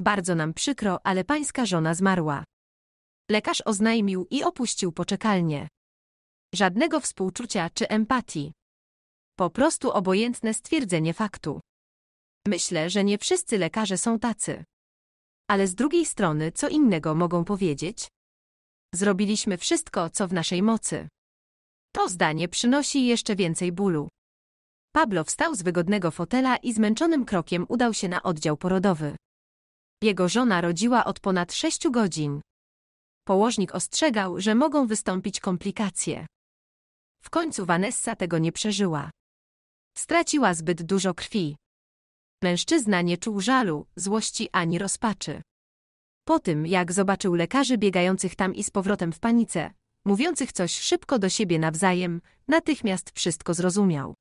Bardzo nam przykro, ale pańska żona zmarła. Lekarz oznajmił i opuścił poczekalnię. Żadnego współczucia czy empatii. Po prostu obojętne stwierdzenie faktu. Myślę, że nie wszyscy lekarze są tacy. Ale z drugiej strony, co innego mogą powiedzieć? Zrobiliśmy wszystko, co w naszej mocy. To zdanie przynosi jeszcze więcej bólu. Pablo wstał z wygodnego fotela i zmęczonym krokiem udał się na oddział porodowy. Jego żona rodziła od ponad sześciu godzin. Położnik ostrzegał, że mogą wystąpić komplikacje. W końcu Vanessa tego nie przeżyła. Straciła zbyt dużo krwi. Mężczyzna nie czuł żalu, złości ani rozpaczy. Po tym, jak zobaczył lekarzy biegających tam i z powrotem w panice, mówiących coś szybko do siebie nawzajem, natychmiast wszystko zrozumiał.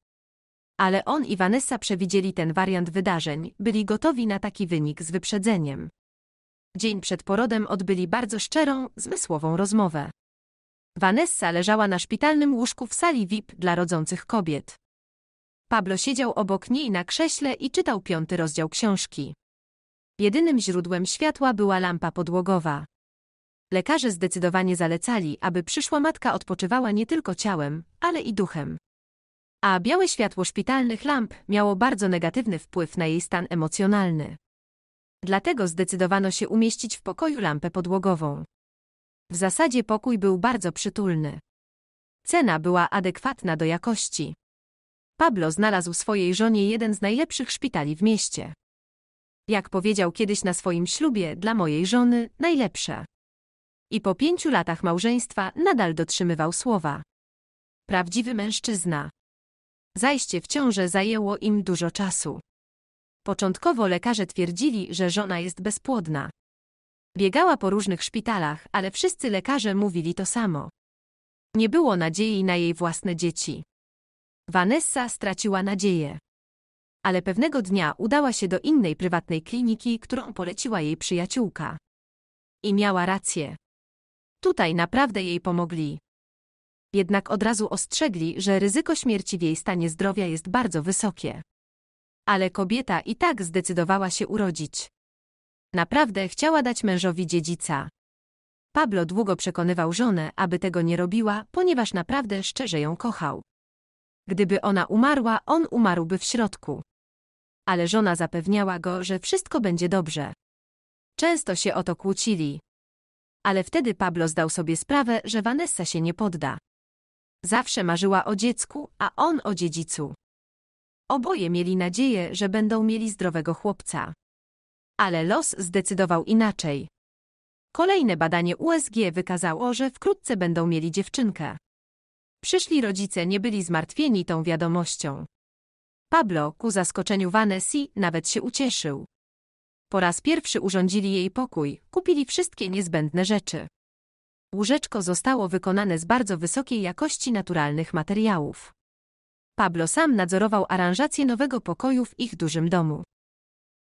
Ale on i Vanessa przewidzieli ten wariant wydarzeń, byli gotowi na taki wynik z wyprzedzeniem. Dzień przed porodem odbyli bardzo szczerą, zmysłową rozmowę. Vanessa leżała na szpitalnym łóżku w sali VIP dla rodzących kobiet. Pablo siedział obok niej na krześle i czytał piąty rozdział książki. Jedynym źródłem światła była lampa podłogowa. Lekarze zdecydowanie zalecali, aby przyszła matka odpoczywała nie tylko ciałem, ale i duchem a białe światło szpitalnych lamp miało bardzo negatywny wpływ na jej stan emocjonalny. Dlatego zdecydowano się umieścić w pokoju lampę podłogową. W zasadzie pokój był bardzo przytulny. Cena była adekwatna do jakości. Pablo znalazł swojej żonie jeden z najlepszych szpitali w mieście. Jak powiedział kiedyś na swoim ślubie, dla mojej żony najlepsze. I po pięciu latach małżeństwa nadal dotrzymywał słowa. Prawdziwy mężczyzna. Zajście w ciążę zajęło im dużo czasu. Początkowo lekarze twierdzili, że żona jest bezpłodna. Biegała po różnych szpitalach, ale wszyscy lekarze mówili to samo. Nie było nadziei na jej własne dzieci. Vanessa straciła nadzieję. Ale pewnego dnia udała się do innej prywatnej kliniki, którą poleciła jej przyjaciółka. I miała rację. Tutaj naprawdę jej pomogli jednak od razu ostrzegli, że ryzyko śmierci w jej stanie zdrowia jest bardzo wysokie. Ale kobieta i tak zdecydowała się urodzić. Naprawdę chciała dać mężowi dziedzica. Pablo długo przekonywał żonę, aby tego nie robiła, ponieważ naprawdę szczerze ją kochał. Gdyby ona umarła, on umarłby w środku. Ale żona zapewniała go, że wszystko będzie dobrze. Często się o to kłócili. Ale wtedy Pablo zdał sobie sprawę, że Vanessa się nie podda. Zawsze marzyła o dziecku, a on o dziedzicu. Oboje mieli nadzieję, że będą mieli zdrowego chłopca. Ale los zdecydował inaczej. Kolejne badanie USG wykazało, że wkrótce będą mieli dziewczynkę. Przyszli rodzice nie byli zmartwieni tą wiadomością. Pablo, ku zaskoczeniu Vanessa, nawet się ucieszył. Po raz pierwszy urządzili jej pokój, kupili wszystkie niezbędne rzeczy. Łóżeczko zostało wykonane z bardzo wysokiej jakości naturalnych materiałów. Pablo sam nadzorował aranżację nowego pokoju w ich dużym domu.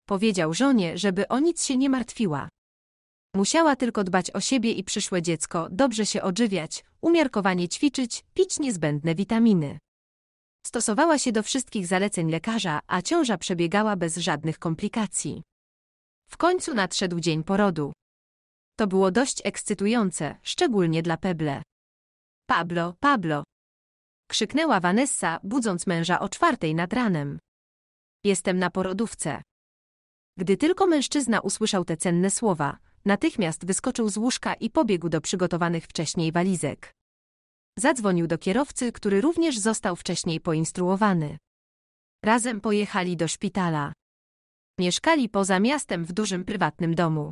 Powiedział żonie, żeby o nic się nie martwiła. Musiała tylko dbać o siebie i przyszłe dziecko, dobrze się odżywiać, umiarkowanie ćwiczyć, pić niezbędne witaminy. Stosowała się do wszystkich zaleceń lekarza, a ciąża przebiegała bez żadnych komplikacji. W końcu nadszedł dzień porodu. To było dość ekscytujące, szczególnie dla Peble. Pablo, Pablo! Krzyknęła Vanessa, budząc męża o czwartej nad ranem. Jestem na porodówce. Gdy tylko mężczyzna usłyszał te cenne słowa, natychmiast wyskoczył z łóżka i pobiegł do przygotowanych wcześniej walizek. Zadzwonił do kierowcy, który również został wcześniej poinstruowany. Razem pojechali do szpitala. Mieszkali poza miastem w dużym prywatnym domu.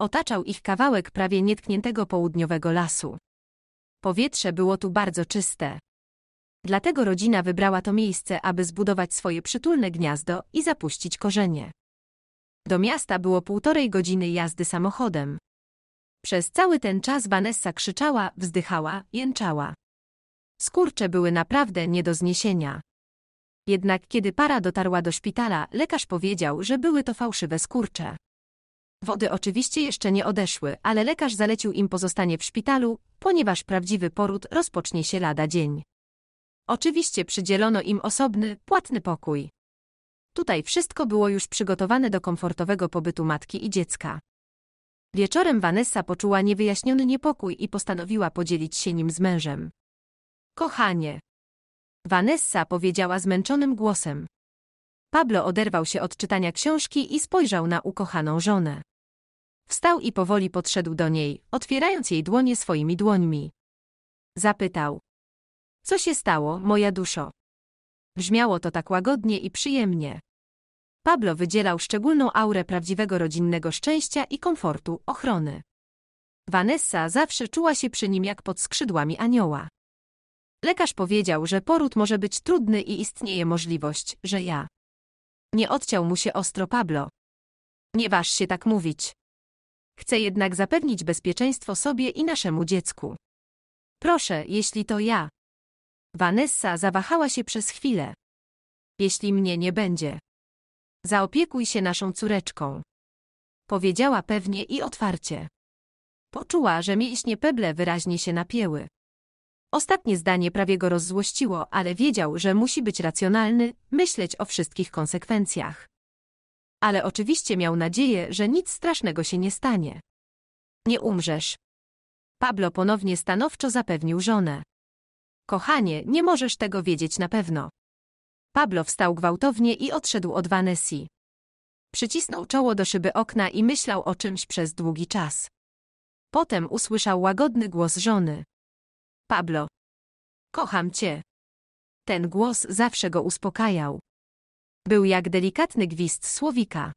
Otaczał ich kawałek prawie nietkniętego południowego lasu. Powietrze było tu bardzo czyste. Dlatego rodzina wybrała to miejsce, aby zbudować swoje przytulne gniazdo i zapuścić korzenie. Do miasta było półtorej godziny jazdy samochodem. Przez cały ten czas Vanessa krzyczała, wzdychała, jęczała. Skurcze były naprawdę nie do zniesienia. Jednak kiedy para dotarła do szpitala, lekarz powiedział, że były to fałszywe skurcze. Wody oczywiście jeszcze nie odeszły, ale lekarz zalecił im pozostanie w szpitalu, ponieważ prawdziwy poród rozpocznie się lada dzień. Oczywiście przydzielono im osobny, płatny pokój. Tutaj wszystko było już przygotowane do komfortowego pobytu matki i dziecka. Wieczorem Vanessa poczuła niewyjaśniony niepokój i postanowiła podzielić się nim z mężem. Kochanie. Vanessa powiedziała zmęczonym głosem. Pablo oderwał się od czytania książki i spojrzał na ukochaną żonę. Wstał i powoli podszedł do niej, otwierając jej dłonie swoimi dłońmi. Zapytał. Co się stało, moja duszo? Brzmiało to tak łagodnie i przyjemnie. Pablo wydzielał szczególną aurę prawdziwego rodzinnego szczęścia i komfortu, ochrony. Vanessa zawsze czuła się przy nim jak pod skrzydłami anioła. Lekarz powiedział, że poród może być trudny i istnieje możliwość, że ja. Nie odciął mu się ostro Pablo. Nie waż się tak mówić. Chcę jednak zapewnić bezpieczeństwo sobie i naszemu dziecku. Proszę, jeśli to ja. Vanessa zawahała się przez chwilę. Jeśli mnie nie będzie. Zaopiekuj się naszą córeczką. Powiedziała pewnie i otwarcie. Poczuła, że mięśnie peble wyraźnie się napięły. Ostatnie zdanie prawie go rozzłościło, ale wiedział, że musi być racjonalny, myśleć o wszystkich konsekwencjach. Ale oczywiście miał nadzieję, że nic strasznego się nie stanie. Nie umrzesz. Pablo ponownie stanowczo zapewnił żonę. Kochanie, nie możesz tego wiedzieć na pewno. Pablo wstał gwałtownie i odszedł od Vanessy. Przycisnął czoło do szyby okna i myślał o czymś przez długi czas. Potem usłyszał łagodny głos żony. Pablo. Kocham cię. Ten głos zawsze go uspokajał. Był jak delikatny gwizd słowika.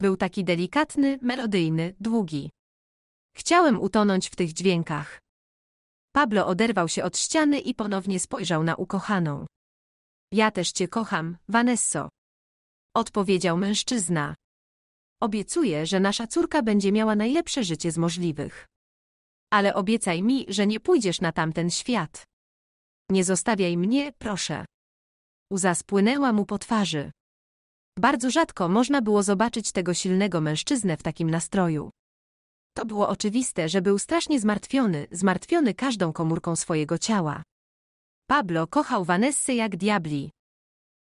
Był taki delikatny, melodyjny, długi. Chciałem utonąć w tych dźwiękach. Pablo oderwał się od ściany i ponownie spojrzał na ukochaną. Ja też cię kocham, Vanesso. Odpowiedział mężczyzna. Obiecuję, że nasza córka będzie miała najlepsze życie z możliwych. Ale obiecaj mi, że nie pójdziesz na tamten świat. Nie zostawiaj mnie, proszę. Uza spłynęła mu po twarzy. Bardzo rzadko można było zobaczyć tego silnego mężczyznę w takim nastroju. To było oczywiste, że był strasznie zmartwiony, zmartwiony każdą komórką swojego ciała. Pablo kochał Vanessę jak diabli.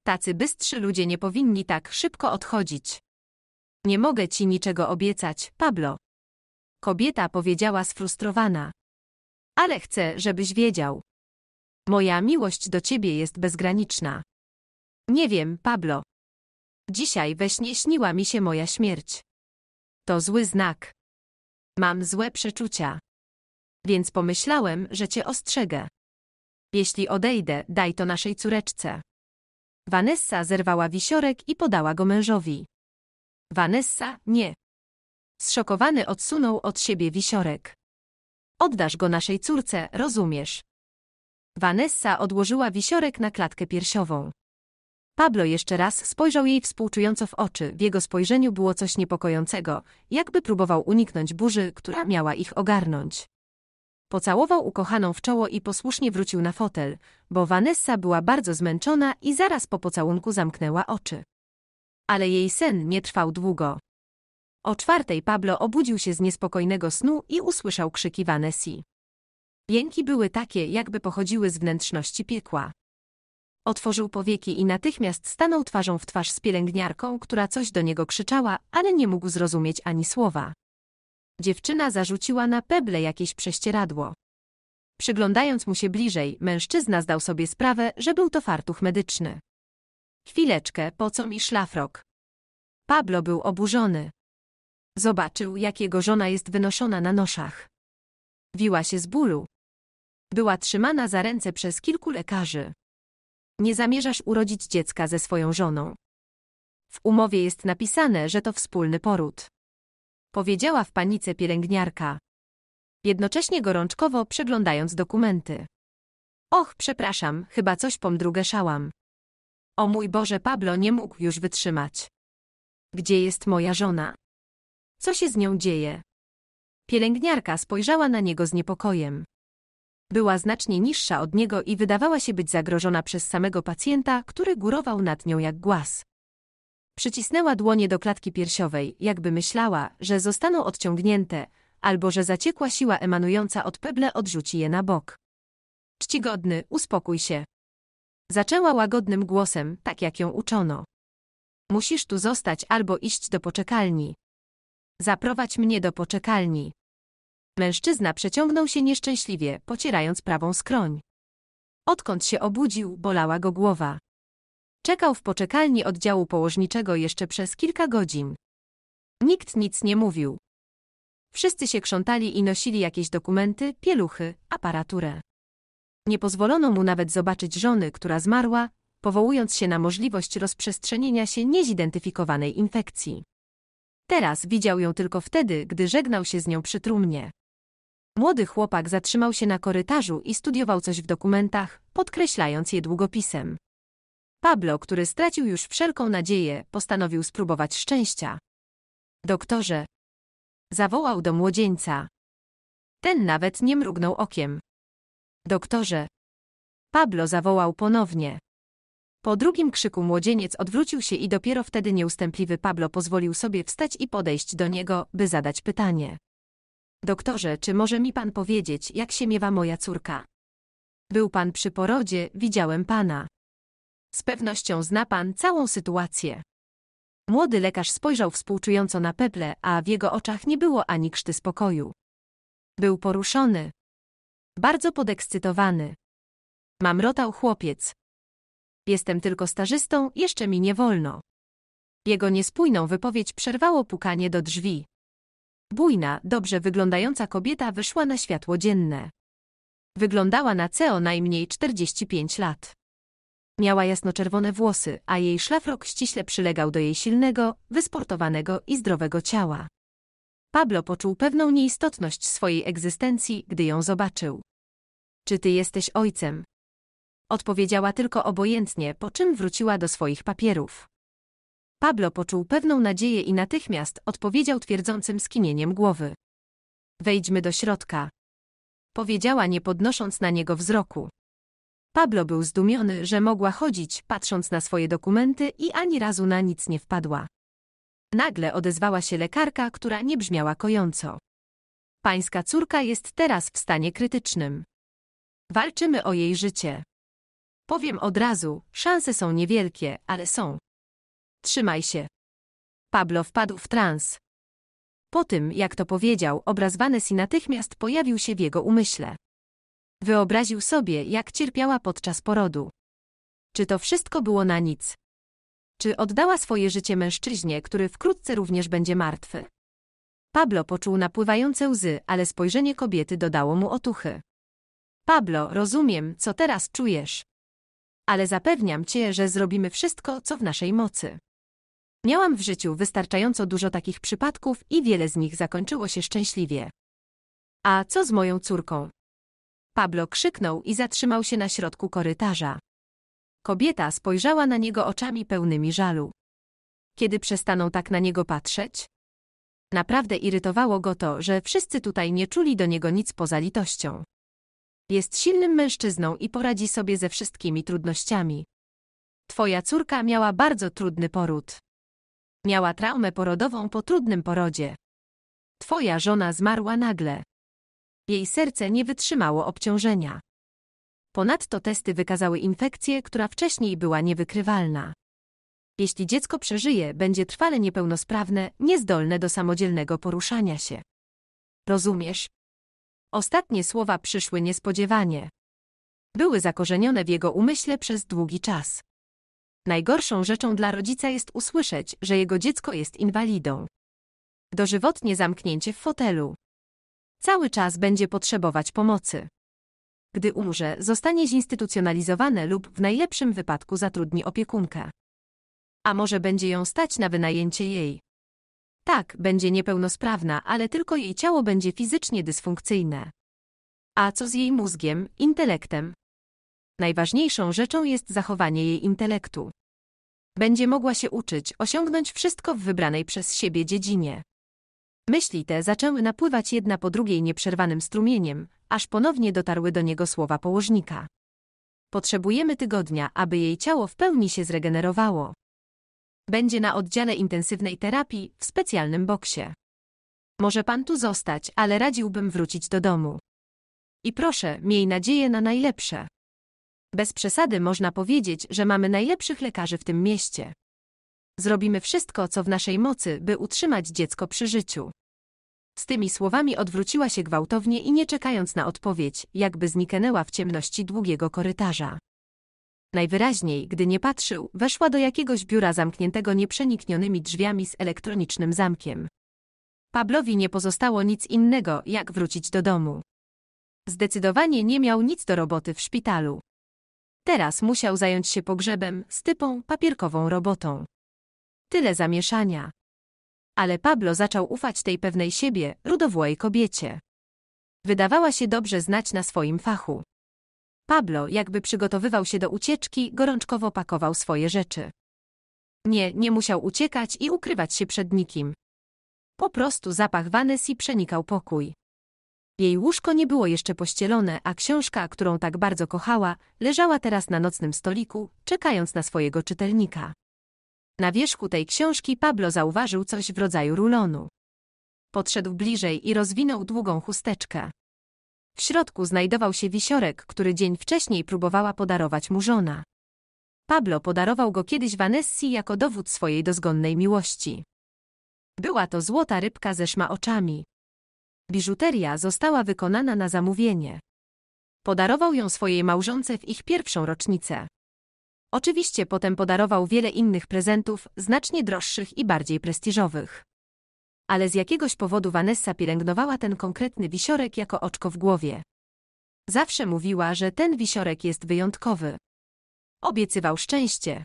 Tacy bystrzy ludzie nie powinni tak szybko odchodzić. Nie mogę ci niczego obiecać, Pablo. Kobieta powiedziała sfrustrowana. Ale chcę, żebyś wiedział. Moja miłość do ciebie jest bezgraniczna. Nie wiem, Pablo. Dzisiaj we śnie śniła mi się moja śmierć. To zły znak. Mam złe przeczucia. Więc pomyślałem, że cię ostrzegę. Jeśli odejdę, daj to naszej córeczce. Vanessa zerwała wisiorek i podała go mężowi. Vanessa, nie. Zszokowany odsunął od siebie wisiorek. Oddasz go naszej córce, rozumiesz? Vanessa odłożyła wisiorek na klatkę piersiową. Pablo jeszcze raz spojrzał jej współczująco w oczy, w jego spojrzeniu było coś niepokojącego, jakby próbował uniknąć burzy, która miała ich ogarnąć. Pocałował ukochaną w czoło i posłusznie wrócił na fotel, bo Vanessa była bardzo zmęczona i zaraz po pocałunku zamknęła oczy. Ale jej sen nie trwał długo. O czwartej Pablo obudził się z niespokojnego snu i usłyszał krzyki Vanessi. Jęki były takie, jakby pochodziły z wnętrzności piekła. Otworzył powieki i natychmiast stanął twarzą w twarz z pielęgniarką, która coś do niego krzyczała, ale nie mógł zrozumieć ani słowa. Dziewczyna zarzuciła na peble jakieś prześcieradło. Przyglądając mu się bliżej, mężczyzna zdał sobie sprawę, że był to fartuch medyczny. Chwileczkę, po co mi szlafrok? Pablo był oburzony. Zobaczył, jak jego żona jest wynoszona na noszach. Wiła się z bólu, była trzymana za ręce przez kilku lekarzy. Nie zamierzasz urodzić dziecka ze swoją żoną. W umowie jest napisane, że to wspólny poród. Powiedziała w panice pielęgniarka. Jednocześnie gorączkowo przeglądając dokumenty. Och, przepraszam, chyba coś pomdrugeszałam. O mój Boże, Pablo nie mógł już wytrzymać. Gdzie jest moja żona? Co się z nią dzieje? Pielęgniarka spojrzała na niego z niepokojem. Była znacznie niższa od niego i wydawała się być zagrożona przez samego pacjenta, który górował nad nią jak głaz. Przycisnęła dłonie do klatki piersiowej, jakby myślała, że zostaną odciągnięte, albo że zaciekła siła emanująca od peble odrzuci je na bok. Czcigodny, uspokój się. Zaczęła łagodnym głosem, tak jak ją uczono. Musisz tu zostać albo iść do poczekalni. Zaprowadź mnie do poczekalni. Mężczyzna przeciągnął się nieszczęśliwie, pocierając prawą skroń. Odkąd się obudził, bolała go głowa. Czekał w poczekalni oddziału położniczego jeszcze przez kilka godzin. Nikt nic nie mówił. Wszyscy się krzątali i nosili jakieś dokumenty, pieluchy, aparaturę. Nie pozwolono mu nawet zobaczyć żony, która zmarła, powołując się na możliwość rozprzestrzenienia się niezidentyfikowanej infekcji. Teraz widział ją tylko wtedy, gdy żegnał się z nią przy trumnie. Młody chłopak zatrzymał się na korytarzu i studiował coś w dokumentach, podkreślając je długopisem. Pablo, który stracił już wszelką nadzieję, postanowił spróbować szczęścia. Doktorze! Zawołał do młodzieńca. Ten nawet nie mrugnął okiem. Doktorze! Pablo zawołał ponownie. Po drugim krzyku młodzieniec odwrócił się i dopiero wtedy nieustępliwy Pablo pozwolił sobie wstać i podejść do niego, by zadać pytanie. Doktorze, czy może mi pan powiedzieć, jak się miewa moja córka? Był pan przy porodzie, widziałem pana. Z pewnością zna pan całą sytuację. Młody lekarz spojrzał współczująco na Peple, a w jego oczach nie było ani krzty spokoju. Był poruszony. Bardzo podekscytowany. Mamrotał chłopiec. Jestem tylko starzystą, jeszcze mi nie wolno. Jego niespójną wypowiedź przerwało pukanie do drzwi. Bujna, dobrze wyglądająca kobieta wyszła na światło dzienne. Wyglądała na CEO najmniej 45 lat. Miała jasnoczerwone włosy, a jej szlafrok ściśle przylegał do jej silnego, wysportowanego i zdrowego ciała. Pablo poczuł pewną nieistotność swojej egzystencji, gdy ją zobaczył. Czy ty jesteś ojcem? Odpowiedziała tylko obojętnie, po czym wróciła do swoich papierów. Pablo poczuł pewną nadzieję i natychmiast odpowiedział twierdzącym skinieniem głowy. Wejdźmy do środka. Powiedziała nie podnosząc na niego wzroku. Pablo był zdumiony, że mogła chodzić, patrząc na swoje dokumenty i ani razu na nic nie wpadła. Nagle odezwała się lekarka, która nie brzmiała kojąco. Pańska córka jest teraz w stanie krytycznym. Walczymy o jej życie. Powiem od razu, szanse są niewielkie, ale są. Trzymaj się. Pablo wpadł w trans. Po tym, jak to powiedział, obraz Vanessa natychmiast pojawił się w jego umyśle. Wyobraził sobie, jak cierpiała podczas porodu. Czy to wszystko było na nic? Czy oddała swoje życie mężczyźnie, który wkrótce również będzie martwy? Pablo poczuł napływające łzy, ale spojrzenie kobiety dodało mu otuchy. Pablo, rozumiem, co teraz czujesz. Ale zapewniam cię, że zrobimy wszystko, co w naszej mocy. Miałam w życiu wystarczająco dużo takich przypadków i wiele z nich zakończyło się szczęśliwie. A co z moją córką? Pablo krzyknął i zatrzymał się na środku korytarza. Kobieta spojrzała na niego oczami pełnymi żalu. Kiedy przestaną tak na niego patrzeć? Naprawdę irytowało go to, że wszyscy tutaj nie czuli do niego nic poza litością. Jest silnym mężczyzną i poradzi sobie ze wszystkimi trudnościami. Twoja córka miała bardzo trudny poród. Miała traumę porodową po trudnym porodzie. Twoja żona zmarła nagle. Jej serce nie wytrzymało obciążenia. Ponadto testy wykazały infekcję, która wcześniej była niewykrywalna. Jeśli dziecko przeżyje, będzie trwale niepełnosprawne, niezdolne do samodzielnego poruszania się. Rozumiesz? Ostatnie słowa przyszły niespodziewanie. Były zakorzenione w jego umyśle przez długi czas. Najgorszą rzeczą dla rodzica jest usłyszeć, że jego dziecko jest inwalidą. Dożywotnie zamknięcie w fotelu. Cały czas będzie potrzebować pomocy. Gdy umrze, zostanie zinstytucjonalizowane lub w najlepszym wypadku zatrudni opiekunkę. A może będzie ją stać na wynajęcie jej. Tak, będzie niepełnosprawna, ale tylko jej ciało będzie fizycznie dysfunkcyjne. A co z jej mózgiem, intelektem, Najważniejszą rzeczą jest zachowanie jej intelektu. Będzie mogła się uczyć, osiągnąć wszystko w wybranej przez siebie dziedzinie. Myśli te zaczęły napływać jedna po drugiej nieprzerwanym strumieniem, aż ponownie dotarły do niego słowa położnika. Potrzebujemy tygodnia, aby jej ciało w pełni się zregenerowało. Będzie na oddziale intensywnej terapii w specjalnym boksie. Może pan tu zostać, ale radziłbym wrócić do domu. I proszę, miej nadzieję na najlepsze. Bez przesady można powiedzieć, że mamy najlepszych lekarzy w tym mieście. Zrobimy wszystko, co w naszej mocy, by utrzymać dziecko przy życiu. Z tymi słowami odwróciła się gwałtownie i nie czekając na odpowiedź, jakby zniknęła w ciemności długiego korytarza. Najwyraźniej, gdy nie patrzył, weszła do jakiegoś biura zamkniętego nieprzeniknionymi drzwiami z elektronicznym zamkiem. Pablowi nie pozostało nic innego, jak wrócić do domu. Zdecydowanie nie miał nic do roboty w szpitalu. Teraz musiał zająć się pogrzebem, stypą, papierkową robotą. Tyle zamieszania. Ale Pablo zaczął ufać tej pewnej siebie, rudowłej kobiecie. Wydawała się dobrze znać na swoim fachu. Pablo, jakby przygotowywał się do ucieczki, gorączkowo pakował swoje rzeczy. Nie, nie musiał uciekać i ukrywać się przed nikim. Po prostu zapach Vanessy przenikał pokój. Jej łóżko nie było jeszcze pościelone, a książka, którą tak bardzo kochała, leżała teraz na nocnym stoliku, czekając na swojego czytelnika. Na wierzchu tej książki Pablo zauważył coś w rodzaju rulonu. Podszedł bliżej i rozwinął długą chusteczkę. W środku znajdował się wisiorek, który dzień wcześniej próbowała podarować mu żona. Pablo podarował go kiedyś Vanessi jako dowód swojej dozgonnej miłości. Była to złota rybka ze szma oczami. Biżuteria została wykonana na zamówienie. Podarował ją swojej małżonce w ich pierwszą rocznicę. Oczywiście potem podarował wiele innych prezentów, znacznie droższych i bardziej prestiżowych. Ale z jakiegoś powodu Vanessa pielęgnowała ten konkretny wisiorek jako oczko w głowie. Zawsze mówiła, że ten wisiorek jest wyjątkowy. Obiecywał szczęście.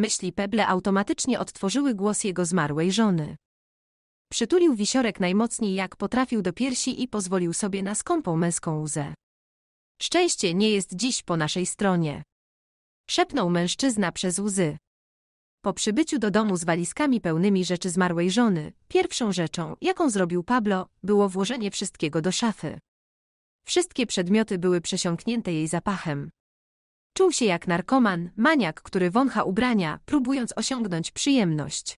Myśli Peble automatycznie odtworzyły głos jego zmarłej żony. Przytulił wisiorek najmocniej jak potrafił do piersi i pozwolił sobie na skąpą męską łzę. Szczęście nie jest dziś po naszej stronie. Szepnął mężczyzna przez łzy. Po przybyciu do domu z walizkami pełnymi rzeczy zmarłej żony, pierwszą rzeczą, jaką zrobił Pablo, było włożenie wszystkiego do szafy. Wszystkie przedmioty były przesiąknięte jej zapachem. Czuł się jak narkoman, maniak, który wącha ubrania, próbując osiągnąć przyjemność.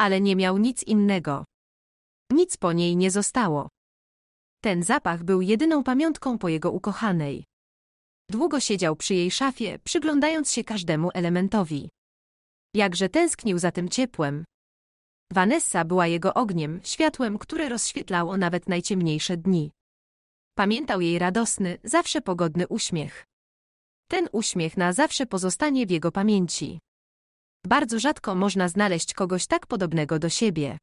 Ale nie miał nic innego. Nic po niej nie zostało. Ten zapach był jedyną pamiątką po jego ukochanej. Długo siedział przy jej szafie, przyglądając się każdemu elementowi. Jakże tęsknił za tym ciepłem. Vanessa była jego ogniem, światłem, które rozświetlało nawet najciemniejsze dni. Pamiętał jej radosny, zawsze pogodny uśmiech. Ten uśmiech na zawsze pozostanie w jego pamięci. Bardzo rzadko można znaleźć kogoś tak podobnego do siebie.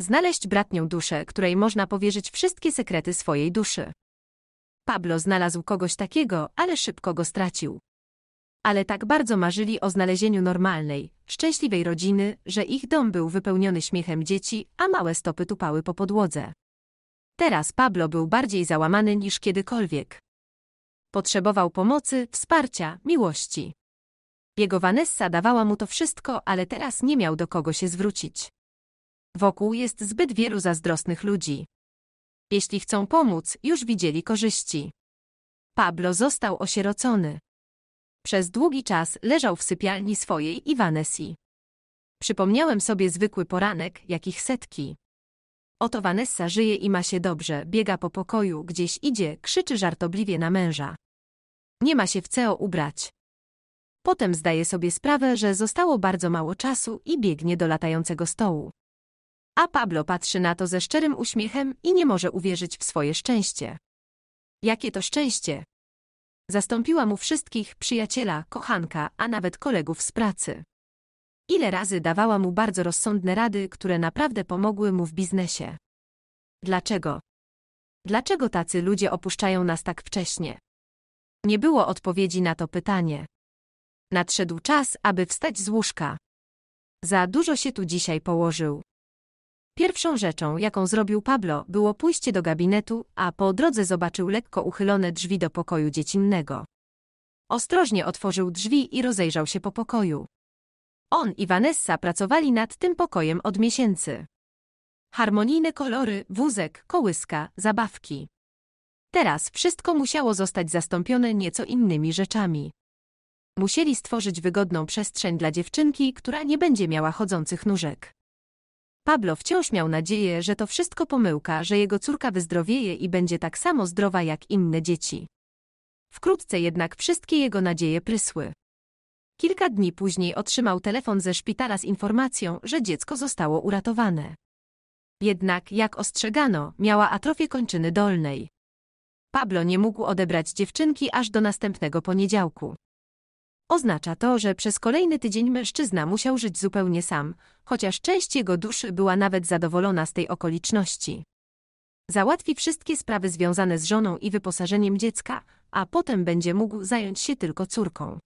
Znaleźć bratnią duszę, której można powierzyć wszystkie sekrety swojej duszy. Pablo znalazł kogoś takiego, ale szybko go stracił. Ale tak bardzo marzyli o znalezieniu normalnej, szczęśliwej rodziny, że ich dom był wypełniony śmiechem dzieci, a małe stopy tupały po podłodze. Teraz Pablo był bardziej załamany niż kiedykolwiek. Potrzebował pomocy, wsparcia, miłości. Jego Vanessa dawała mu to wszystko, ale teraz nie miał do kogo się zwrócić. Wokół jest zbyt wielu zazdrosnych ludzi. Jeśli chcą pomóc, już widzieli korzyści. Pablo został osierocony. Przez długi czas leżał w sypialni swojej i Vanessi. Przypomniałem sobie zwykły poranek, jakich setki. Oto Vanessa żyje i ma się dobrze, biega po pokoju, gdzieś idzie, krzyczy żartobliwie na męża. Nie ma się w ubrać. Potem zdaje sobie sprawę, że zostało bardzo mało czasu i biegnie do latającego stołu. A Pablo patrzy na to ze szczerym uśmiechem i nie może uwierzyć w swoje szczęście. Jakie to szczęście! Zastąpiła mu wszystkich przyjaciela, kochanka, a nawet kolegów z pracy. Ile razy dawała mu bardzo rozsądne rady, które naprawdę pomogły mu w biznesie. Dlaczego? Dlaczego tacy ludzie opuszczają nas tak wcześnie? Nie było odpowiedzi na to pytanie. Nadszedł czas, aby wstać z łóżka. Za dużo się tu dzisiaj położył. Pierwszą rzeczą, jaką zrobił Pablo, było pójście do gabinetu, a po drodze zobaczył lekko uchylone drzwi do pokoju dziecinnego. Ostrożnie otworzył drzwi i rozejrzał się po pokoju. On i Vanessa pracowali nad tym pokojem od miesięcy. Harmonijne kolory, wózek, kołyska, zabawki. Teraz wszystko musiało zostać zastąpione nieco innymi rzeczami. Musieli stworzyć wygodną przestrzeń dla dziewczynki, która nie będzie miała chodzących nóżek. Pablo wciąż miał nadzieję, że to wszystko pomyłka, że jego córka wyzdrowieje i będzie tak samo zdrowa jak inne dzieci. Wkrótce jednak wszystkie jego nadzieje prysły. Kilka dni później otrzymał telefon ze szpitala z informacją, że dziecko zostało uratowane. Jednak, jak ostrzegano, miała atrofię kończyny dolnej. Pablo nie mógł odebrać dziewczynki aż do następnego poniedziałku. Oznacza to, że przez kolejny tydzień mężczyzna musiał żyć zupełnie sam, chociaż część jego duszy była nawet zadowolona z tej okoliczności. Załatwi wszystkie sprawy związane z żoną i wyposażeniem dziecka, a potem będzie mógł zająć się tylko córką.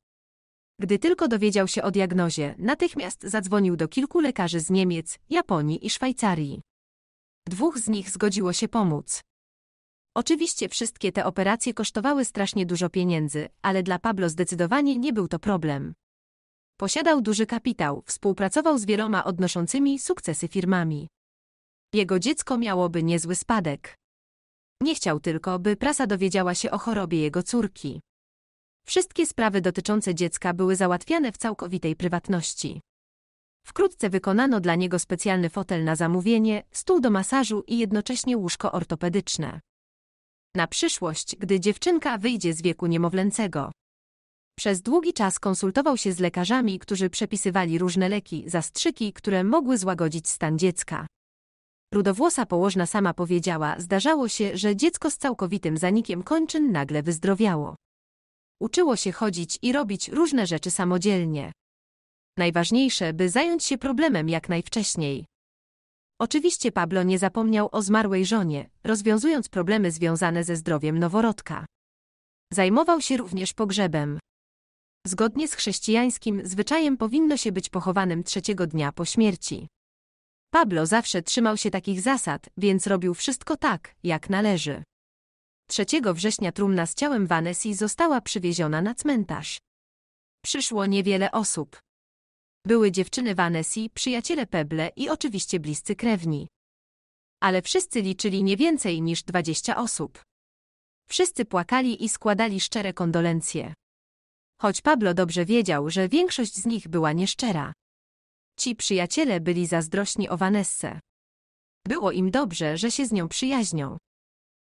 Gdy tylko dowiedział się o diagnozie, natychmiast zadzwonił do kilku lekarzy z Niemiec, Japonii i Szwajcarii. Dwóch z nich zgodziło się pomóc. Oczywiście wszystkie te operacje kosztowały strasznie dużo pieniędzy, ale dla Pablo zdecydowanie nie był to problem. Posiadał duży kapitał, współpracował z wieloma odnoszącymi sukcesy firmami. Jego dziecko miałoby niezły spadek. Nie chciał tylko, by prasa dowiedziała się o chorobie jego córki. Wszystkie sprawy dotyczące dziecka były załatwiane w całkowitej prywatności. Wkrótce wykonano dla niego specjalny fotel na zamówienie, stół do masażu i jednocześnie łóżko ortopedyczne na przyszłość, gdy dziewczynka wyjdzie z wieku niemowlęcego. Przez długi czas konsultował się z lekarzami, którzy przepisywali różne leki, zastrzyki, które mogły złagodzić stan dziecka. Rudowłosa położna sama powiedziała, zdarzało się, że dziecko z całkowitym zanikiem kończyn nagle wyzdrowiało. Uczyło się chodzić i robić różne rzeczy samodzielnie. Najważniejsze, by zająć się problemem jak najwcześniej. Oczywiście Pablo nie zapomniał o zmarłej żonie, rozwiązując problemy związane ze zdrowiem noworodka. Zajmował się również pogrzebem. Zgodnie z chrześcijańskim zwyczajem powinno się być pochowanym trzeciego dnia po śmierci. Pablo zawsze trzymał się takich zasad, więc robił wszystko tak, jak należy. 3 września trumna z ciałem Vanessa została przywieziona na cmentarz. Przyszło niewiele osób. Były dziewczyny Vanessa, przyjaciele Peble i oczywiście bliscy krewni. Ale wszyscy liczyli nie więcej niż 20 osób. Wszyscy płakali i składali szczere kondolencje. Choć Pablo dobrze wiedział, że większość z nich była nieszczera. Ci przyjaciele byli zazdrośni o Vanessę. Było im dobrze, że się z nią przyjaźnią.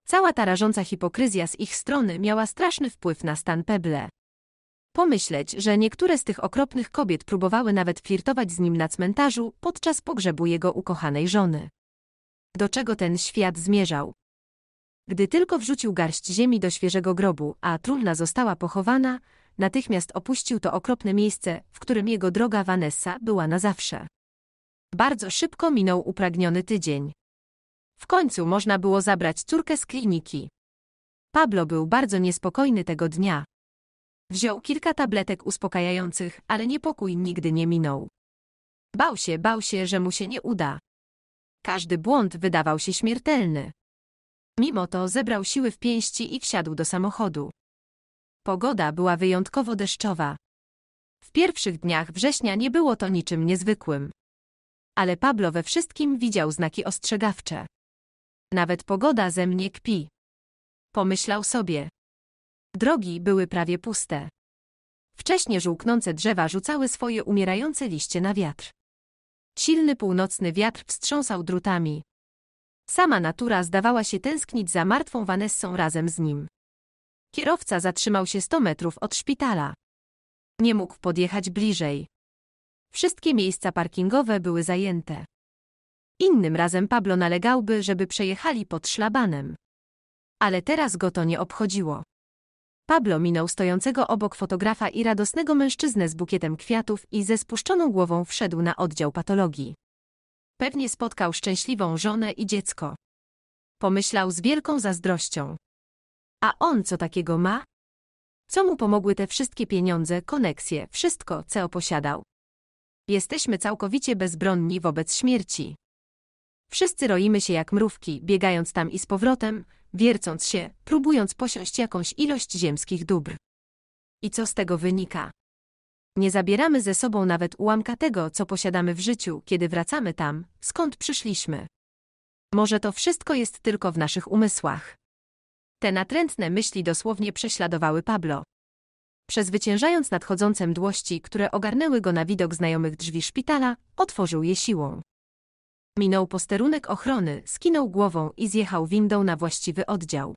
Cała ta rażąca hipokryzja z ich strony miała straszny wpływ na stan Peble. Pomyśleć, że niektóre z tych okropnych kobiet próbowały nawet flirtować z nim na cmentarzu podczas pogrzebu jego ukochanej żony. Do czego ten świat zmierzał? Gdy tylko wrzucił garść ziemi do świeżego grobu, a trumna została pochowana, natychmiast opuścił to okropne miejsce, w którym jego droga Vanessa była na zawsze. Bardzo szybko minął upragniony tydzień. W końcu można było zabrać córkę z kliniki. Pablo był bardzo niespokojny tego dnia, Wziął kilka tabletek uspokajających, ale niepokój nigdy nie minął. Bał się, bał się, że mu się nie uda. Każdy błąd wydawał się śmiertelny. Mimo to zebrał siły w pięści i wsiadł do samochodu. Pogoda była wyjątkowo deszczowa. W pierwszych dniach września nie było to niczym niezwykłym. Ale Pablo we wszystkim widział znaki ostrzegawcze. Nawet pogoda ze mnie kpi. Pomyślał sobie. Drogi były prawie puste. Wcześnie żółknące drzewa rzucały swoje umierające liście na wiatr. Silny północny wiatr wstrząsał drutami. Sama natura zdawała się tęsknić za martwą Vanessą razem z nim. Kierowca zatrzymał się 100 metrów od szpitala. Nie mógł podjechać bliżej. Wszystkie miejsca parkingowe były zajęte. Innym razem Pablo nalegałby, żeby przejechali pod szlabanem. Ale teraz go to nie obchodziło. Pablo minął stojącego obok fotografa i radosnego mężczyznę z bukietem kwiatów i ze spuszczoną głową wszedł na oddział patologii. Pewnie spotkał szczęśliwą żonę i dziecko. Pomyślał z wielką zazdrością. A on co takiego ma? Co mu pomogły te wszystkie pieniądze, koneksje, wszystko, co posiadał? Jesteśmy całkowicie bezbronni wobec śmierci. Wszyscy roimy się jak mrówki, biegając tam i z powrotem, wiercąc się, próbując posiąść jakąś ilość ziemskich dóbr. I co z tego wynika? Nie zabieramy ze sobą nawet ułamka tego, co posiadamy w życiu, kiedy wracamy tam, skąd przyszliśmy. Może to wszystko jest tylko w naszych umysłach. Te natrętne myśli dosłownie prześladowały Pablo. Przezwyciężając nadchodzące mdłości, które ogarnęły go na widok znajomych drzwi szpitala, otworzył je siłą. Minął posterunek ochrony, skinął głową i zjechał windą na właściwy oddział.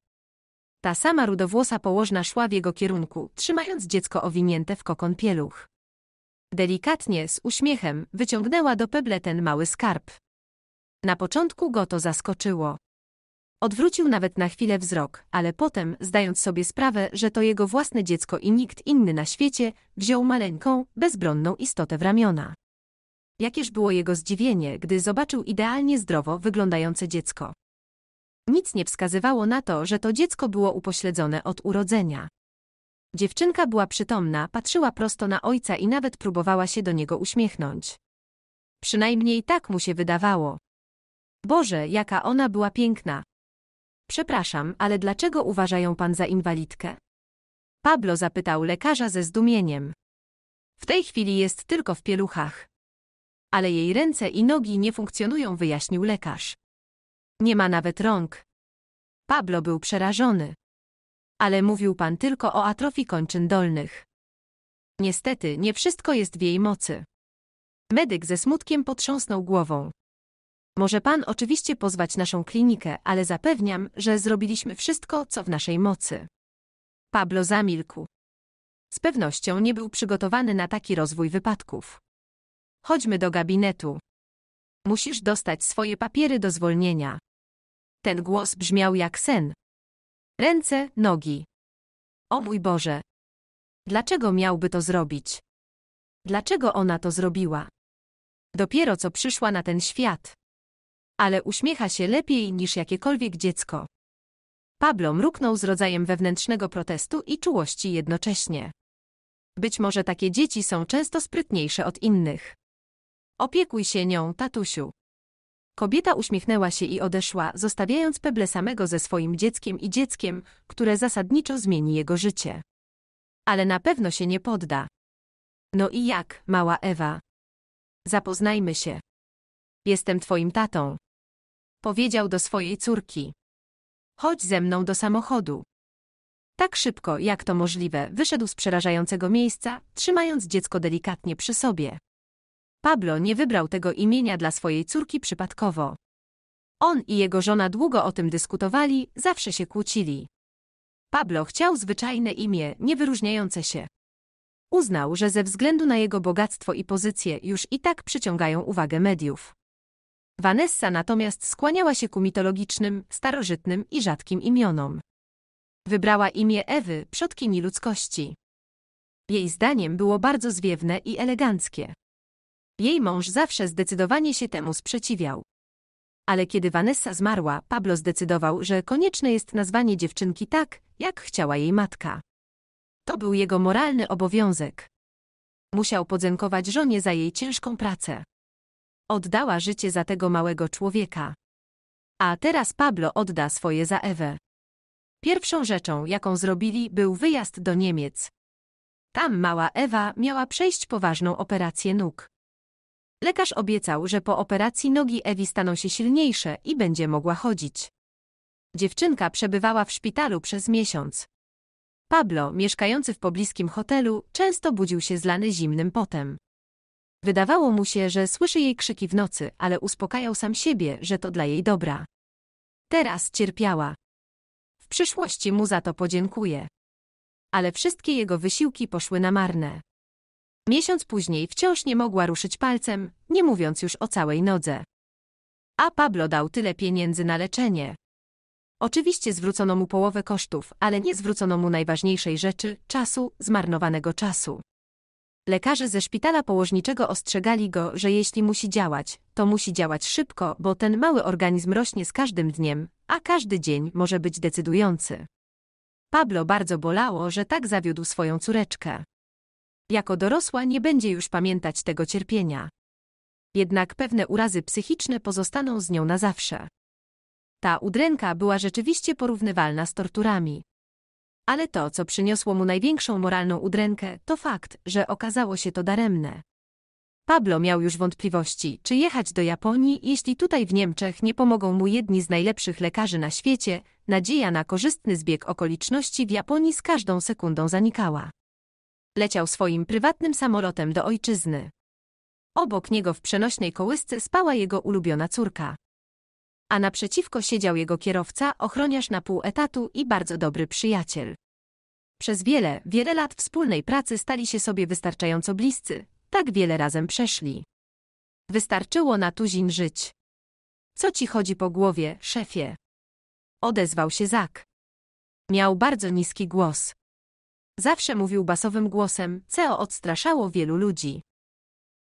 Ta sama rudowłosa położna szła w jego kierunku, trzymając dziecko owinięte w kokon pieluch. Delikatnie, z uśmiechem, wyciągnęła do peble ten mały skarb. Na początku go to zaskoczyło. Odwrócił nawet na chwilę wzrok, ale potem, zdając sobie sprawę, że to jego własne dziecko i nikt inny na świecie, wziął maleńką, bezbronną istotę w ramiona. Jakież było jego zdziwienie, gdy zobaczył idealnie zdrowo wyglądające dziecko. Nic nie wskazywało na to, że to dziecko było upośledzone od urodzenia. Dziewczynka była przytomna, patrzyła prosto na ojca i nawet próbowała się do niego uśmiechnąć. Przynajmniej tak mu się wydawało. Boże, jaka ona była piękna. Przepraszam, ale dlaczego uważa ją pan za inwalidkę? Pablo zapytał lekarza ze zdumieniem. W tej chwili jest tylko w pieluchach ale jej ręce i nogi nie funkcjonują, wyjaśnił lekarz. Nie ma nawet rąk. Pablo był przerażony. Ale mówił pan tylko o atrofii kończyn dolnych. Niestety, nie wszystko jest w jej mocy. Medyk ze smutkiem potrząsnął głową. Może pan oczywiście pozwać naszą klinikę, ale zapewniam, że zrobiliśmy wszystko, co w naszej mocy. Pablo zamilkł. Z pewnością nie był przygotowany na taki rozwój wypadków. Chodźmy do gabinetu. Musisz dostać swoje papiery do zwolnienia. Ten głos brzmiał jak sen. Ręce, nogi. O mój Boże. Dlaczego miałby to zrobić? Dlaczego ona to zrobiła? Dopiero co przyszła na ten świat. Ale uśmiecha się lepiej niż jakiekolwiek dziecko. Pablo mruknął z rodzajem wewnętrznego protestu i czułości jednocześnie. Być może takie dzieci są często sprytniejsze od innych. Opiekuj się nią, tatusiu. Kobieta uśmiechnęła się i odeszła, zostawiając Peble samego ze swoim dzieckiem i dzieckiem, które zasadniczo zmieni jego życie. Ale na pewno się nie podda. No i jak, mała Ewa? Zapoznajmy się. Jestem twoim tatą. Powiedział do swojej córki. Chodź ze mną do samochodu. Tak szybko, jak to możliwe, wyszedł z przerażającego miejsca, trzymając dziecko delikatnie przy sobie. Pablo nie wybrał tego imienia dla swojej córki przypadkowo. On i jego żona długo o tym dyskutowali, zawsze się kłócili. Pablo chciał zwyczajne imię, niewyróżniające się. Uznał, że ze względu na jego bogactwo i pozycję już i tak przyciągają uwagę mediów. Vanessa natomiast skłaniała się ku mitologicznym, starożytnym i rzadkim imionom. Wybrała imię Ewy, przodkini ludzkości. Jej zdaniem było bardzo zwiewne i eleganckie. Jej mąż zawsze zdecydowanie się temu sprzeciwiał. Ale kiedy Vanessa zmarła, Pablo zdecydował, że konieczne jest nazwanie dziewczynki tak, jak chciała jej matka. To był jego moralny obowiązek. Musiał podziękować żonie za jej ciężką pracę. Oddała życie za tego małego człowieka. A teraz Pablo odda swoje za Ewę. Pierwszą rzeczą, jaką zrobili, był wyjazd do Niemiec. Tam mała Ewa miała przejść poważną operację nóg. Lekarz obiecał, że po operacji nogi Ewi staną się silniejsze i będzie mogła chodzić. Dziewczynka przebywała w szpitalu przez miesiąc. Pablo, mieszkający w pobliskim hotelu, często budził się zlany zimnym potem. Wydawało mu się, że słyszy jej krzyki w nocy, ale uspokajał sam siebie, że to dla jej dobra. Teraz cierpiała. W przyszłości mu za to podziękuję. Ale wszystkie jego wysiłki poszły na marne. Miesiąc później wciąż nie mogła ruszyć palcem, nie mówiąc już o całej nodze. A Pablo dał tyle pieniędzy na leczenie. Oczywiście zwrócono mu połowę kosztów, ale nie zwrócono mu najważniejszej rzeczy czasu, zmarnowanego czasu. Lekarze ze szpitala położniczego ostrzegali go, że jeśli musi działać, to musi działać szybko, bo ten mały organizm rośnie z każdym dniem, a każdy dzień może być decydujący. Pablo bardzo bolało, że tak zawiódł swoją córeczkę. Jako dorosła nie będzie już pamiętać tego cierpienia. Jednak pewne urazy psychiczne pozostaną z nią na zawsze. Ta udręka była rzeczywiście porównywalna z torturami. Ale to, co przyniosło mu największą moralną udrękę, to fakt, że okazało się to daremne. Pablo miał już wątpliwości, czy jechać do Japonii, jeśli tutaj w Niemczech nie pomogą mu jedni z najlepszych lekarzy na świecie, nadzieja na korzystny zbieg okoliczności w Japonii z każdą sekundą zanikała leciał swoim prywatnym samolotem do ojczyzny. Obok niego w przenośnej kołysce spała jego ulubiona córka. A naprzeciwko siedział jego kierowca, ochroniarz na pół etatu i bardzo dobry przyjaciel. Przez wiele, wiele lat wspólnej pracy stali się sobie wystarczająco bliscy, tak wiele razem przeszli. Wystarczyło na tuzin żyć. Co ci chodzi po głowie, szefie? Odezwał się Zak. Miał bardzo niski głos. Zawsze mówił basowym głosem, co odstraszało wielu ludzi.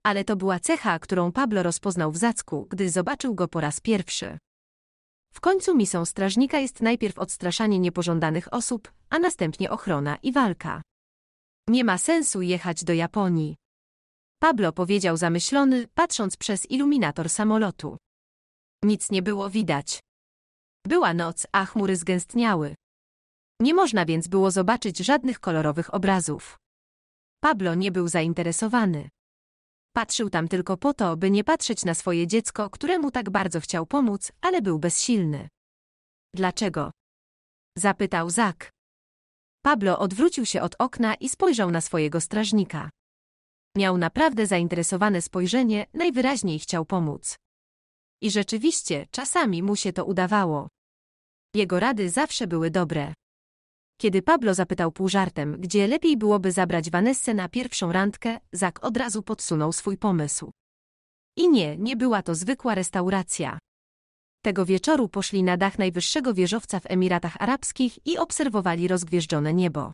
Ale to była cecha, którą Pablo rozpoznał w Zacku, gdy zobaczył go po raz pierwszy. W końcu misją strażnika jest najpierw odstraszanie niepożądanych osób, a następnie ochrona i walka. Nie ma sensu jechać do Japonii. Pablo powiedział zamyślony, patrząc przez iluminator samolotu. Nic nie było widać. Była noc, a chmury zgęstniały. Nie można więc było zobaczyć żadnych kolorowych obrazów. Pablo nie był zainteresowany. Patrzył tam tylko po to, by nie patrzeć na swoje dziecko, któremu tak bardzo chciał pomóc, ale był bezsilny. Dlaczego? Zapytał Zak. Pablo odwrócił się od okna i spojrzał na swojego strażnika. Miał naprawdę zainteresowane spojrzenie, najwyraźniej chciał pomóc. I rzeczywiście, czasami mu się to udawało. Jego rady zawsze były dobre. Kiedy Pablo zapytał pół żartem, gdzie lepiej byłoby zabrać Vanessę na pierwszą randkę, Zak od razu podsunął swój pomysł. I nie, nie była to zwykła restauracja. Tego wieczoru poszli na dach najwyższego wieżowca w Emiratach Arabskich i obserwowali rozgwieżdżone niebo.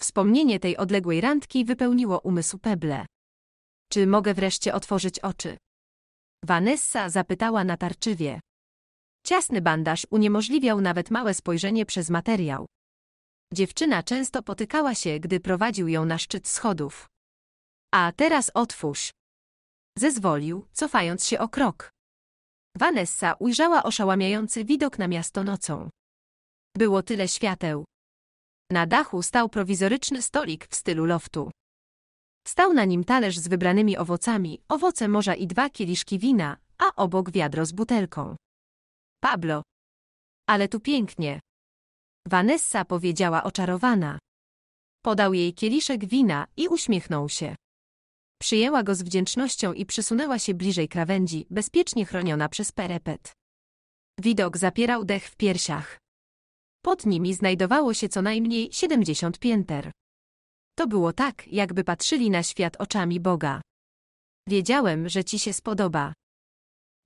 Wspomnienie tej odległej randki wypełniło umysł Peble. Czy mogę wreszcie otworzyć oczy? Vanessa zapytała natarczywie. Ciasny bandaż uniemożliwiał nawet małe spojrzenie przez materiał. Dziewczyna często potykała się, gdy prowadził ją na szczyt schodów. A teraz otwórz. Zezwolił, cofając się o krok. Vanessa ujrzała oszałamiający widok na miasto nocą. Było tyle świateł. Na dachu stał prowizoryczny stolik w stylu loftu. Stał na nim talerz z wybranymi owocami, owoce morza i dwa kieliszki wina, a obok wiadro z butelką. Pablo. Ale tu pięknie. Vanessa powiedziała oczarowana. Podał jej kieliszek wina i uśmiechnął się. Przyjęła go z wdzięcznością i przysunęła się bliżej krawędzi, bezpiecznie chroniona przez perepet. Widok zapierał dech w piersiach. Pod nimi znajdowało się co najmniej siedemdziesiąt pięter. To było tak, jakby patrzyli na świat oczami Boga. Wiedziałem, że ci się spodoba.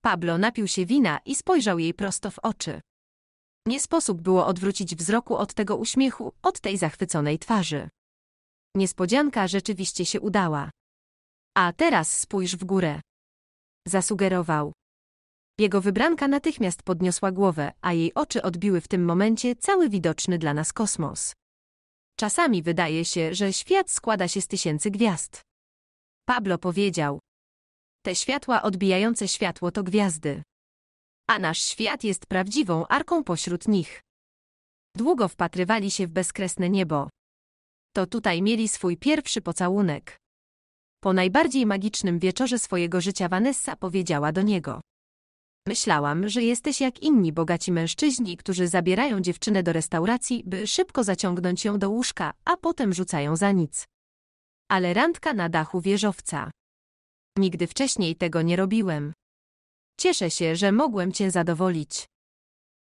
Pablo napił się wina i spojrzał jej prosto w oczy. Nie sposób było odwrócić wzroku od tego uśmiechu, od tej zachwyconej twarzy. Niespodzianka rzeczywiście się udała. A teraz spójrz w górę. Zasugerował. Jego wybranka natychmiast podniosła głowę, a jej oczy odbiły w tym momencie cały widoczny dla nas kosmos. Czasami wydaje się, że świat składa się z tysięcy gwiazd. Pablo powiedział. Te światła odbijające światło to gwiazdy a nasz świat jest prawdziwą arką pośród nich. Długo wpatrywali się w bezkresne niebo. To tutaj mieli swój pierwszy pocałunek. Po najbardziej magicznym wieczorze swojego życia Vanessa powiedziała do niego. Myślałam, że jesteś jak inni bogaci mężczyźni, którzy zabierają dziewczynę do restauracji, by szybko zaciągnąć ją do łóżka, a potem rzucają za nic. Ale randka na dachu wieżowca. Nigdy wcześniej tego nie robiłem. Cieszę się, że mogłem cię zadowolić.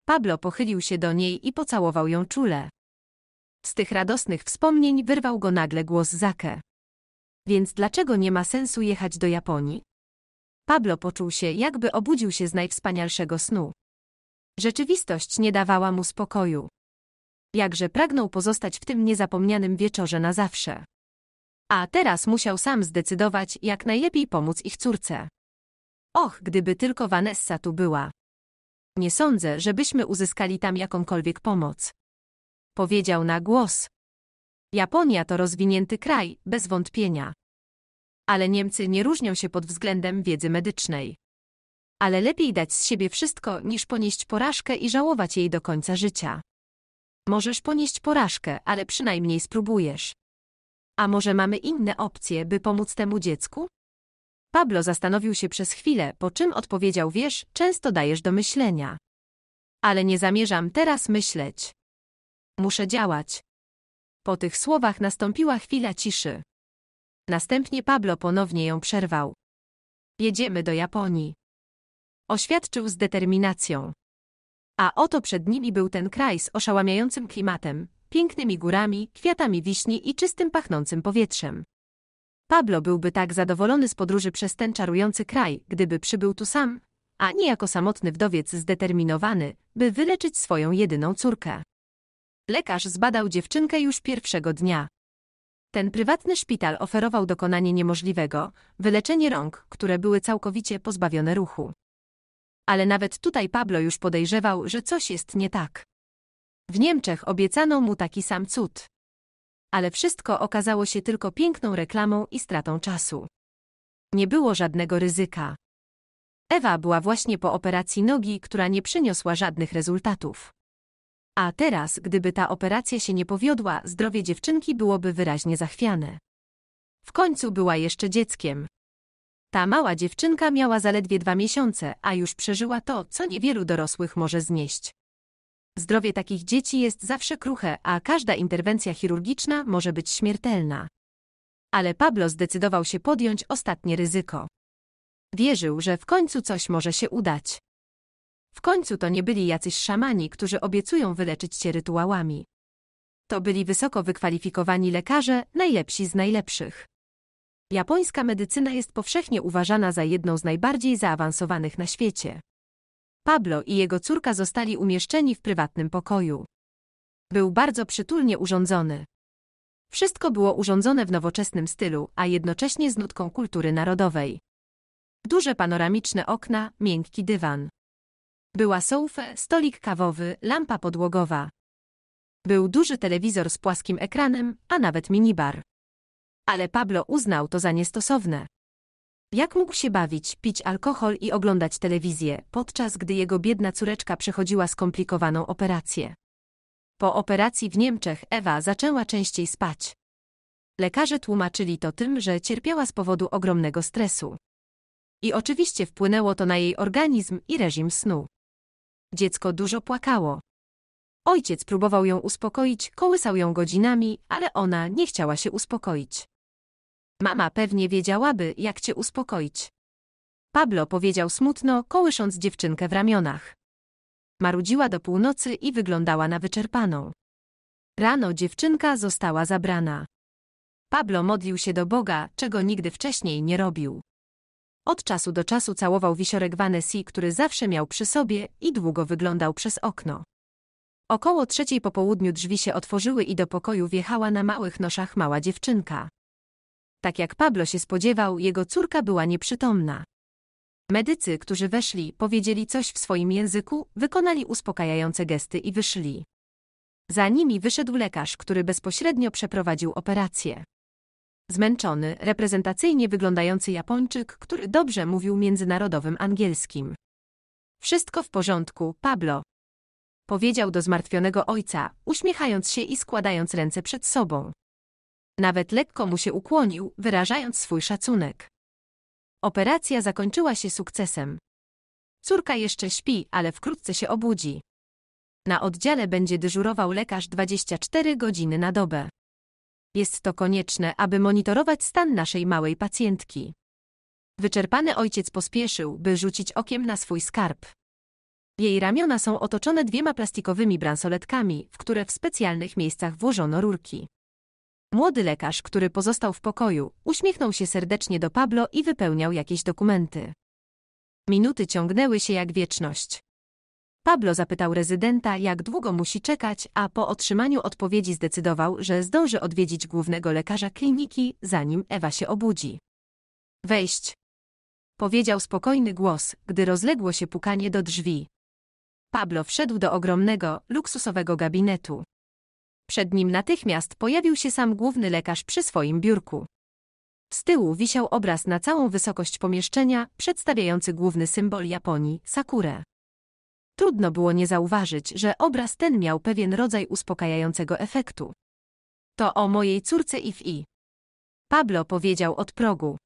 Pablo pochylił się do niej i pocałował ją czule. Z tych radosnych wspomnień wyrwał go nagle głos Zake. Więc dlaczego nie ma sensu jechać do Japonii? Pablo poczuł się, jakby obudził się z najwspanialszego snu. Rzeczywistość nie dawała mu spokoju. Jakże pragnął pozostać w tym niezapomnianym wieczorze na zawsze. A teraz musiał sam zdecydować, jak najlepiej pomóc ich córce. Och, gdyby tylko Vanessa tu była. Nie sądzę, żebyśmy uzyskali tam jakąkolwiek pomoc. Powiedział na głos. Japonia to rozwinięty kraj, bez wątpienia. Ale Niemcy nie różnią się pod względem wiedzy medycznej. Ale lepiej dać z siebie wszystko, niż ponieść porażkę i żałować jej do końca życia. Możesz ponieść porażkę, ale przynajmniej spróbujesz. A może mamy inne opcje, by pomóc temu dziecku? Pablo zastanowił się przez chwilę, po czym odpowiedział wiesz, często dajesz do myślenia. Ale nie zamierzam teraz myśleć. Muszę działać. Po tych słowach nastąpiła chwila ciszy. Następnie Pablo ponownie ją przerwał. Jedziemy do Japonii. Oświadczył z determinacją. A oto przed nimi był ten kraj z oszałamiającym klimatem, pięknymi górami, kwiatami wiśni i czystym pachnącym powietrzem. Pablo byłby tak zadowolony z podróży przez ten czarujący kraj, gdyby przybył tu sam, a nie jako samotny wdowiec zdeterminowany, by wyleczyć swoją jedyną córkę. Lekarz zbadał dziewczynkę już pierwszego dnia. Ten prywatny szpital oferował dokonanie niemożliwego, wyleczenie rąk, które były całkowicie pozbawione ruchu. Ale nawet tutaj Pablo już podejrzewał, że coś jest nie tak. W Niemczech obiecano mu taki sam cud ale wszystko okazało się tylko piękną reklamą i stratą czasu. Nie było żadnego ryzyka. Ewa była właśnie po operacji nogi, która nie przyniosła żadnych rezultatów. A teraz, gdyby ta operacja się nie powiodła, zdrowie dziewczynki byłoby wyraźnie zachwiane. W końcu była jeszcze dzieckiem. Ta mała dziewczynka miała zaledwie dwa miesiące, a już przeżyła to, co niewielu dorosłych może znieść. Zdrowie takich dzieci jest zawsze kruche, a każda interwencja chirurgiczna może być śmiertelna. Ale Pablo zdecydował się podjąć ostatnie ryzyko. Wierzył, że w końcu coś może się udać. W końcu to nie byli jacyś szamani, którzy obiecują wyleczyć cię rytuałami. To byli wysoko wykwalifikowani lekarze, najlepsi z najlepszych. Japońska medycyna jest powszechnie uważana za jedną z najbardziej zaawansowanych na świecie. Pablo i jego córka zostali umieszczeni w prywatnym pokoju. Był bardzo przytulnie urządzony. Wszystko było urządzone w nowoczesnym stylu, a jednocześnie z nutką kultury narodowej. Duże panoramiczne okna, miękki dywan. Była sofa, stolik kawowy, lampa podłogowa. Był duży telewizor z płaskim ekranem, a nawet minibar. Ale Pablo uznał to za niestosowne. Jak mógł się bawić, pić alkohol i oglądać telewizję, podczas gdy jego biedna córeczka przechodziła skomplikowaną operację? Po operacji w Niemczech Ewa zaczęła częściej spać. Lekarze tłumaczyli to tym, że cierpiała z powodu ogromnego stresu. I oczywiście wpłynęło to na jej organizm i reżim snu. Dziecko dużo płakało. Ojciec próbował ją uspokoić, kołysał ją godzinami, ale ona nie chciała się uspokoić. Mama pewnie wiedziałaby, jak cię uspokoić. Pablo powiedział smutno, kołysząc dziewczynkę w ramionach. Marudziła do północy i wyglądała na wyczerpaną. Rano dziewczynka została zabrana. Pablo modlił się do Boga, czego nigdy wcześniej nie robił. Od czasu do czasu całował wisiorek Vanessa, który zawsze miał przy sobie i długo wyglądał przez okno. Około trzeciej po południu drzwi się otworzyły i do pokoju wjechała na małych noszach mała dziewczynka. Tak jak Pablo się spodziewał, jego córka była nieprzytomna. Medycy, którzy weszli, powiedzieli coś w swoim języku, wykonali uspokajające gesty i wyszli. Za nimi wyszedł lekarz, który bezpośrednio przeprowadził operację. Zmęczony, reprezentacyjnie wyglądający Japończyk, który dobrze mówił międzynarodowym angielskim. Wszystko w porządku, Pablo. Powiedział do zmartwionego ojca, uśmiechając się i składając ręce przed sobą. Nawet lekko mu się ukłonił, wyrażając swój szacunek. Operacja zakończyła się sukcesem. Córka jeszcze śpi, ale wkrótce się obudzi. Na oddziale będzie dyżurował lekarz 24 godziny na dobę. Jest to konieczne, aby monitorować stan naszej małej pacjentki. Wyczerpany ojciec pospieszył, by rzucić okiem na swój skarb. Jej ramiona są otoczone dwiema plastikowymi bransoletkami, w które w specjalnych miejscach włożono rurki. Młody lekarz, który pozostał w pokoju, uśmiechnął się serdecznie do Pablo i wypełniał jakieś dokumenty. Minuty ciągnęły się jak wieczność. Pablo zapytał rezydenta, jak długo musi czekać, a po otrzymaniu odpowiedzi zdecydował, że zdąży odwiedzić głównego lekarza kliniki, zanim Ewa się obudzi. Wejść. Powiedział spokojny głos, gdy rozległo się pukanie do drzwi. Pablo wszedł do ogromnego, luksusowego gabinetu. Przed nim natychmiast pojawił się sam główny lekarz przy swoim biurku. Z tyłu wisiał obraz na całą wysokość pomieszczenia, przedstawiający główny symbol Japonii, sakurę. Trudno było nie zauważyć, że obraz ten miał pewien rodzaj uspokajającego efektu. To o mojej córce i. Pablo powiedział od progu.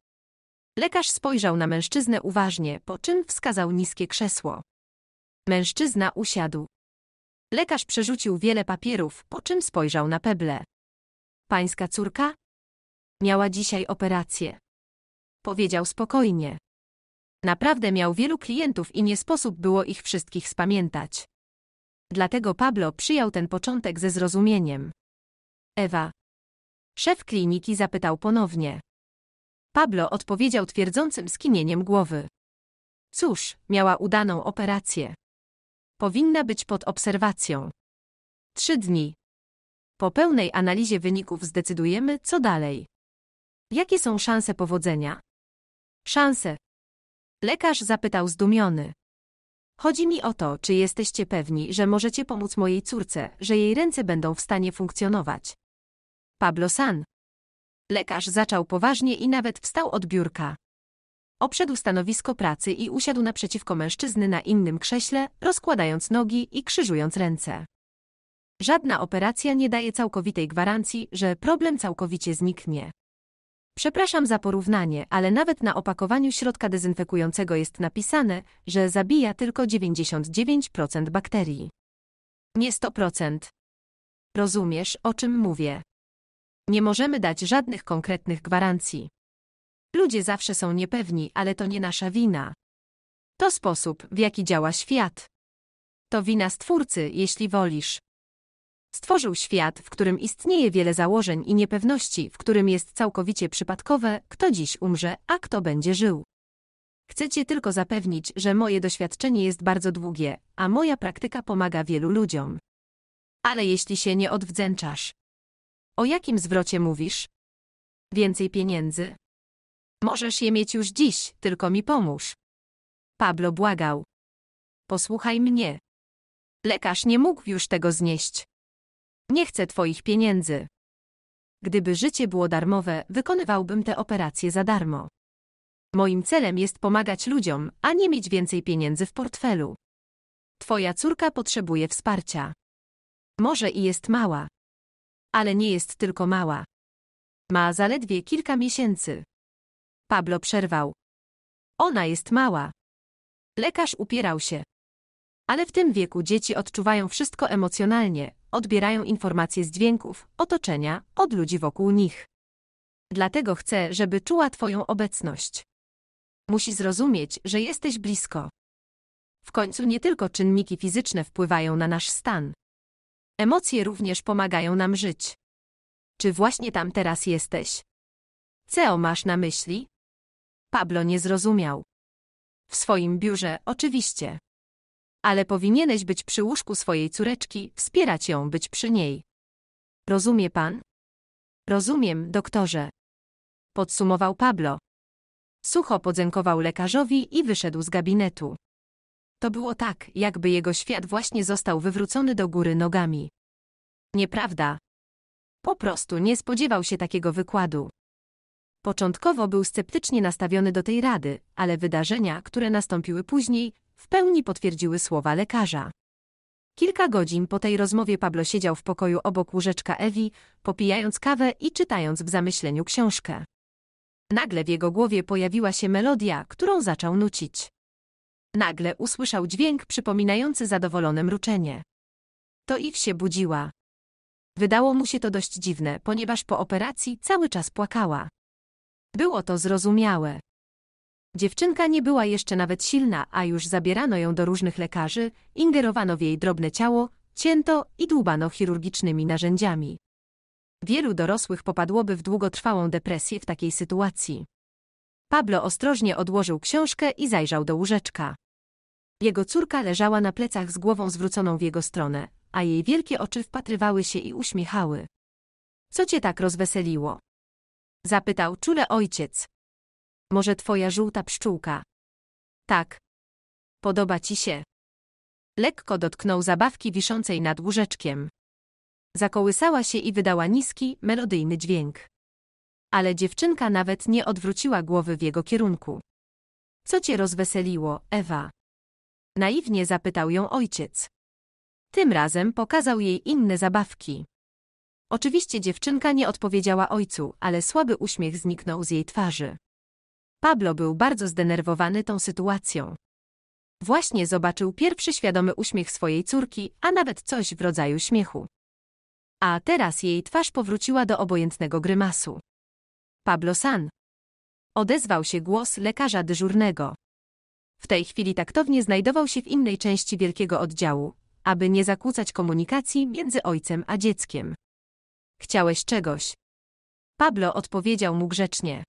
Lekarz spojrzał na mężczyznę uważnie, po czym wskazał niskie krzesło. Mężczyzna usiadł. Lekarz przerzucił wiele papierów, po czym spojrzał na Peble. Pańska córka? Miała dzisiaj operację. Powiedział spokojnie. Naprawdę miał wielu klientów i nie sposób było ich wszystkich spamiętać. Dlatego Pablo przyjął ten początek ze zrozumieniem. Ewa. Szef kliniki zapytał ponownie. Pablo odpowiedział twierdzącym skinieniem głowy. Cóż, miała udaną operację powinna być pod obserwacją. 3 dni. Po pełnej analizie wyników zdecydujemy, co dalej. Jakie są szanse powodzenia? Szanse. Lekarz zapytał zdumiony. Chodzi mi o to, czy jesteście pewni, że możecie pomóc mojej córce, że jej ręce będą w stanie funkcjonować. Pablo San. Lekarz zaczął poważnie i nawet wstał od biurka. Obszedł stanowisko pracy i usiadł naprzeciwko mężczyzny na innym krześle, rozkładając nogi i krzyżując ręce. Żadna operacja nie daje całkowitej gwarancji, że problem całkowicie zniknie. Przepraszam za porównanie, ale nawet na opakowaniu środka dezynfekującego jest napisane, że zabija tylko 99% bakterii. Nie 100%. Rozumiesz, o czym mówię. Nie możemy dać żadnych konkretnych gwarancji. Ludzie zawsze są niepewni, ale to nie nasza wina. To sposób, w jaki działa świat. To wina Stwórcy, jeśli wolisz. Stworzył świat, w którym istnieje wiele założeń i niepewności, w którym jest całkowicie przypadkowe, kto dziś umrze, a kto będzie żył. Chcę Cię tylko zapewnić, że moje doświadczenie jest bardzo długie, a moja praktyka pomaga wielu ludziom. Ale jeśli się nie odwdzęczasz. O jakim zwrocie mówisz? Więcej pieniędzy? Możesz je mieć już dziś, tylko mi pomóż. Pablo błagał. Posłuchaj mnie. Lekarz nie mógł już tego znieść. Nie chcę twoich pieniędzy. Gdyby życie było darmowe, wykonywałbym te operacje za darmo. Moim celem jest pomagać ludziom, a nie mieć więcej pieniędzy w portfelu. Twoja córka potrzebuje wsparcia. Może i jest mała. Ale nie jest tylko mała. Ma zaledwie kilka miesięcy. Pablo przerwał. Ona jest mała. Lekarz upierał się. Ale w tym wieku dzieci odczuwają wszystko emocjonalnie, odbierają informacje z dźwięków, otoczenia, od ludzi wokół nich. Dlatego chcę, żeby czuła Twoją obecność. Musi zrozumieć, że jesteś blisko. W końcu nie tylko czynniki fizyczne wpływają na nasz stan. Emocje również pomagają nam żyć. Czy właśnie tam teraz jesteś? Co masz na myśli? Pablo nie zrozumiał. W swoim biurze, oczywiście. Ale powinieneś być przy łóżku swojej córeczki, wspierać ją, być przy niej. Rozumie pan? Rozumiem, doktorze. Podsumował Pablo. Sucho podziękował lekarzowi i wyszedł z gabinetu. To było tak, jakby jego świat właśnie został wywrócony do góry nogami. Nieprawda. Po prostu nie spodziewał się takiego wykładu. Początkowo był sceptycznie nastawiony do tej rady, ale wydarzenia, które nastąpiły później, w pełni potwierdziły słowa lekarza. Kilka godzin po tej rozmowie Pablo siedział w pokoju obok łóżeczka Ewi, popijając kawę i czytając w zamyśleniu książkę. Nagle w jego głowie pojawiła się melodia, którą zaczął nucić. Nagle usłyszał dźwięk przypominający zadowolone mruczenie. To ich się budziła. Wydało mu się to dość dziwne, ponieważ po operacji cały czas płakała. Było to zrozumiałe. Dziewczynka nie była jeszcze nawet silna, a już zabierano ją do różnych lekarzy, ingerowano w jej drobne ciało, cięto i dłubano chirurgicznymi narzędziami. Wielu dorosłych popadłoby w długotrwałą depresję w takiej sytuacji. Pablo ostrożnie odłożył książkę i zajrzał do łóżeczka. Jego córka leżała na plecach z głową zwróconą w jego stronę, a jej wielkie oczy wpatrywały się i uśmiechały. Co cię tak rozweseliło? Zapytał czule ojciec. Może twoja żółta pszczółka? Tak. Podoba ci się. Lekko dotknął zabawki wiszącej nad łóżeczkiem. Zakołysała się i wydała niski, melodyjny dźwięk. Ale dziewczynka nawet nie odwróciła głowy w jego kierunku. Co cię rozweseliło, Ewa? Naiwnie zapytał ją ojciec. Tym razem pokazał jej inne zabawki. Oczywiście dziewczynka nie odpowiedziała ojcu, ale słaby uśmiech zniknął z jej twarzy. Pablo był bardzo zdenerwowany tą sytuacją. Właśnie zobaczył pierwszy świadomy uśmiech swojej córki, a nawet coś w rodzaju śmiechu. A teraz jej twarz powróciła do obojętnego grymasu. Pablo San. Odezwał się głos lekarza dyżurnego. W tej chwili taktownie znajdował się w innej części wielkiego oddziału, aby nie zakłócać komunikacji między ojcem a dzieckiem. Chciałeś czegoś? Pablo odpowiedział mu grzecznie.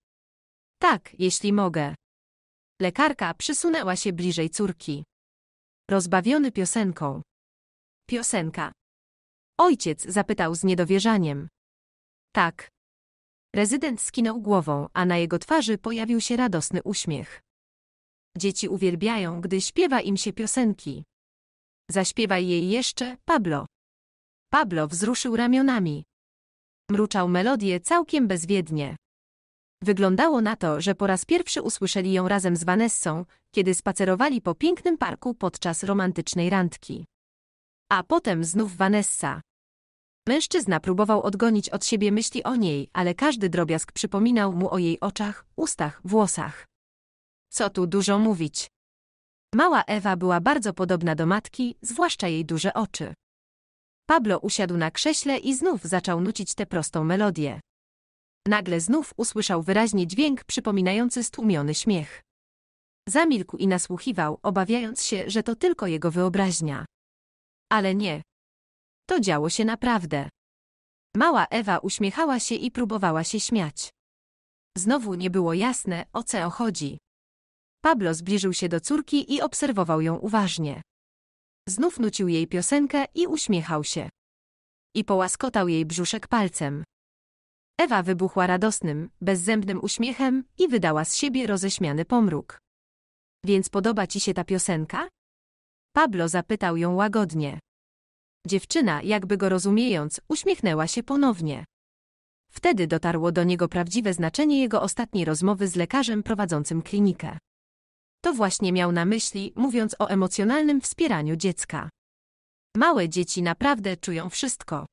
Tak, jeśli mogę. Lekarka przysunęła się bliżej córki. Rozbawiony piosenką. Piosenka. Ojciec zapytał z niedowierzaniem. Tak. Rezydent skinął głową, a na jego twarzy pojawił się radosny uśmiech. Dzieci uwielbiają, gdy śpiewa im się piosenki. Zaśpiewaj jej jeszcze, Pablo. Pablo wzruszył ramionami. Mruczał melodię całkiem bezwiednie. Wyglądało na to, że po raz pierwszy usłyszeli ją razem z Vanessą, kiedy spacerowali po pięknym parku podczas romantycznej randki. A potem znów Vanessa. Mężczyzna próbował odgonić od siebie myśli o niej, ale każdy drobiazg przypominał mu o jej oczach, ustach, włosach. Co tu dużo mówić. Mała Ewa była bardzo podobna do matki, zwłaszcza jej duże oczy. Pablo usiadł na krześle i znów zaczął nucić tę prostą melodię. Nagle znów usłyszał wyraźnie dźwięk przypominający stłumiony śmiech. Zamilkł i nasłuchiwał, obawiając się, że to tylko jego wyobraźnia. Ale nie. To działo się naprawdę. Mała Ewa uśmiechała się i próbowała się śmiać. Znowu nie było jasne, o co chodzi. Pablo zbliżył się do córki i obserwował ją uważnie. Znów nucił jej piosenkę i uśmiechał się. I połaskotał jej brzuszek palcem. Ewa wybuchła radosnym, bezzębnym uśmiechem i wydała z siebie roześmiany pomruk. Więc podoba ci się ta piosenka? Pablo zapytał ją łagodnie. Dziewczyna, jakby go rozumiejąc, uśmiechnęła się ponownie. Wtedy dotarło do niego prawdziwe znaczenie jego ostatniej rozmowy z lekarzem prowadzącym klinikę. To właśnie miał na myśli, mówiąc o emocjonalnym wspieraniu dziecka. Małe dzieci naprawdę czują wszystko.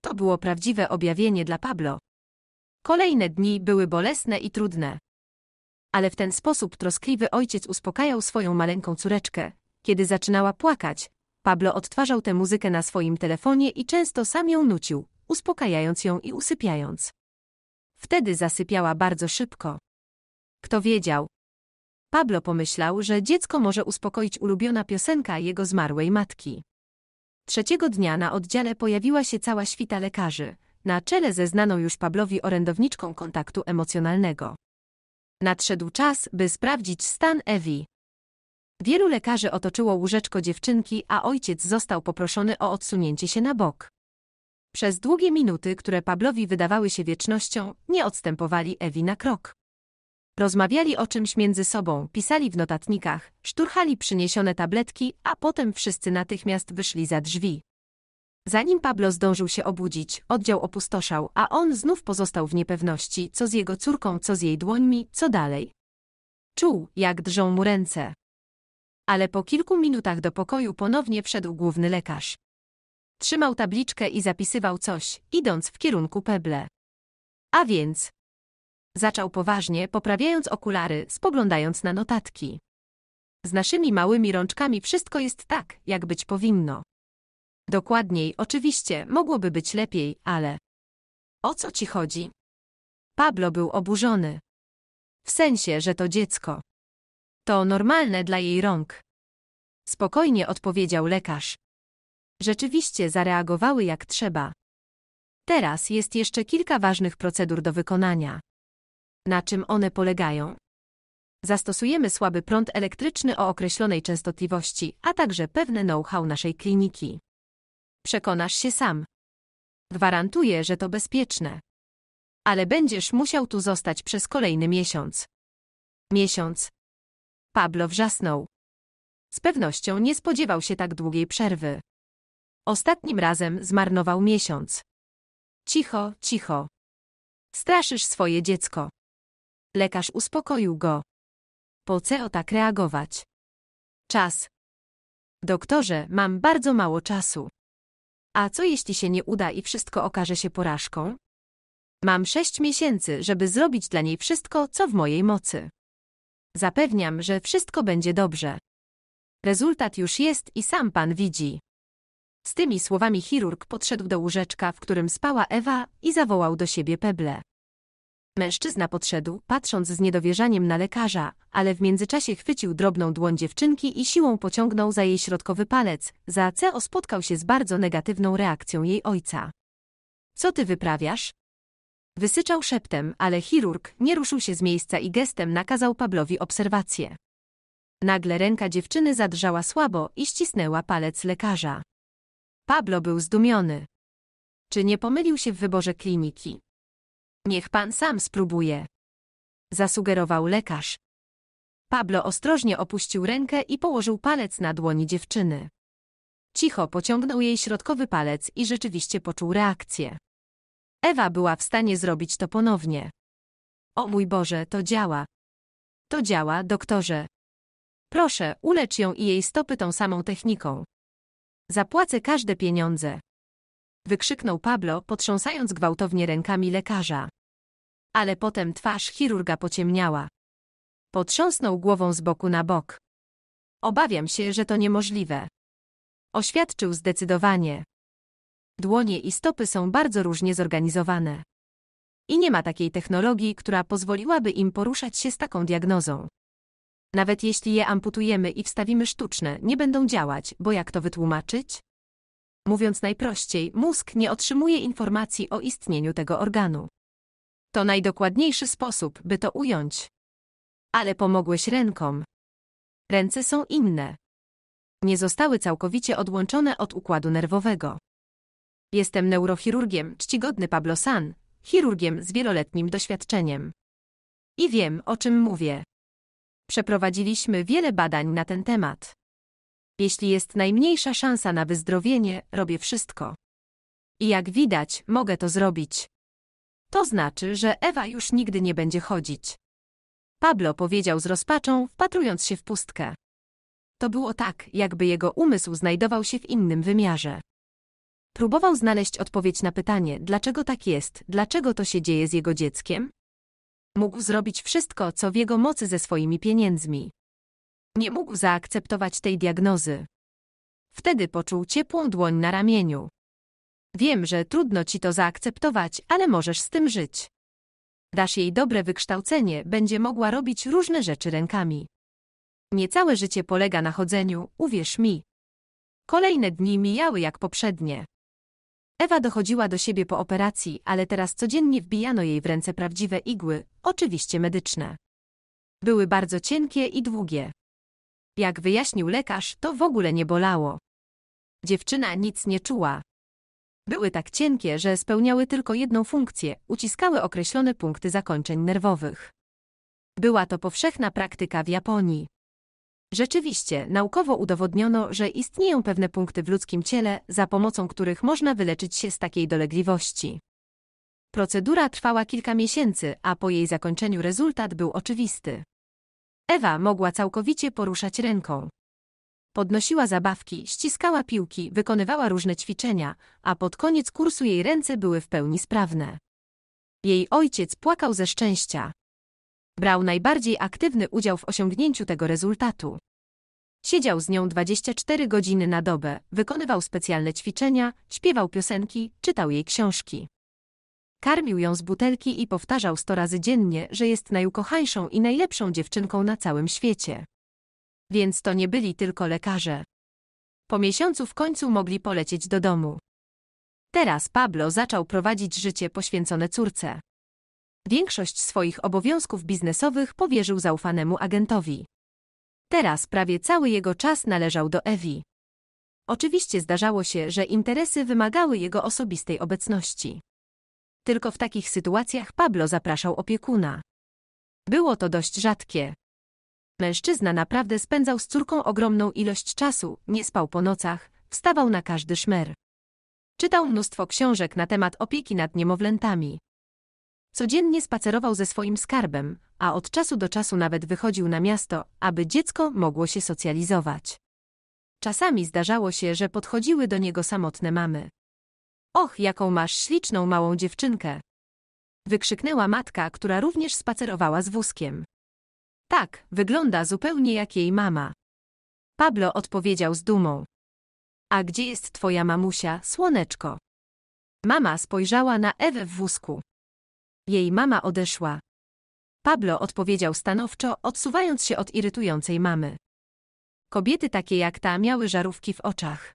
To było prawdziwe objawienie dla Pablo. Kolejne dni były bolesne i trudne. Ale w ten sposób troskliwy ojciec uspokajał swoją maleńką córeczkę. Kiedy zaczynała płakać, Pablo odtwarzał tę muzykę na swoim telefonie i często sam ją nucił, uspokajając ją i usypiając. Wtedy zasypiała bardzo szybko. Kto wiedział, Pablo pomyślał, że dziecko może uspokoić ulubiona piosenka jego zmarłej matki. Trzeciego dnia na oddziale pojawiła się cała świta lekarzy, na czele ze znaną już Pablowi orędowniczką kontaktu emocjonalnego. Nadszedł czas, by sprawdzić stan Ewi. Wielu lekarzy otoczyło łóżeczko dziewczynki, a ojciec został poproszony o odsunięcie się na bok. Przez długie minuty, które Pablowi wydawały się wiecznością, nie odstępowali Ewi na krok. Rozmawiali o czymś między sobą, pisali w notatnikach, szturchali przyniesione tabletki, a potem wszyscy natychmiast wyszli za drzwi. Zanim Pablo zdążył się obudzić, oddział opustoszał, a on znów pozostał w niepewności, co z jego córką, co z jej dłońmi, co dalej. Czuł, jak drżą mu ręce. Ale po kilku minutach do pokoju ponownie wszedł główny lekarz. Trzymał tabliczkę i zapisywał coś, idąc w kierunku Peble. A więc, Zaczął poważnie, poprawiając okulary, spoglądając na notatki. Z naszymi małymi rączkami wszystko jest tak, jak być powinno. Dokładniej, oczywiście, mogłoby być lepiej, ale... O co ci chodzi? Pablo był oburzony. W sensie, że to dziecko. To normalne dla jej rąk. Spokojnie odpowiedział lekarz. Rzeczywiście zareagowały jak trzeba. Teraz jest jeszcze kilka ważnych procedur do wykonania na czym one polegają. Zastosujemy słaby prąd elektryczny o określonej częstotliwości, a także pewne know-how naszej kliniki. Przekonasz się sam. Gwarantuję, że to bezpieczne. Ale będziesz musiał tu zostać przez kolejny miesiąc. Miesiąc. Pablo wrzasnął. Z pewnością nie spodziewał się tak długiej przerwy. Ostatnim razem zmarnował miesiąc. Cicho, cicho. Straszysz swoje dziecko. Lekarz uspokoił go. Po co tak reagować? Czas. Doktorze, mam bardzo mało czasu. A co jeśli się nie uda i wszystko okaże się porażką? Mam sześć miesięcy, żeby zrobić dla niej wszystko, co w mojej mocy. Zapewniam, że wszystko będzie dobrze. Rezultat już jest i sam pan widzi. Z tymi słowami chirurg podszedł do łóżeczka, w którym spała Ewa i zawołał do siebie Peble. Mężczyzna podszedł, patrząc z niedowierzaniem na lekarza, ale w międzyczasie chwycił drobną dłoń dziewczynki i siłą pociągnął za jej środkowy palec, za co spotkał się z bardzo negatywną reakcją jej ojca. Co ty wyprawiasz? Wysyczał szeptem, ale chirurg nie ruszył się z miejsca i gestem nakazał Pablowi obserwację. Nagle ręka dziewczyny zadrżała słabo i ścisnęła palec lekarza. Pablo był zdumiony. Czy nie pomylił się w wyborze kliniki? Niech pan sam spróbuje. Zasugerował lekarz. Pablo ostrożnie opuścił rękę i położył palec na dłoni dziewczyny. Cicho pociągnął jej środkowy palec i rzeczywiście poczuł reakcję. Ewa była w stanie zrobić to ponownie. O mój Boże, to działa. To działa, doktorze. Proszę, ulecz ją i jej stopy tą samą techniką. Zapłacę każde pieniądze wykrzyknął Pablo, potrząsając gwałtownie rękami lekarza. Ale potem twarz chirurga pociemniała. Potrząsnął głową z boku na bok. Obawiam się, że to niemożliwe. Oświadczył zdecydowanie. Dłonie i stopy są bardzo różnie zorganizowane. I nie ma takiej technologii, która pozwoliłaby im poruszać się z taką diagnozą. Nawet jeśli je amputujemy i wstawimy sztuczne, nie będą działać, bo jak to wytłumaczyć? Mówiąc najprościej, mózg nie otrzymuje informacji o istnieniu tego organu. To najdokładniejszy sposób, by to ująć. Ale pomogłeś rękom. Ręce są inne. Nie zostały całkowicie odłączone od układu nerwowego. Jestem neurochirurgiem, czcigodny Pablo San, chirurgiem z wieloletnim doświadczeniem. I wiem, o czym mówię. Przeprowadziliśmy wiele badań na ten temat. Jeśli jest najmniejsza szansa na wyzdrowienie, robię wszystko. I jak widać, mogę to zrobić. To znaczy, że Ewa już nigdy nie będzie chodzić. Pablo powiedział z rozpaczą, wpatrując się w pustkę. To było tak, jakby jego umysł znajdował się w innym wymiarze. Próbował znaleźć odpowiedź na pytanie, dlaczego tak jest, dlaczego to się dzieje z jego dzieckiem? Mógł zrobić wszystko, co w jego mocy ze swoimi pieniędzmi. Nie mógł zaakceptować tej diagnozy. Wtedy poczuł ciepłą dłoń na ramieniu. Wiem, że trudno ci to zaakceptować, ale możesz z tym żyć. Dasz jej dobre wykształcenie, będzie mogła robić różne rzeczy rękami. Nie całe życie polega na chodzeniu, uwierz mi. Kolejne dni mijały jak poprzednie. Ewa dochodziła do siebie po operacji, ale teraz codziennie wbijano jej w ręce prawdziwe igły, oczywiście medyczne. Były bardzo cienkie i długie. Jak wyjaśnił lekarz, to w ogóle nie bolało. Dziewczyna nic nie czuła. Były tak cienkie, że spełniały tylko jedną funkcję uciskały określone punkty zakończeń nerwowych. Była to powszechna praktyka w Japonii. Rzeczywiście, naukowo udowodniono, że istnieją pewne punkty w ludzkim ciele, za pomocą których można wyleczyć się z takiej dolegliwości. Procedura trwała kilka miesięcy, a po jej zakończeniu rezultat był oczywisty. Ewa mogła całkowicie poruszać ręką. Podnosiła zabawki, ściskała piłki, wykonywała różne ćwiczenia, a pod koniec kursu jej ręce były w pełni sprawne. Jej ojciec płakał ze szczęścia. Brał najbardziej aktywny udział w osiągnięciu tego rezultatu. Siedział z nią 24 godziny na dobę, wykonywał specjalne ćwiczenia, śpiewał piosenki, czytał jej książki. Karmił ją z butelki i powtarzał sto razy dziennie, że jest najukochańszą i najlepszą dziewczynką na całym świecie. Więc to nie byli tylko lekarze. Po miesiącu w końcu mogli polecieć do domu. Teraz Pablo zaczął prowadzić życie poświęcone córce. Większość swoich obowiązków biznesowych powierzył zaufanemu agentowi. Teraz prawie cały jego czas należał do Ewi. Oczywiście zdarzało się, że interesy wymagały jego osobistej obecności. Tylko w takich sytuacjach Pablo zapraszał opiekuna. Było to dość rzadkie. Mężczyzna naprawdę spędzał z córką ogromną ilość czasu, nie spał po nocach, wstawał na każdy szmer. Czytał mnóstwo książek na temat opieki nad niemowlętami. Codziennie spacerował ze swoim skarbem, a od czasu do czasu nawet wychodził na miasto, aby dziecko mogło się socjalizować. Czasami zdarzało się, że podchodziły do niego samotne mamy. Och, jaką masz śliczną małą dziewczynkę! Wykrzyknęła matka, która również spacerowała z wózkiem. Tak, wygląda zupełnie jak jej mama. Pablo odpowiedział z dumą. A gdzie jest twoja mamusia, słoneczko? Mama spojrzała na Ewę w wózku. Jej mama odeszła. Pablo odpowiedział stanowczo, odsuwając się od irytującej mamy. Kobiety takie jak ta miały żarówki w oczach.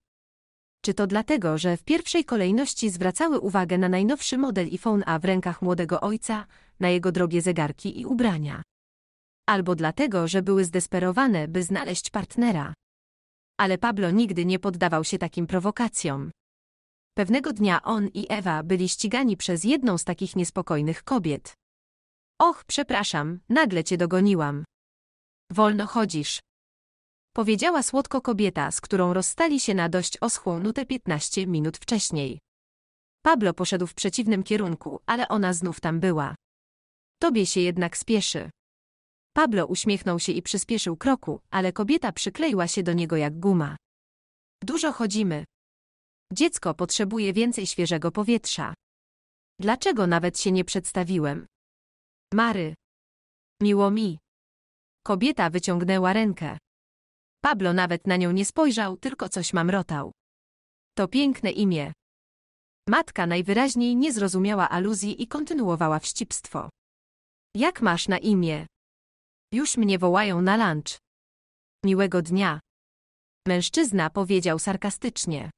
Czy to dlatego, że w pierwszej kolejności zwracały uwagę na najnowszy model iPhone A w rękach młodego ojca, na jego drogie zegarki i ubrania? Albo dlatego, że były zdesperowane, by znaleźć partnera. Ale Pablo nigdy nie poddawał się takim prowokacjom. Pewnego dnia on i Ewa byli ścigani przez jedną z takich niespokojnych kobiet. Och, przepraszam, nagle cię dogoniłam. Wolno chodzisz, Powiedziała słodko kobieta, z którą rozstali się na dość oschłą nutę 15 minut wcześniej. Pablo poszedł w przeciwnym kierunku, ale ona znów tam była. Tobie się jednak spieszy. Pablo uśmiechnął się i przyspieszył kroku, ale kobieta przykleiła się do niego jak guma. Dużo chodzimy. Dziecko potrzebuje więcej świeżego powietrza. Dlaczego nawet się nie przedstawiłem? Mary. Miło mi. Kobieta wyciągnęła rękę. Pablo nawet na nią nie spojrzał, tylko coś mamrotał. To piękne imię. Matka najwyraźniej nie zrozumiała aluzji i kontynuowała wścibstwo. Jak masz na imię? Już mnie wołają na lunch. Miłego dnia. Mężczyzna powiedział sarkastycznie.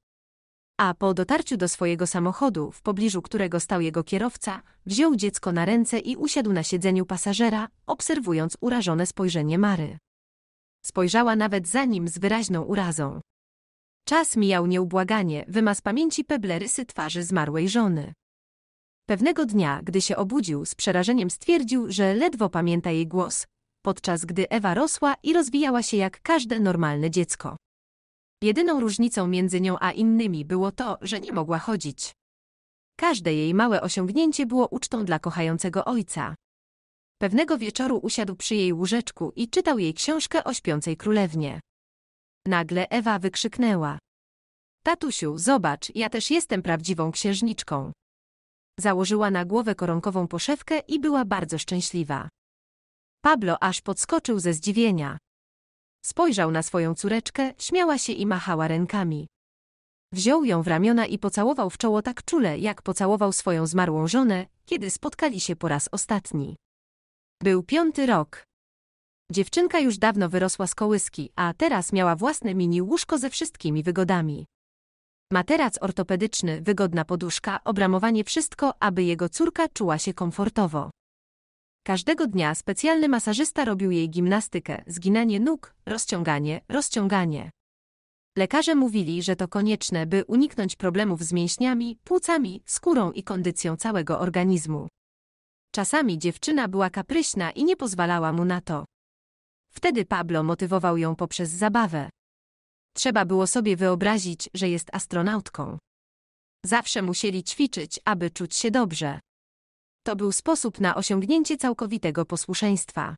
A po dotarciu do swojego samochodu, w pobliżu którego stał jego kierowca, wziął dziecko na ręce i usiadł na siedzeniu pasażera, obserwując urażone spojrzenie Mary. Spojrzała nawet za nim z wyraźną urazą. Czas mijał nieubłaganie, wyma z pamięci peble rysy twarzy zmarłej żony. Pewnego dnia, gdy się obudził, z przerażeniem stwierdził, że ledwo pamięta jej głos, podczas gdy Ewa rosła i rozwijała się jak każde normalne dziecko. Jedyną różnicą między nią a innymi było to, że nie mogła chodzić. Każde jej małe osiągnięcie było ucztą dla kochającego ojca. Pewnego wieczoru usiadł przy jej łóżeczku i czytał jej książkę o śpiącej królewnie. Nagle Ewa wykrzyknęła. Tatusiu, zobacz, ja też jestem prawdziwą księżniczką. Założyła na głowę koronkową poszewkę i była bardzo szczęśliwa. Pablo aż podskoczył ze zdziwienia. Spojrzał na swoją córeczkę, śmiała się i machała rękami. Wziął ją w ramiona i pocałował w czoło tak czule, jak pocałował swoją zmarłą żonę, kiedy spotkali się po raz ostatni. Był piąty rok. Dziewczynka już dawno wyrosła z kołyski, a teraz miała własne mini łóżko ze wszystkimi wygodami. Materac ortopedyczny, wygodna poduszka, obramowanie wszystko, aby jego córka czuła się komfortowo. Każdego dnia specjalny masażysta robił jej gimnastykę, zginanie nóg, rozciąganie, rozciąganie. Lekarze mówili, że to konieczne, by uniknąć problemów z mięśniami, płucami, skórą i kondycją całego organizmu. Czasami dziewczyna była kapryśna i nie pozwalała mu na to. Wtedy Pablo motywował ją poprzez zabawę. Trzeba było sobie wyobrazić, że jest astronautką. Zawsze musieli ćwiczyć, aby czuć się dobrze. To był sposób na osiągnięcie całkowitego posłuszeństwa.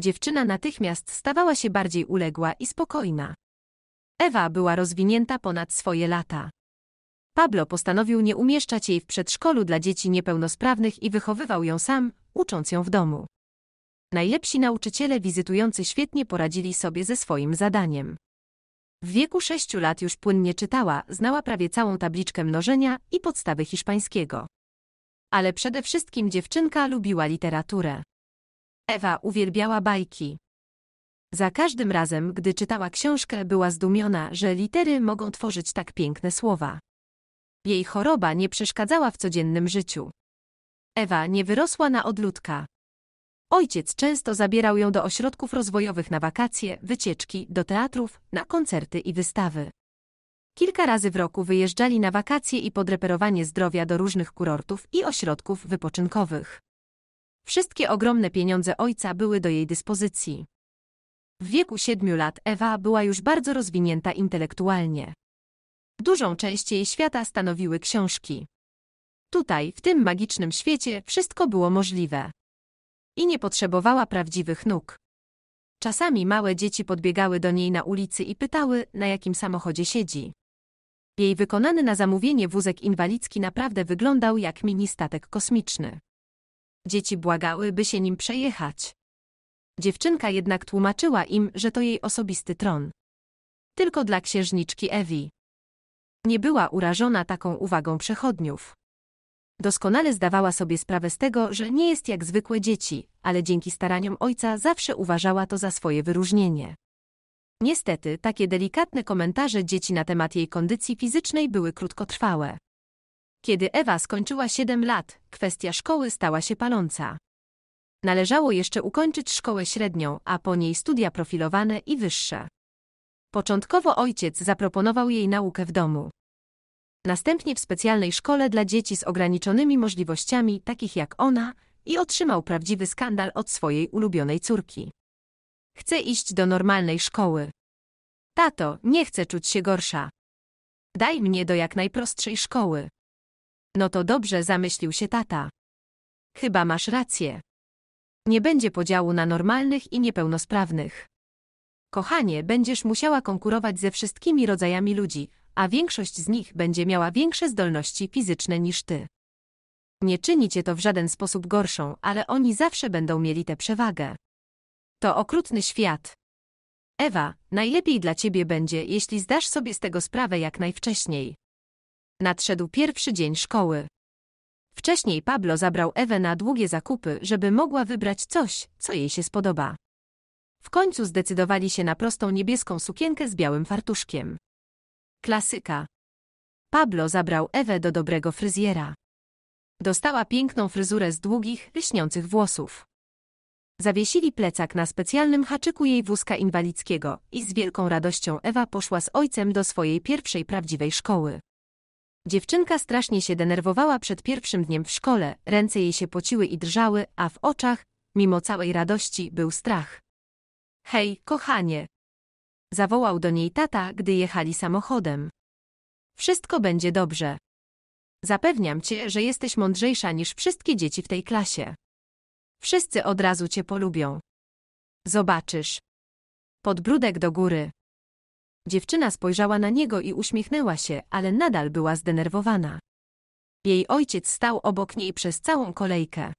Dziewczyna natychmiast stawała się bardziej uległa i spokojna. Ewa była rozwinięta ponad swoje lata. Pablo postanowił nie umieszczać jej w przedszkolu dla dzieci niepełnosprawnych i wychowywał ją sam, ucząc ją w domu. Najlepsi nauczyciele wizytujący świetnie poradzili sobie ze swoim zadaniem. W wieku sześciu lat już płynnie czytała, znała prawie całą tabliczkę mnożenia i podstawy hiszpańskiego. Ale przede wszystkim dziewczynka lubiła literaturę. Ewa uwielbiała bajki. Za każdym razem, gdy czytała książkę, była zdumiona, że litery mogą tworzyć tak piękne słowa. Jej choroba nie przeszkadzała w codziennym życiu. Ewa nie wyrosła na odludka. Ojciec często zabierał ją do ośrodków rozwojowych na wakacje, wycieczki, do teatrów, na koncerty i wystawy. Kilka razy w roku wyjeżdżali na wakacje i podreperowanie zdrowia do różnych kurortów i ośrodków wypoczynkowych. Wszystkie ogromne pieniądze ojca były do jej dyspozycji. W wieku siedmiu lat Ewa była już bardzo rozwinięta intelektualnie. Dużą część jej świata stanowiły książki. Tutaj, w tym magicznym świecie, wszystko było możliwe. I nie potrzebowała prawdziwych nóg. Czasami małe dzieci podbiegały do niej na ulicy i pytały, na jakim samochodzie siedzi. Jej wykonany na zamówienie wózek inwalidzki naprawdę wyglądał jak mini statek kosmiczny. Dzieci błagały, by się nim przejechać. Dziewczynka jednak tłumaczyła im, że to jej osobisty tron. Tylko dla księżniczki Ewi. Nie była urażona taką uwagą przechodniów. Doskonale zdawała sobie sprawę z tego, że nie jest jak zwykłe dzieci, ale dzięki staraniom ojca zawsze uważała to za swoje wyróżnienie. Niestety, takie delikatne komentarze dzieci na temat jej kondycji fizycznej były krótkotrwałe. Kiedy Ewa skończyła 7 lat, kwestia szkoły stała się paląca. Należało jeszcze ukończyć szkołę średnią, a po niej studia profilowane i wyższe. Początkowo ojciec zaproponował jej naukę w domu. Następnie w specjalnej szkole dla dzieci z ograniczonymi możliwościami, takich jak ona, i otrzymał prawdziwy skandal od swojej ulubionej córki. Chcę iść do normalnej szkoły. Tato, nie chcę czuć się gorsza. Daj mnie do jak najprostszej szkoły. No to dobrze, zamyślił się tata. Chyba masz rację. Nie będzie podziału na normalnych i niepełnosprawnych. Kochanie, będziesz musiała konkurować ze wszystkimi rodzajami ludzi, a większość z nich będzie miała większe zdolności fizyczne niż ty. Nie czyni cię to w żaden sposób gorszą, ale oni zawsze będą mieli tę przewagę. To okrutny świat. Ewa, najlepiej dla ciebie będzie, jeśli zdasz sobie z tego sprawę jak najwcześniej. Nadszedł pierwszy dzień szkoły. Wcześniej Pablo zabrał Ewę na długie zakupy, żeby mogła wybrać coś, co jej się spodoba. W końcu zdecydowali się na prostą niebieską sukienkę z białym fartuszkiem. Klasyka. Pablo zabrał Ewę do dobrego fryzjera. Dostała piękną fryzurę z długich, lśniących włosów. Zawiesili plecak na specjalnym haczyku jej wózka inwalidzkiego i z wielką radością Ewa poszła z ojcem do swojej pierwszej prawdziwej szkoły. Dziewczynka strasznie się denerwowała przed pierwszym dniem w szkole, ręce jej się pociły i drżały, a w oczach, mimo całej radości, był strach. Hej, kochanie! Zawołał do niej tata, gdy jechali samochodem. Wszystko będzie dobrze. Zapewniam cię, że jesteś mądrzejsza niż wszystkie dzieci w tej klasie. Wszyscy od razu cię polubią. Zobaczysz. Podbródek do góry. Dziewczyna spojrzała na niego i uśmiechnęła się, ale nadal była zdenerwowana. Jej ojciec stał obok niej przez całą kolejkę.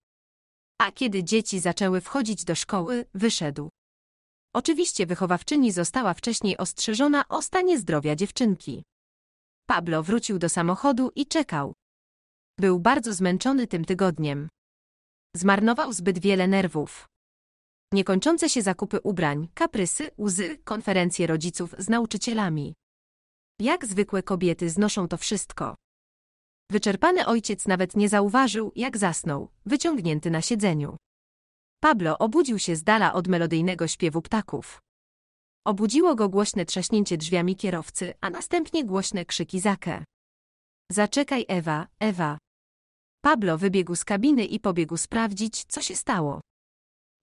A kiedy dzieci zaczęły wchodzić do szkoły, wyszedł. Oczywiście wychowawczyni została wcześniej ostrzeżona o stanie zdrowia dziewczynki. Pablo wrócił do samochodu i czekał. Był bardzo zmęczony tym tygodniem. Zmarnował zbyt wiele nerwów. Niekończące się zakupy ubrań, kaprysy, łzy, konferencje rodziców z nauczycielami. Jak zwykłe kobiety znoszą to wszystko. Wyczerpany ojciec nawet nie zauważył, jak zasnął, wyciągnięty na siedzeniu. Pablo obudził się z dala od melodyjnego śpiewu ptaków. Obudziło go głośne trzaśnięcie drzwiami kierowcy, a następnie głośne krzyki Zakę. Zaczekaj Ewa, Ewa. Pablo wybiegł z kabiny i pobiegł sprawdzić, co się stało.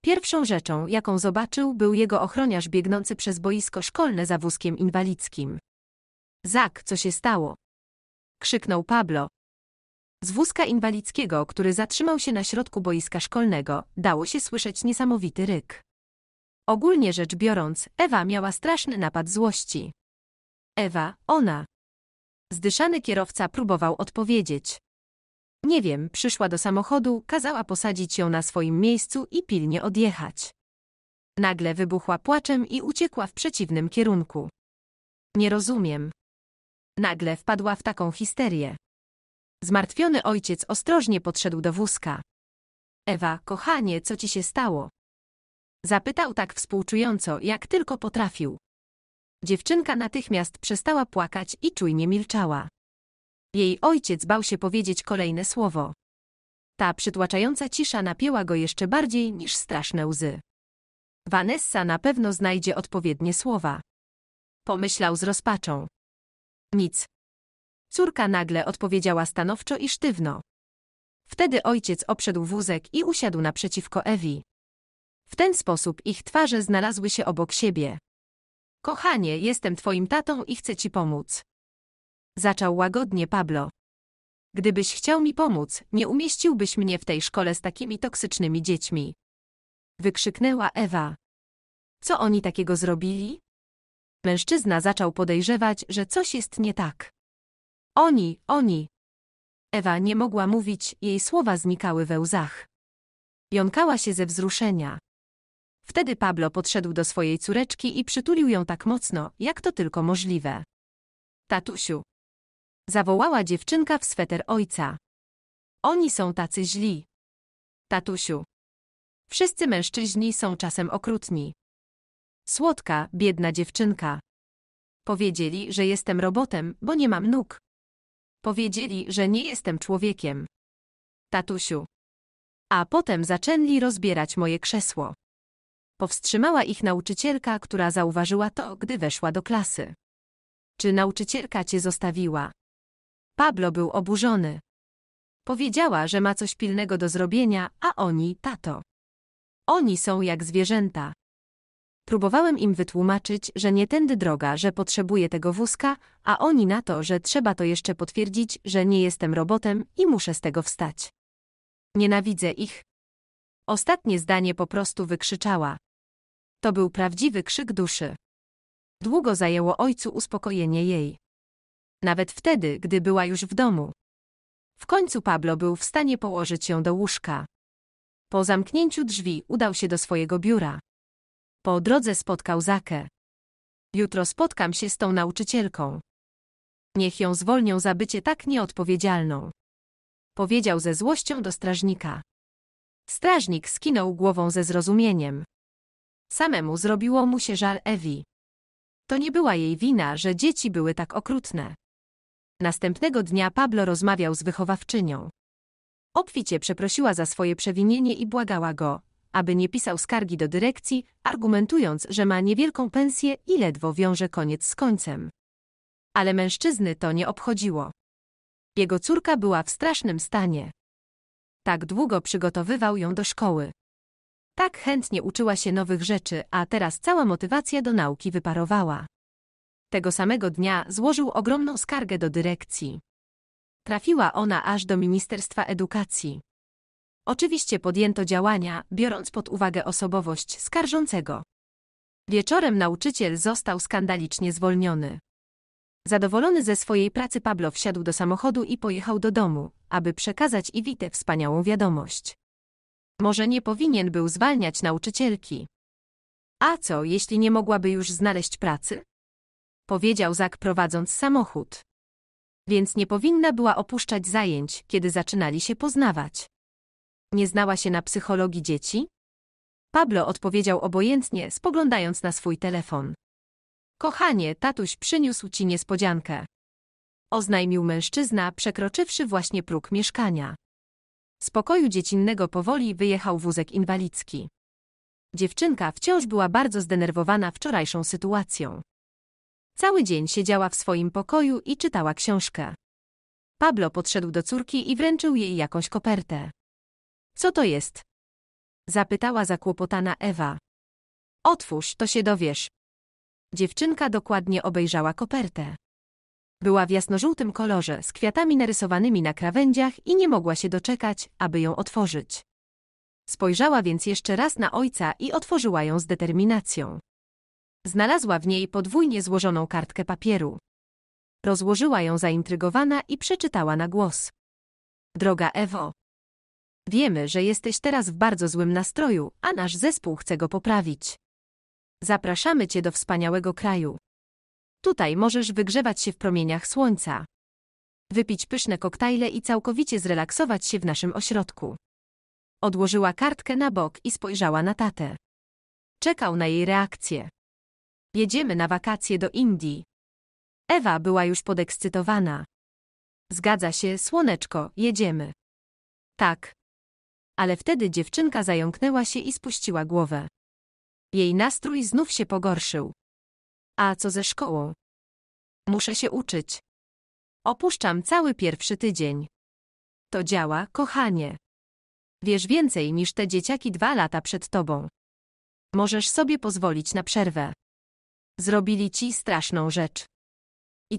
Pierwszą rzeczą, jaką zobaczył, był jego ochroniarz biegnący przez boisko szkolne za wózkiem inwalidzkim. Zak, co się stało? Krzyknął Pablo, z wózka inwalidzkiego, który zatrzymał się na środku boiska szkolnego, dało się słyszeć niesamowity ryk. Ogólnie rzecz biorąc, Ewa miała straszny napad złości. Ewa, ona. Zdyszany kierowca próbował odpowiedzieć. Nie wiem, przyszła do samochodu, kazała posadzić ją na swoim miejscu i pilnie odjechać. Nagle wybuchła płaczem i uciekła w przeciwnym kierunku. Nie rozumiem. Nagle wpadła w taką histerię. Zmartwiony ojciec ostrożnie podszedł do wózka. Ewa, kochanie, co ci się stało? Zapytał tak współczująco, jak tylko potrafił. Dziewczynka natychmiast przestała płakać i czujnie milczała. Jej ojciec bał się powiedzieć kolejne słowo. Ta przytłaczająca cisza napięła go jeszcze bardziej niż straszne łzy. Vanessa na pewno znajdzie odpowiednie słowa. Pomyślał z rozpaczą. Nic, Córka nagle odpowiedziała stanowczo i sztywno. Wtedy ojciec obszedł wózek i usiadł naprzeciwko Ewi. W ten sposób ich twarze znalazły się obok siebie. Kochanie, jestem twoim tatą i chcę ci pomóc. Zaczął łagodnie Pablo. Gdybyś chciał mi pomóc, nie umieściłbyś mnie w tej szkole z takimi toksycznymi dziećmi. Wykrzyknęła Ewa. Co oni takiego zrobili? Mężczyzna zaczął podejrzewać, że coś jest nie tak. Oni, oni. Ewa nie mogła mówić, jej słowa znikały we łzach. Jąkała się ze wzruszenia. Wtedy Pablo podszedł do swojej córeczki i przytulił ją tak mocno, jak to tylko możliwe. Tatusiu. Zawołała dziewczynka w sweter ojca. Oni są tacy źli. Tatusiu. Wszyscy mężczyźni są czasem okrutni. Słodka, biedna dziewczynka. Powiedzieli, że jestem robotem, bo nie mam nóg. Powiedzieli, że nie jestem człowiekiem. Tatusiu. A potem zaczęli rozbierać moje krzesło. Powstrzymała ich nauczycielka, która zauważyła to, gdy weszła do klasy. Czy nauczycielka cię zostawiła? Pablo był oburzony. Powiedziała, że ma coś pilnego do zrobienia, a oni, tato. Oni są jak zwierzęta. Próbowałem im wytłumaczyć, że nie tędy droga, że potrzebuję tego wózka, a oni na to, że trzeba to jeszcze potwierdzić, że nie jestem robotem i muszę z tego wstać. Nienawidzę ich. Ostatnie zdanie po prostu wykrzyczała. To był prawdziwy krzyk duszy. Długo zajęło ojcu uspokojenie jej. Nawet wtedy, gdy była już w domu. W końcu Pablo był w stanie położyć ją do łóżka. Po zamknięciu drzwi udał się do swojego biura. Po drodze spotkał Zakę. Jutro spotkam się z tą nauczycielką. Niech ją zwolnią za bycie tak nieodpowiedzialną. Powiedział ze złością do strażnika. Strażnik skinął głową ze zrozumieniem. Samemu zrobiło mu się żal Ewi. To nie była jej wina, że dzieci były tak okrutne. Następnego dnia Pablo rozmawiał z wychowawczynią. Obficie przeprosiła za swoje przewinienie i błagała go, aby nie pisał skargi do dyrekcji, argumentując, że ma niewielką pensję i ledwo wiąże koniec z końcem. Ale mężczyzny to nie obchodziło. Jego córka była w strasznym stanie. Tak długo przygotowywał ją do szkoły. Tak chętnie uczyła się nowych rzeczy, a teraz cała motywacja do nauki wyparowała. Tego samego dnia złożył ogromną skargę do dyrekcji. Trafiła ona aż do Ministerstwa Edukacji. Oczywiście podjęto działania, biorąc pod uwagę osobowość skarżącego. Wieczorem nauczyciel został skandalicznie zwolniony. Zadowolony ze swojej pracy Pablo wsiadł do samochodu i pojechał do domu, aby przekazać Iwitę wspaniałą wiadomość. Może nie powinien był zwalniać nauczycielki. A co, jeśli nie mogłaby już znaleźć pracy? Powiedział Zak prowadząc samochód. Więc nie powinna była opuszczać zajęć, kiedy zaczynali się poznawać nie znała się na psychologii dzieci? Pablo odpowiedział obojętnie, spoglądając na swój telefon. Kochanie, tatuś przyniósł ci niespodziankę. Oznajmił mężczyzna, przekroczywszy właśnie próg mieszkania. Z pokoju dziecinnego powoli wyjechał wózek inwalidzki. Dziewczynka wciąż była bardzo zdenerwowana wczorajszą sytuacją. Cały dzień siedziała w swoim pokoju i czytała książkę. Pablo podszedł do córki i wręczył jej jakąś kopertę. Co to jest? Zapytała zakłopotana Ewa. Otwórz, to się dowiesz. Dziewczynka dokładnie obejrzała kopertę. Była w jasnożółtym kolorze, z kwiatami narysowanymi na krawędziach i nie mogła się doczekać, aby ją otworzyć. Spojrzała więc jeszcze raz na ojca i otworzyła ją z determinacją. Znalazła w niej podwójnie złożoną kartkę papieru. Rozłożyła ją zaintrygowana i przeczytała na głos. Droga Ewo, Wiemy, że jesteś teraz w bardzo złym nastroju, a nasz zespół chce go poprawić. Zapraszamy Cię do wspaniałego kraju. Tutaj możesz wygrzewać się w promieniach słońca, wypić pyszne koktajle i całkowicie zrelaksować się w naszym ośrodku. Odłożyła kartkę na bok i spojrzała na tatę. Czekał na jej reakcję. Jedziemy na wakacje do Indii. Ewa była już podekscytowana. Zgadza się, słoneczko, jedziemy. Tak, ale wtedy dziewczynka zająknęła się i spuściła głowę. Jej nastrój znów się pogorszył. A co ze szkołą? Muszę się uczyć. Opuszczam cały pierwszy tydzień. To działa, kochanie. Wiesz więcej niż te dzieciaki dwa lata przed tobą. Możesz sobie pozwolić na przerwę. Zrobili ci straszną rzecz. I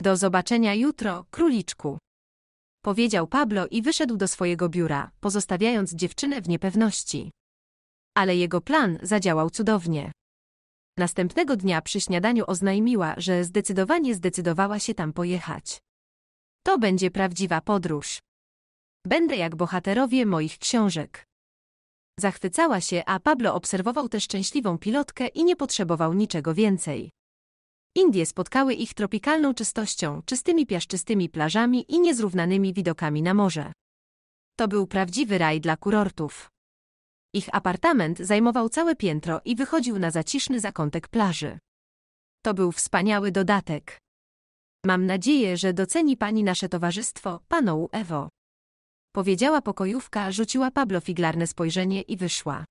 Do zobaczenia jutro, króliczku powiedział Pablo i wyszedł do swojego biura, pozostawiając dziewczynę w niepewności. Ale jego plan zadziałał cudownie. Następnego dnia przy śniadaniu oznajmiła, że zdecydowanie zdecydowała się tam pojechać. To będzie prawdziwa podróż. Będę jak bohaterowie moich książek. Zachwycała się, a Pablo obserwował tę szczęśliwą pilotkę i nie potrzebował niczego więcej. Indie spotkały ich tropikalną czystością, czystymi piaszczystymi plażami i niezrównanymi widokami na morze. To był prawdziwy raj dla kurortów. Ich apartament zajmował całe piętro i wychodził na zaciszny zakątek plaży. To był wspaniały dodatek. Mam nadzieję, że doceni pani nasze towarzystwo, Panu Ewo. Powiedziała pokojówka, rzuciła Pablo figlarne spojrzenie i wyszła.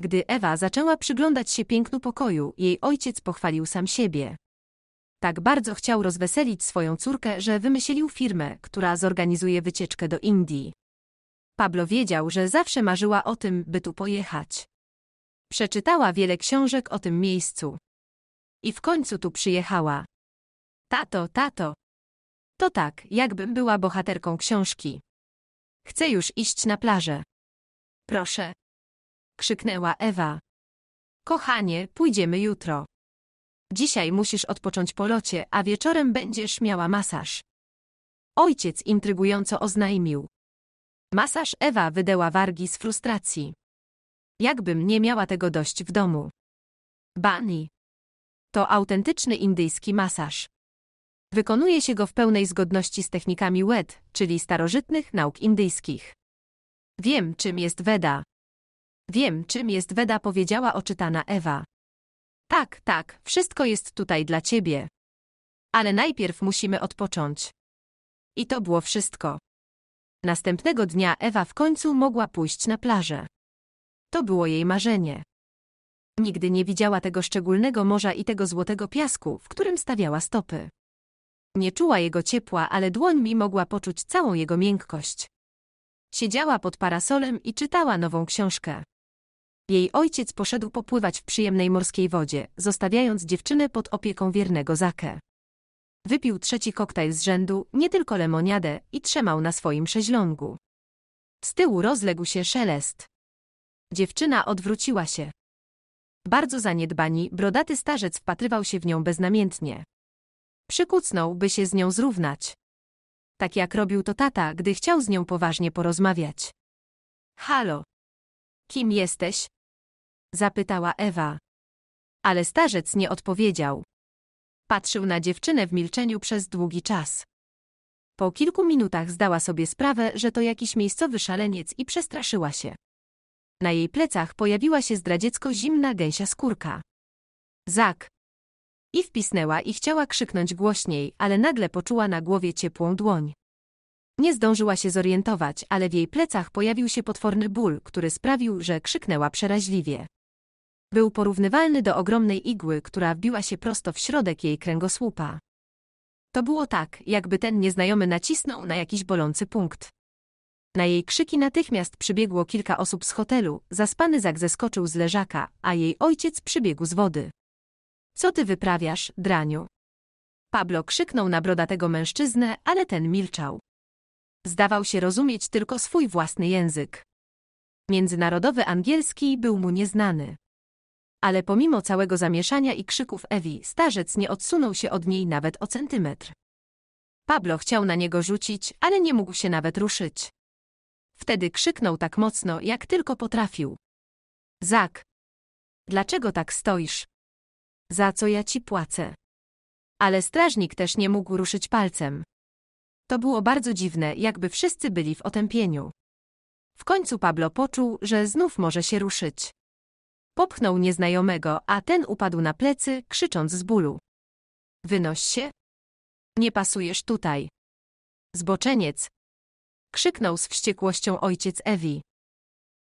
Gdy Ewa zaczęła przyglądać się pięknu pokoju, jej ojciec pochwalił sam siebie. Tak bardzo chciał rozweselić swoją córkę, że wymyślił firmę, która zorganizuje wycieczkę do Indii. Pablo wiedział, że zawsze marzyła o tym, by tu pojechać. Przeczytała wiele książek o tym miejscu. I w końcu tu przyjechała. Tato, tato. To tak, jakbym była bohaterką książki. Chcę już iść na plażę. Proszę, krzyknęła Ewa. Kochanie, pójdziemy jutro. Dzisiaj musisz odpocząć po locie, a wieczorem będziesz miała masaż. Ojciec intrygująco oznajmił. Masaż Ewa wydeła wargi z frustracji. Jakbym nie miała tego dość w domu. Bani. To autentyczny indyjski masaż. Wykonuje się go w pełnej zgodności z technikami WED, czyli starożytnych nauk indyjskich. Wiem, czym jest Weda. Wiem, czym jest Weda, powiedziała oczytana Ewa. Tak, tak, wszystko jest tutaj dla ciebie. Ale najpierw musimy odpocząć. I to było wszystko. Następnego dnia Ewa w końcu mogła pójść na plażę. To było jej marzenie. Nigdy nie widziała tego szczególnego morza i tego złotego piasku, w którym stawiała stopy. Nie czuła jego ciepła, ale dłońmi mogła poczuć całą jego miękkość. Siedziała pod parasolem i czytała nową książkę. Jej ojciec poszedł popływać w przyjemnej morskiej wodzie, zostawiając dziewczynę pod opieką wiernego Zakę. Wypił trzeci koktajl z rzędu, nie tylko lemoniadę, i trzymał na swoim szeźlągu. Z tyłu rozległ się szelest. Dziewczyna odwróciła się. Bardzo zaniedbani, brodaty starzec wpatrywał się w nią beznamiętnie. Przykucnął, by się z nią zrównać. Tak jak robił to tata, gdy chciał z nią poważnie porozmawiać. Halo. Kim jesteś? zapytała Ewa. Ale starzec nie odpowiedział. Patrzył na dziewczynę w milczeniu przez długi czas. Po kilku minutach zdała sobie sprawę, że to jakiś miejscowy szaleniec i przestraszyła się. Na jej plecach pojawiła się zdradziecko zimna gęsia skórka. Zak! I wpisnęła i chciała krzyknąć głośniej, ale nagle poczuła na głowie ciepłą dłoń. Nie zdążyła się zorientować, ale w jej plecach pojawił się potworny ból, który sprawił, że krzyknęła przeraźliwie. Był porównywalny do ogromnej igły, która wbiła się prosto w środek jej kręgosłupa. To było tak, jakby ten nieznajomy nacisnął na jakiś bolący punkt. Na jej krzyki natychmiast przybiegło kilka osób z hotelu, zaspany Zak zeskoczył z leżaka, a jej ojciec przybiegł z wody. Co ty wyprawiasz, draniu? Pablo krzyknął na brodatego mężczyznę, ale ten milczał. Zdawał się rozumieć tylko swój własny język. Międzynarodowy angielski był mu nieznany ale pomimo całego zamieszania i krzyków Ewi, starzec nie odsunął się od niej nawet o centymetr. Pablo chciał na niego rzucić, ale nie mógł się nawet ruszyć. Wtedy krzyknął tak mocno, jak tylko potrafił. Zak! Dlaczego tak stoisz? Za co ja ci płacę? Ale strażnik też nie mógł ruszyć palcem. To było bardzo dziwne, jakby wszyscy byli w otępieniu. W końcu Pablo poczuł, że znów może się ruszyć. Popchnął nieznajomego, a ten upadł na plecy, krzycząc z bólu. Wynoś się. Nie pasujesz tutaj. Zboczeniec. Krzyknął z wściekłością ojciec Ewi.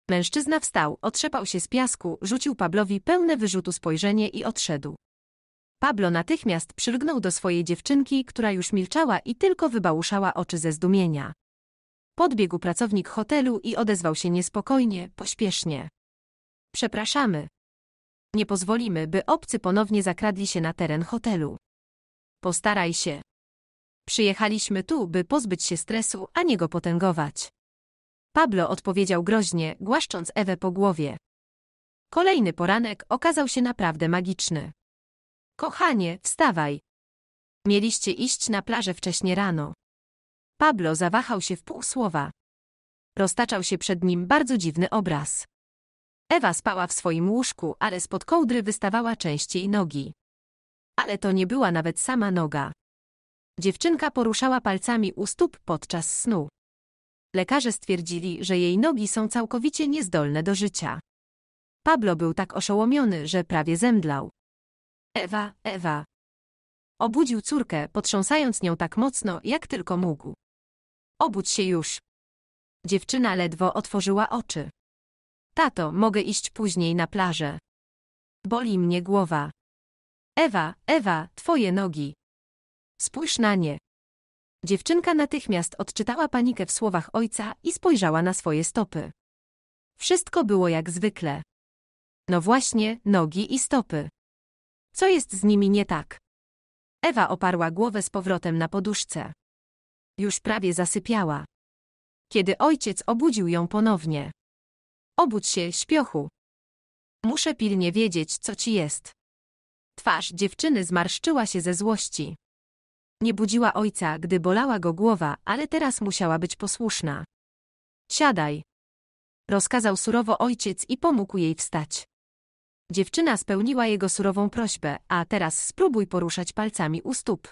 Mężczyzna wstał, otrzepał się z piasku, rzucił Pablowi pełne wyrzutu spojrzenie i odszedł. Pablo natychmiast przylgnął do swojej dziewczynki, która już milczała i tylko wybałuszała oczy ze zdumienia. Podbiegł pracownik hotelu i odezwał się niespokojnie, pośpiesznie. Przepraszamy. Nie pozwolimy, by obcy ponownie zakradli się na teren hotelu. Postaraj się. Przyjechaliśmy tu, by pozbyć się stresu, a nie go potęgować. Pablo odpowiedział groźnie, głaszcząc Ewę po głowie. Kolejny poranek okazał się naprawdę magiczny. Kochanie, wstawaj. Mieliście iść na plażę wcześnie rano. Pablo zawahał się w pół słowa. Roztaczał się przed nim bardzo dziwny obraz. Ewa spała w swoim łóżku, ale spod kołdry wystawała częściej nogi. Ale to nie była nawet sama noga. Dziewczynka poruszała palcami u stóp podczas snu. Lekarze stwierdzili, że jej nogi są całkowicie niezdolne do życia. Pablo był tak oszołomiony, że prawie zemdlał. Ewa, Ewa. Obudził córkę, potrząsając nią tak mocno, jak tylko mógł. Obudź się już. Dziewczyna ledwo otworzyła oczy. Tato, mogę iść później na plażę. Boli mnie głowa. Ewa, Ewa, twoje nogi. Spójrz na nie. Dziewczynka natychmiast odczytała panikę w słowach ojca i spojrzała na swoje stopy. Wszystko było jak zwykle. No właśnie, nogi i stopy. Co jest z nimi nie tak? Ewa oparła głowę z powrotem na poduszce. Już prawie zasypiała. Kiedy ojciec obudził ją ponownie. Obudź się, śpiochu. Muszę pilnie wiedzieć, co ci jest. Twarz dziewczyny zmarszczyła się ze złości. Nie budziła ojca, gdy bolała go głowa, ale teraz musiała być posłuszna. Siadaj. Rozkazał surowo ojciec i pomógł jej wstać. Dziewczyna spełniła jego surową prośbę, a teraz spróbuj poruszać palcami u stóp.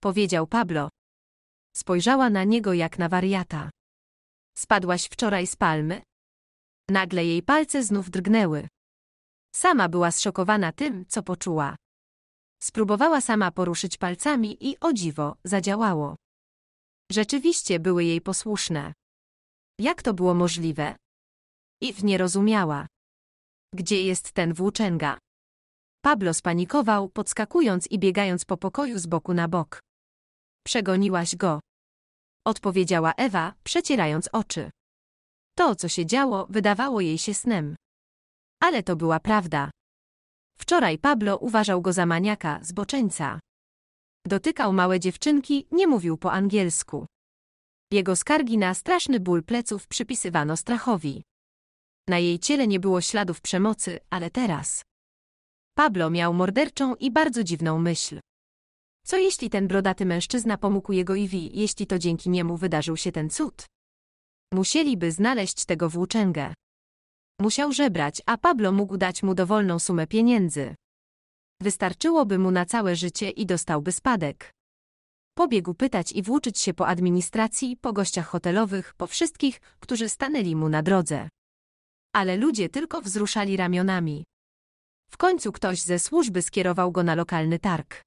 Powiedział Pablo. Spojrzała na niego jak na wariata. Spadłaś wczoraj z palmy, Nagle jej palce znów drgnęły. Sama była zszokowana tym, co poczuła. Spróbowała sama poruszyć palcami i o dziwo, zadziałało. Rzeczywiście były jej posłuszne. Jak to było możliwe? I nie rozumiała. Gdzie jest ten włóczęga? Pablo spanikował, podskakując i biegając po pokoju z boku na bok. Przegoniłaś go. Odpowiedziała Ewa, przecierając oczy. To, co się działo, wydawało jej się snem. Ale to była prawda. Wczoraj Pablo uważał go za maniaka, zboczeńca. Dotykał małe dziewczynki, nie mówił po angielsku. Jego skargi na straszny ból pleców przypisywano strachowi. Na jej ciele nie było śladów przemocy, ale teraz. Pablo miał morderczą i bardzo dziwną myśl. Co jeśli ten brodaty mężczyzna pomógł jego Iwi, jeśli to dzięki niemu wydarzył się ten cud? Musieliby znaleźć tego włóczęgę. Musiał żebrać, a Pablo mógł dać mu dowolną sumę pieniędzy. Wystarczyłoby mu na całe życie i dostałby spadek. Pobiegł pytać i włóczyć się po administracji, po gościach hotelowych, po wszystkich, którzy stanęli mu na drodze. Ale ludzie tylko wzruszali ramionami. W końcu ktoś ze służby skierował go na lokalny targ.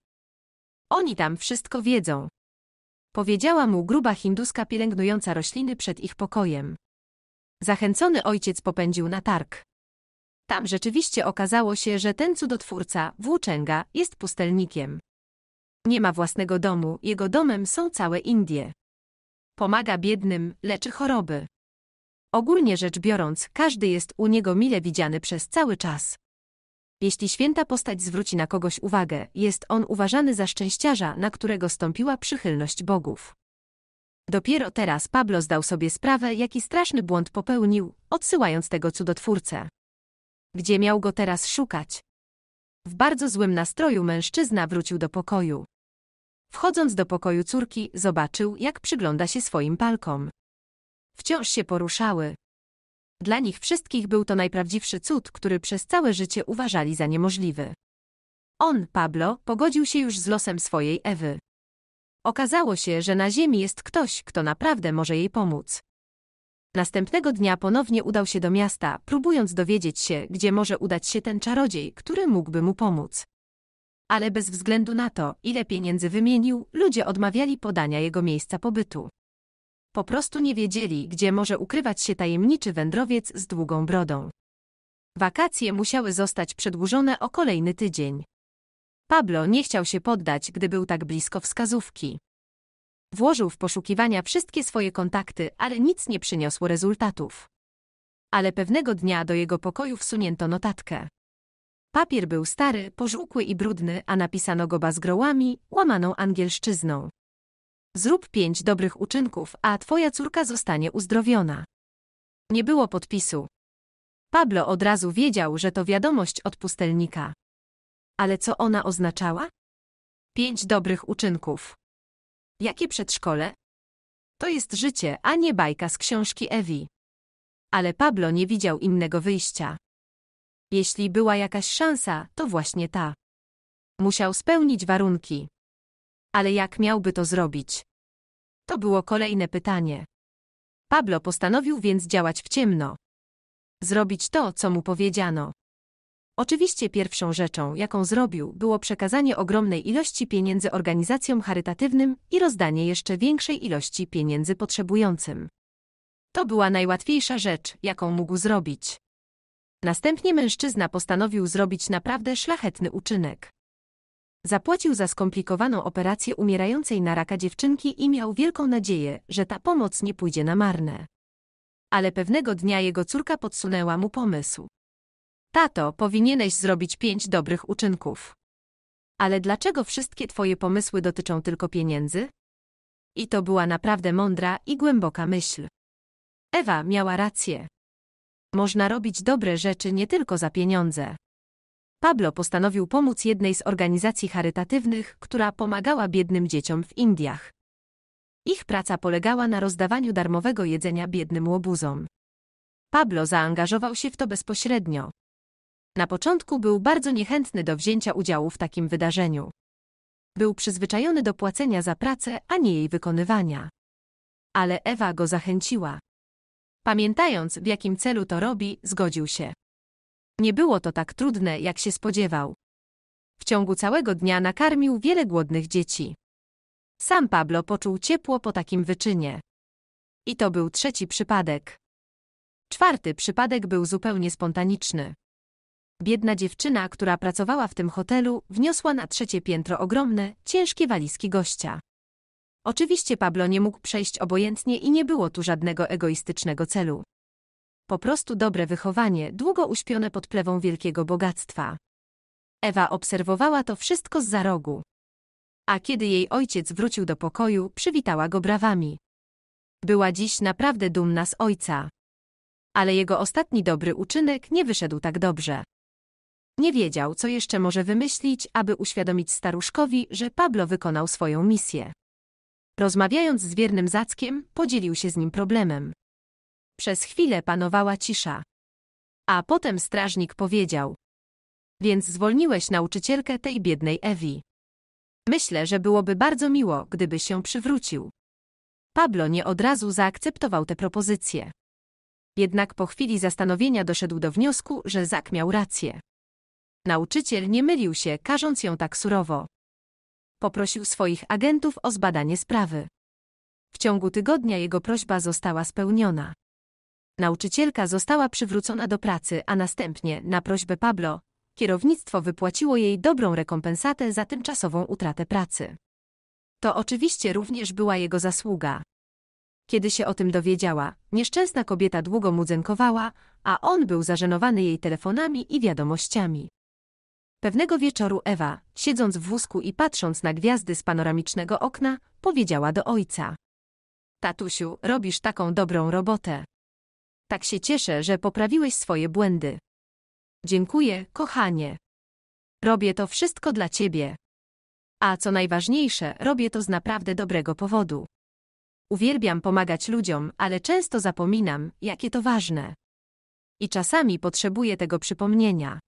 Oni tam wszystko wiedzą. Powiedziała mu gruba hinduska pielęgnująca rośliny przed ich pokojem. Zachęcony ojciec popędził na targ. Tam rzeczywiście okazało się, że ten cudotwórca, włóczęga, jest pustelnikiem. Nie ma własnego domu, jego domem są całe Indie. Pomaga biednym, leczy choroby. Ogólnie rzecz biorąc, każdy jest u niego mile widziany przez cały czas. Jeśli święta postać zwróci na kogoś uwagę, jest on uważany za szczęściarza, na którego stąpiła przychylność bogów. Dopiero teraz Pablo zdał sobie sprawę, jaki straszny błąd popełnił, odsyłając tego cudotwórcę. Gdzie miał go teraz szukać? W bardzo złym nastroju mężczyzna wrócił do pokoju. Wchodząc do pokoju córki, zobaczył, jak przygląda się swoim palkom. Wciąż się poruszały. Dla nich wszystkich był to najprawdziwszy cud, który przez całe życie uważali za niemożliwy. On, Pablo, pogodził się już z losem swojej Ewy. Okazało się, że na ziemi jest ktoś, kto naprawdę może jej pomóc. Następnego dnia ponownie udał się do miasta, próbując dowiedzieć się, gdzie może udać się ten czarodziej, który mógłby mu pomóc. Ale bez względu na to, ile pieniędzy wymienił, ludzie odmawiali podania jego miejsca pobytu. Po prostu nie wiedzieli, gdzie może ukrywać się tajemniczy wędrowiec z długą brodą. Wakacje musiały zostać przedłużone o kolejny tydzień. Pablo nie chciał się poddać, gdy był tak blisko wskazówki. Włożył w poszukiwania wszystkie swoje kontakty, ale nic nie przyniosło rezultatów. Ale pewnego dnia do jego pokoju wsunięto notatkę. Papier był stary, pożółkły i brudny, a napisano go bazgrołami, łamaną angielszczyzną. Zrób pięć dobrych uczynków, a twoja córka zostanie uzdrowiona. Nie było podpisu. Pablo od razu wiedział, że to wiadomość od pustelnika. Ale co ona oznaczała? Pięć dobrych uczynków. Jakie przedszkole? To jest życie, a nie bajka z książki Ewi. Ale Pablo nie widział innego wyjścia. Jeśli była jakaś szansa, to właśnie ta. Musiał spełnić warunki ale jak miałby to zrobić? To było kolejne pytanie. Pablo postanowił więc działać w ciemno. Zrobić to, co mu powiedziano. Oczywiście pierwszą rzeczą, jaką zrobił, było przekazanie ogromnej ilości pieniędzy organizacjom charytatywnym i rozdanie jeszcze większej ilości pieniędzy potrzebującym. To była najłatwiejsza rzecz, jaką mógł zrobić. Następnie mężczyzna postanowił zrobić naprawdę szlachetny uczynek. Zapłacił za skomplikowaną operację umierającej na raka dziewczynki i miał wielką nadzieję, że ta pomoc nie pójdzie na marne. Ale pewnego dnia jego córka podsunęła mu pomysł. Tato, powinieneś zrobić pięć dobrych uczynków. Ale dlaczego wszystkie twoje pomysły dotyczą tylko pieniędzy? I to była naprawdę mądra i głęboka myśl. Ewa miała rację. Można robić dobre rzeczy nie tylko za pieniądze. Pablo postanowił pomóc jednej z organizacji charytatywnych, która pomagała biednym dzieciom w Indiach. Ich praca polegała na rozdawaniu darmowego jedzenia biednym łobuzom. Pablo zaangażował się w to bezpośrednio. Na początku był bardzo niechętny do wzięcia udziału w takim wydarzeniu. Był przyzwyczajony do płacenia za pracę, a nie jej wykonywania. Ale Ewa go zachęciła. Pamiętając, w jakim celu to robi, zgodził się. Nie było to tak trudne, jak się spodziewał. W ciągu całego dnia nakarmił wiele głodnych dzieci. Sam Pablo poczuł ciepło po takim wyczynie. I to był trzeci przypadek. Czwarty przypadek był zupełnie spontaniczny. Biedna dziewczyna, która pracowała w tym hotelu, wniosła na trzecie piętro ogromne, ciężkie walizki gościa. Oczywiście Pablo nie mógł przejść obojętnie i nie było tu żadnego egoistycznego celu. Po prostu dobre wychowanie, długo uśpione pod plewą wielkiego bogactwa. Ewa obserwowała to wszystko z za rogu. A kiedy jej ojciec wrócił do pokoju, przywitała go brawami. Była dziś naprawdę dumna z ojca. Ale jego ostatni dobry uczynek nie wyszedł tak dobrze. Nie wiedział, co jeszcze może wymyślić, aby uświadomić staruszkowi, że Pablo wykonał swoją misję. Rozmawiając z wiernym Zackiem, podzielił się z nim problemem. Przez chwilę panowała cisza. A potem strażnik powiedział. Więc zwolniłeś nauczycielkę tej biednej Ewi. Myślę, że byłoby bardzo miło, gdybyś się przywrócił. Pablo nie od razu zaakceptował tę propozycję. Jednak po chwili zastanowienia doszedł do wniosku, że Zak miał rację. Nauczyciel nie mylił się, karząc ją tak surowo. Poprosił swoich agentów o zbadanie sprawy. W ciągu tygodnia jego prośba została spełniona. Nauczycielka została przywrócona do pracy, a następnie, na prośbę Pablo, kierownictwo wypłaciło jej dobrą rekompensatę za tymczasową utratę pracy. To oczywiście również była jego zasługa. Kiedy się o tym dowiedziała, nieszczęsna kobieta długo mu dzękowała, a on był zażenowany jej telefonami i wiadomościami. Pewnego wieczoru Ewa, siedząc w wózku i patrząc na gwiazdy z panoramicznego okna, powiedziała do ojca. Tatusiu, robisz taką dobrą robotę. Tak się cieszę, że poprawiłeś swoje błędy. Dziękuję, kochanie. Robię to wszystko dla ciebie. A co najważniejsze, robię to z naprawdę dobrego powodu. Uwielbiam pomagać ludziom, ale często zapominam, jakie to ważne. I czasami potrzebuję tego przypomnienia.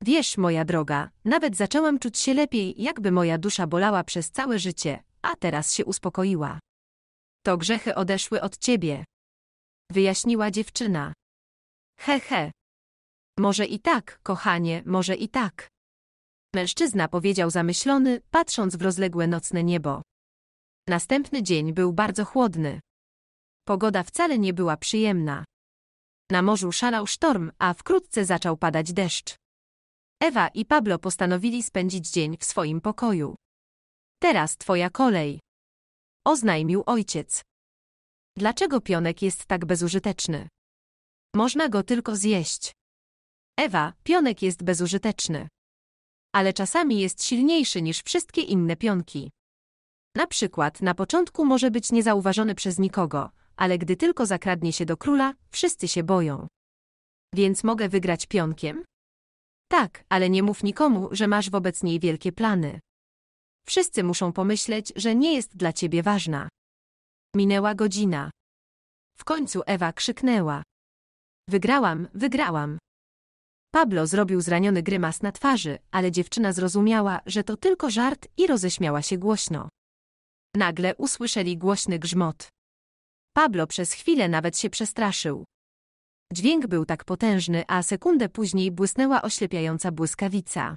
Wiesz, moja droga, nawet zaczęłam czuć się lepiej, jakby moja dusza bolała przez całe życie, a teraz się uspokoiła. To grzechy odeszły od ciebie. Wyjaśniła dziewczyna. He he. Może i tak, kochanie, może i tak. Mężczyzna powiedział zamyślony, patrząc w rozległe nocne niebo. Następny dzień był bardzo chłodny. Pogoda wcale nie była przyjemna. Na morzu szalał sztorm, a wkrótce zaczął padać deszcz. Ewa i Pablo postanowili spędzić dzień w swoim pokoju. Teraz twoja kolej. Oznajmił ojciec. Dlaczego pionek jest tak bezużyteczny? Można go tylko zjeść. Ewa, pionek jest bezużyteczny. Ale czasami jest silniejszy niż wszystkie inne pionki. Na przykład na początku może być niezauważony przez nikogo, ale gdy tylko zakradnie się do króla, wszyscy się boją. Więc mogę wygrać pionkiem? Tak, ale nie mów nikomu, że masz wobec niej wielkie plany. Wszyscy muszą pomyśleć, że nie jest dla ciebie ważna. Minęła godzina. W końcu Ewa krzyknęła. Wygrałam, wygrałam. Pablo zrobił zraniony grymas na twarzy, ale dziewczyna zrozumiała, że to tylko żart i roześmiała się głośno. Nagle usłyszeli głośny grzmot. Pablo przez chwilę nawet się przestraszył. Dźwięk był tak potężny, a sekundę później błysnęła oślepiająca błyskawica.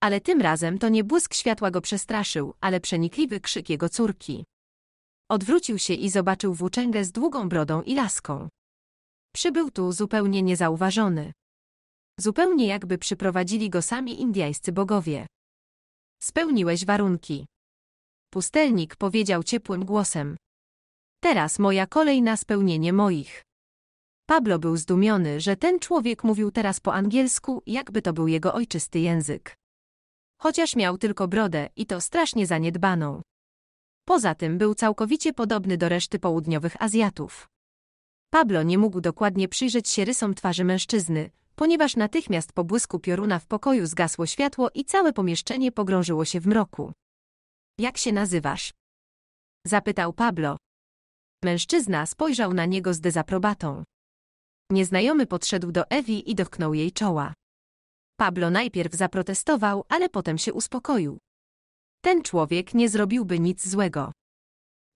Ale tym razem to nie błysk światła go przestraszył, ale przenikliwy krzyk jego córki. Odwrócił się i zobaczył włóczęgę z długą brodą i laską. Przybył tu zupełnie niezauważony. Zupełnie jakby przyprowadzili go sami indyjscy bogowie. Spełniłeś warunki. Pustelnik powiedział ciepłym głosem. Teraz moja kolej na spełnienie moich. Pablo był zdumiony, że ten człowiek mówił teraz po angielsku, jakby to był jego ojczysty język. Chociaż miał tylko brodę i to strasznie zaniedbaną. Poza tym był całkowicie podobny do reszty południowych Azjatów. Pablo nie mógł dokładnie przyjrzeć się rysom twarzy mężczyzny, ponieważ natychmiast po błysku pioruna w pokoju zgasło światło i całe pomieszczenie pogrążyło się w mroku. Jak się nazywasz? Zapytał Pablo. Mężczyzna spojrzał na niego z dezaprobatą. Nieznajomy podszedł do Ewi i dotknął jej czoła. Pablo najpierw zaprotestował, ale potem się uspokoił. Ten człowiek nie zrobiłby nic złego.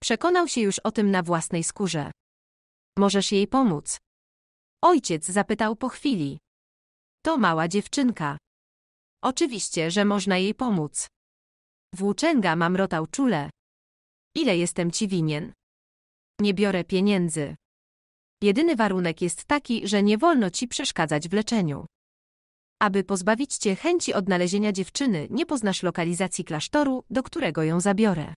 Przekonał się już o tym na własnej skórze. Możesz jej pomóc? Ojciec zapytał po chwili. To mała dziewczynka. Oczywiście, że można jej pomóc. Włóczęga mamrotał czule. Ile jestem ci winien? Nie biorę pieniędzy. Jedyny warunek jest taki, że nie wolno ci przeszkadzać w leczeniu. Aby pozbawić cię chęci odnalezienia dziewczyny, nie poznasz lokalizacji klasztoru, do którego ją zabiorę.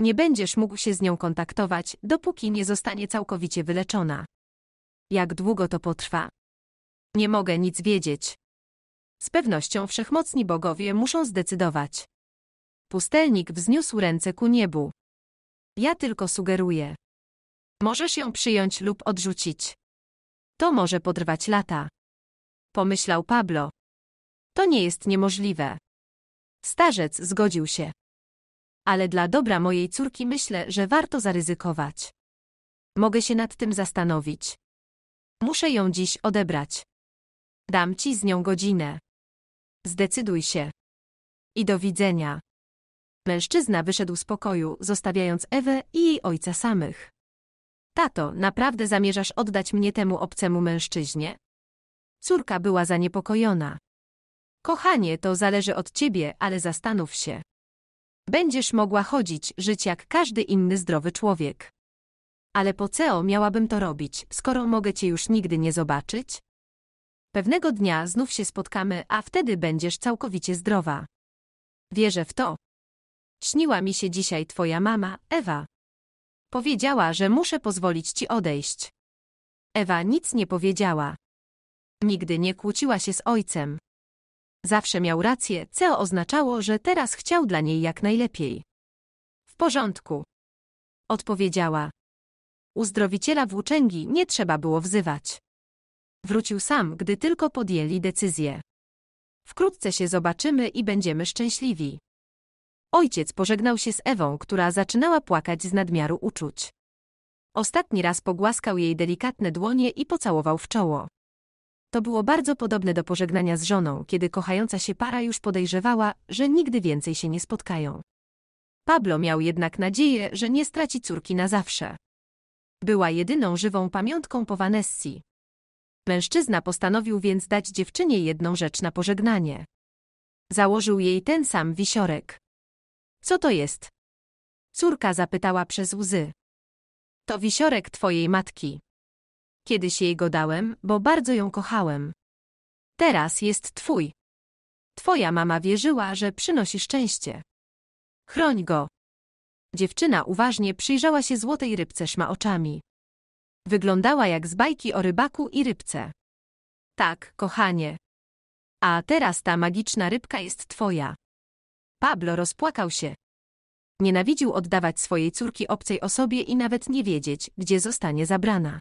Nie będziesz mógł się z nią kontaktować, dopóki nie zostanie całkowicie wyleczona. Jak długo to potrwa? Nie mogę nic wiedzieć. Z pewnością wszechmocni bogowie muszą zdecydować. Pustelnik wzniósł ręce ku niebu. Ja tylko sugeruję. Możesz ją przyjąć lub odrzucić. To może podrwać lata pomyślał Pablo. To nie jest niemożliwe. Starzec zgodził się. Ale dla dobra mojej córki myślę, że warto zaryzykować. Mogę się nad tym zastanowić. Muszę ją dziś odebrać. Dam ci z nią godzinę. Zdecyduj się. I do widzenia. Mężczyzna wyszedł z pokoju, zostawiając Ewę i jej ojca samych. Tato, naprawdę zamierzasz oddać mnie temu obcemu mężczyźnie? Córka była zaniepokojona. Kochanie, to zależy od ciebie, ale zastanów się. Będziesz mogła chodzić, żyć jak każdy inny zdrowy człowiek. Ale po co miałabym to robić, skoro mogę cię już nigdy nie zobaczyć? Pewnego dnia znów się spotkamy, a wtedy będziesz całkowicie zdrowa. Wierzę w to. Śniła mi się dzisiaj twoja mama, Ewa. Powiedziała, że muszę pozwolić ci odejść. Ewa nic nie powiedziała. Nigdy nie kłóciła się z ojcem. Zawsze miał rację, co oznaczało, że teraz chciał dla niej jak najlepiej. W porządku. Odpowiedziała. Uzdrowiciela włóczęgi nie trzeba było wzywać. Wrócił sam, gdy tylko podjęli decyzję. Wkrótce się zobaczymy i będziemy szczęśliwi. Ojciec pożegnał się z Ewą, która zaczynała płakać z nadmiaru uczuć. Ostatni raz pogłaskał jej delikatne dłonie i pocałował w czoło. To było bardzo podobne do pożegnania z żoną, kiedy kochająca się para już podejrzewała, że nigdy więcej się nie spotkają. Pablo miał jednak nadzieję, że nie straci córki na zawsze. Była jedyną żywą pamiątką po Vanessi. Mężczyzna postanowił więc dać dziewczynie jedną rzecz na pożegnanie. Założył jej ten sam wisiorek. Co to jest? Córka zapytała przez łzy. To wisiorek twojej matki kiedyś jej go dałem, bo bardzo ją kochałem. Teraz jest twój. Twoja mama wierzyła, że przynosi szczęście. Chroń go. Dziewczyna uważnie przyjrzała się złotej rybce szma oczami. Wyglądała jak z bajki o rybaku i rybce. Tak, kochanie. A teraz ta magiczna rybka jest twoja. Pablo rozpłakał się. Nienawidził oddawać swojej córki obcej osobie i nawet nie wiedzieć, gdzie zostanie zabrana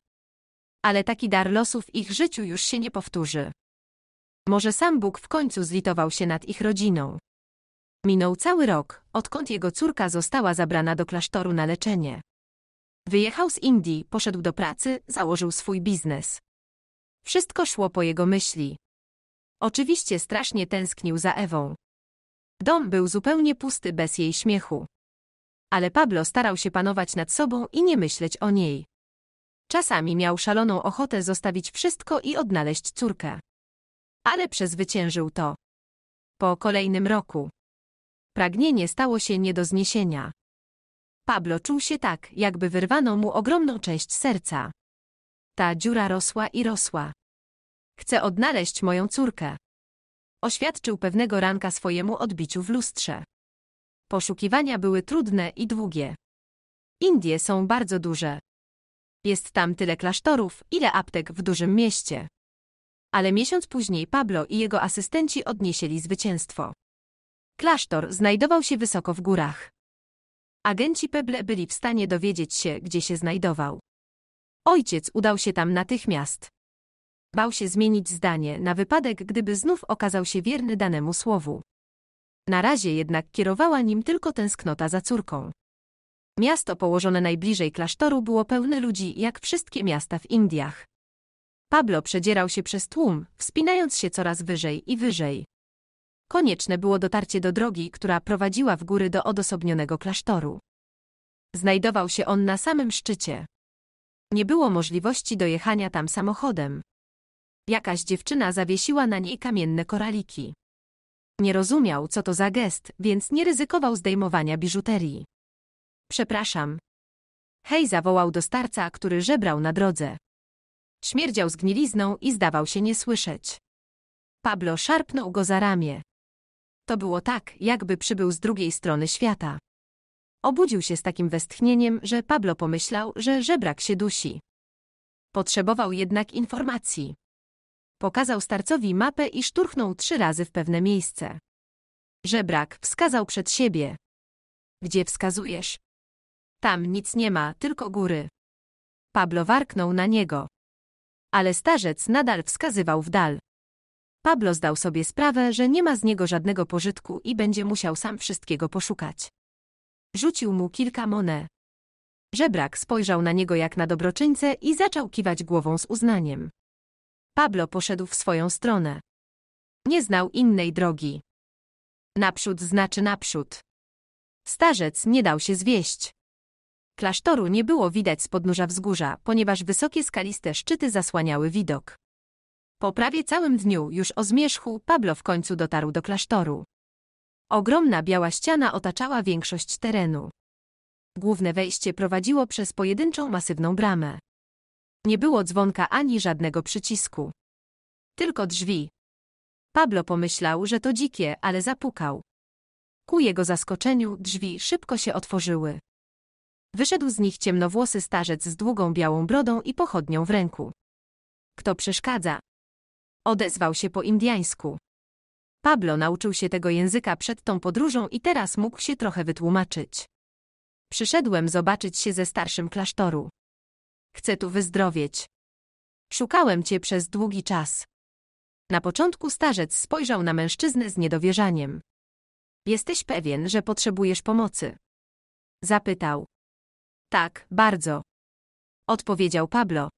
ale taki dar losu w ich życiu już się nie powtórzy. Może sam Bóg w końcu zlitował się nad ich rodziną. Minął cały rok, odkąd jego córka została zabrana do klasztoru na leczenie. Wyjechał z Indii, poszedł do pracy, założył swój biznes. Wszystko szło po jego myśli. Oczywiście strasznie tęsknił za Ewą. Dom był zupełnie pusty bez jej śmiechu. Ale Pablo starał się panować nad sobą i nie myśleć o niej. Czasami miał szaloną ochotę zostawić wszystko i odnaleźć córkę. Ale przezwyciężył to. Po kolejnym roku. Pragnienie stało się nie do zniesienia. Pablo czuł się tak, jakby wyrwano mu ogromną część serca. Ta dziura rosła i rosła. Chcę odnaleźć moją córkę. Oświadczył pewnego ranka swojemu odbiciu w lustrze. Poszukiwania były trudne i długie. Indie są bardzo duże. Jest tam tyle klasztorów, ile aptek w dużym mieście. Ale miesiąc później Pablo i jego asystenci odniesieli zwycięstwo. Klasztor znajdował się wysoko w górach. Agenci Peble byli w stanie dowiedzieć się, gdzie się znajdował. Ojciec udał się tam natychmiast. Bał się zmienić zdanie na wypadek, gdyby znów okazał się wierny danemu słowu. Na razie jednak kierowała nim tylko tęsknota za córką. Miasto położone najbliżej klasztoru było pełne ludzi, jak wszystkie miasta w Indiach. Pablo przedzierał się przez tłum, wspinając się coraz wyżej i wyżej. Konieczne było dotarcie do drogi, która prowadziła w góry do odosobnionego klasztoru. Znajdował się on na samym szczycie. Nie było możliwości dojechania tam samochodem. Jakaś dziewczyna zawiesiła na niej kamienne koraliki. Nie rozumiał, co to za gest, więc nie ryzykował zdejmowania biżuterii. Przepraszam. Hej, zawołał do starca, który żebrał na drodze. Śmierdział zgnilizną i zdawał się nie słyszeć. Pablo szarpnął go za ramię. To było tak, jakby przybył z drugiej strony świata. Obudził się z takim westchnieniem, że Pablo pomyślał, że żebrak się dusi. Potrzebował jednak informacji. Pokazał starcowi mapę i szturchnął trzy razy w pewne miejsce. Żebrak wskazał przed siebie. Gdzie wskazujesz? Tam nic nie ma, tylko góry. Pablo warknął na niego. Ale starzec nadal wskazywał w dal. Pablo zdał sobie sprawę, że nie ma z niego żadnego pożytku i będzie musiał sam wszystkiego poszukać. Rzucił mu kilka monet. Żebrak spojrzał na niego jak na dobroczyńcę i zaczął kiwać głową z uznaniem. Pablo poszedł w swoją stronę. Nie znał innej drogi. Naprzód znaczy naprzód. Starzec nie dał się zwieść. Klasztoru nie było widać z podnóża wzgórza, ponieważ wysokie skaliste szczyty zasłaniały widok. Po prawie całym dniu już o zmierzchu Pablo w końcu dotarł do klasztoru. Ogromna biała ściana otaczała większość terenu. Główne wejście prowadziło przez pojedynczą masywną bramę. Nie było dzwonka ani żadnego przycisku. Tylko drzwi. Pablo pomyślał, że to dzikie, ale zapukał. Ku jego zaskoczeniu drzwi szybko się otworzyły. Wyszedł z nich ciemnowłosy starzec z długą białą brodą i pochodnią w ręku. Kto przeszkadza? Odezwał się po indiańsku. Pablo nauczył się tego języka przed tą podróżą i teraz mógł się trochę wytłumaczyć. Przyszedłem zobaczyć się ze starszym klasztoru. Chcę tu wyzdrowieć. Szukałem cię przez długi czas. Na początku starzec spojrzał na mężczyznę z niedowierzaniem. Jesteś pewien, że potrzebujesz pomocy? Zapytał. Tak, bardzo. Odpowiedział Pablo.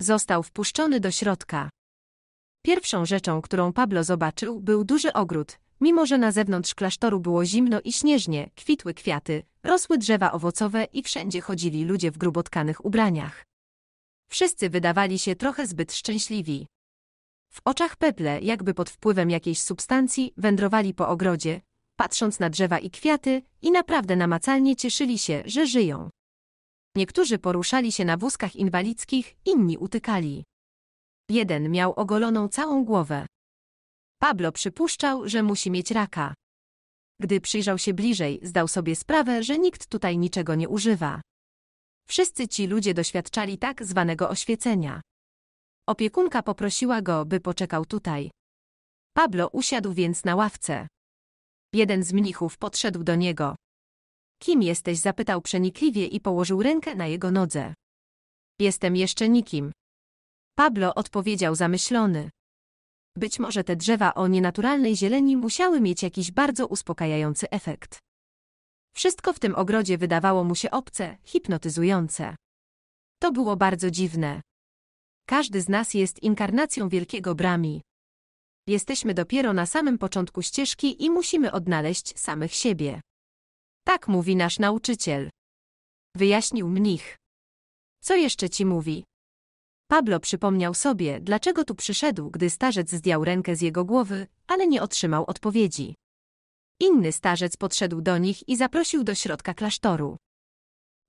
Został wpuszczony do środka. Pierwszą rzeczą, którą Pablo zobaczył, był duży ogród. Mimo, że na zewnątrz klasztoru było zimno i śnieżnie, kwitły kwiaty, rosły drzewa owocowe i wszędzie chodzili ludzie w grubotkanych ubraniach. Wszyscy wydawali się trochę zbyt szczęśliwi. W oczach Peple, jakby pod wpływem jakiejś substancji, wędrowali po ogrodzie, patrząc na drzewa i kwiaty i naprawdę namacalnie cieszyli się, że żyją. Niektórzy poruszali się na wózkach inwalidzkich, inni utykali. Jeden miał ogoloną całą głowę. Pablo przypuszczał, że musi mieć raka. Gdy przyjrzał się bliżej, zdał sobie sprawę, że nikt tutaj niczego nie używa. Wszyscy ci ludzie doświadczali tak zwanego oświecenia. Opiekunka poprosiła go, by poczekał tutaj. Pablo usiadł więc na ławce. Jeden z mnichów podszedł do niego. Kim jesteś? zapytał przenikliwie i położył rękę na jego nodze. Jestem jeszcze nikim. Pablo odpowiedział zamyślony. Być może te drzewa o nienaturalnej zieleni musiały mieć jakiś bardzo uspokajający efekt. Wszystko w tym ogrodzie wydawało mu się obce, hipnotyzujące. To było bardzo dziwne. Każdy z nas jest inkarnacją wielkiego brami. Jesteśmy dopiero na samym początku ścieżki i musimy odnaleźć samych siebie. Tak mówi nasz nauczyciel. Wyjaśnił mnich. Co jeszcze ci mówi? Pablo przypomniał sobie, dlaczego tu przyszedł, gdy starzec zdjął rękę z jego głowy, ale nie otrzymał odpowiedzi. Inny starzec podszedł do nich i zaprosił do środka klasztoru.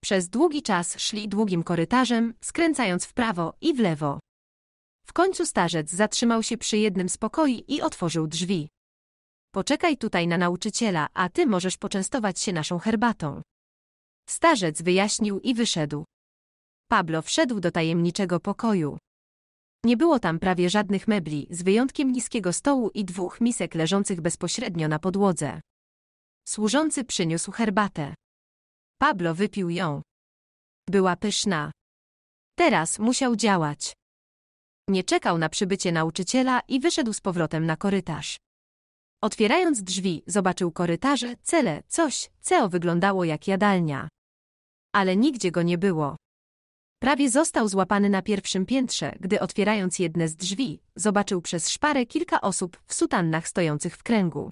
Przez długi czas szli długim korytarzem, skręcając w prawo i w lewo. W końcu starzec zatrzymał się przy jednym z pokoi i otworzył drzwi. Poczekaj tutaj na nauczyciela, a ty możesz poczęstować się naszą herbatą. Starzec wyjaśnił i wyszedł. Pablo wszedł do tajemniczego pokoju. Nie było tam prawie żadnych mebli, z wyjątkiem niskiego stołu i dwóch misek leżących bezpośrednio na podłodze. Służący przyniósł herbatę. Pablo wypił ją. Była pyszna. Teraz musiał działać. Nie czekał na przybycie nauczyciela i wyszedł z powrotem na korytarz. Otwierając drzwi, zobaczył korytarze, cele, coś, co wyglądało jak jadalnia. Ale nigdzie go nie było. Prawie został złapany na pierwszym piętrze, gdy otwierając jedne z drzwi, zobaczył przez szparę kilka osób w sutannach stojących w kręgu.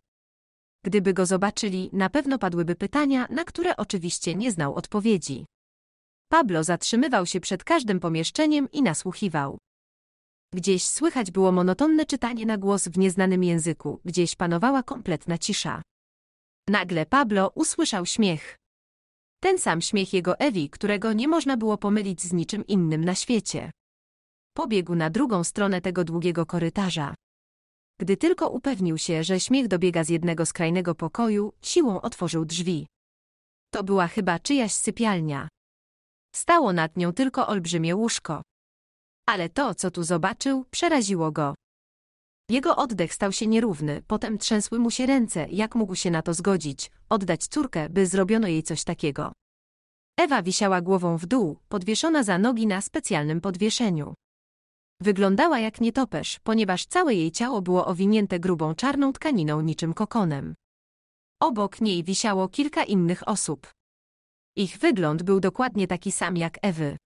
Gdyby go zobaczyli, na pewno padłyby pytania, na które oczywiście nie znał odpowiedzi. Pablo zatrzymywał się przed każdym pomieszczeniem i nasłuchiwał. Gdzieś słychać było monotonne czytanie na głos w nieznanym języku, gdzieś panowała kompletna cisza. Nagle Pablo usłyszał śmiech. Ten sam śmiech jego Ewi, którego nie można było pomylić z niczym innym na świecie. Pobiegł na drugą stronę tego długiego korytarza. Gdy tylko upewnił się, że śmiech dobiega z jednego skrajnego pokoju, siłą otworzył drzwi. To była chyba czyjaś sypialnia. Stało nad nią tylko olbrzymie łóżko. Ale to, co tu zobaczył, przeraziło go. Jego oddech stał się nierówny, potem trzęsły mu się ręce, jak mógł się na to zgodzić, oddać córkę, by zrobiono jej coś takiego. Ewa wisiała głową w dół, podwieszona za nogi na specjalnym podwieszeniu. Wyglądała jak nietoperz, ponieważ całe jej ciało było owinięte grubą czarną tkaniną niczym kokonem. Obok niej wisiało kilka innych osób. Ich wygląd był dokładnie taki sam jak Ewy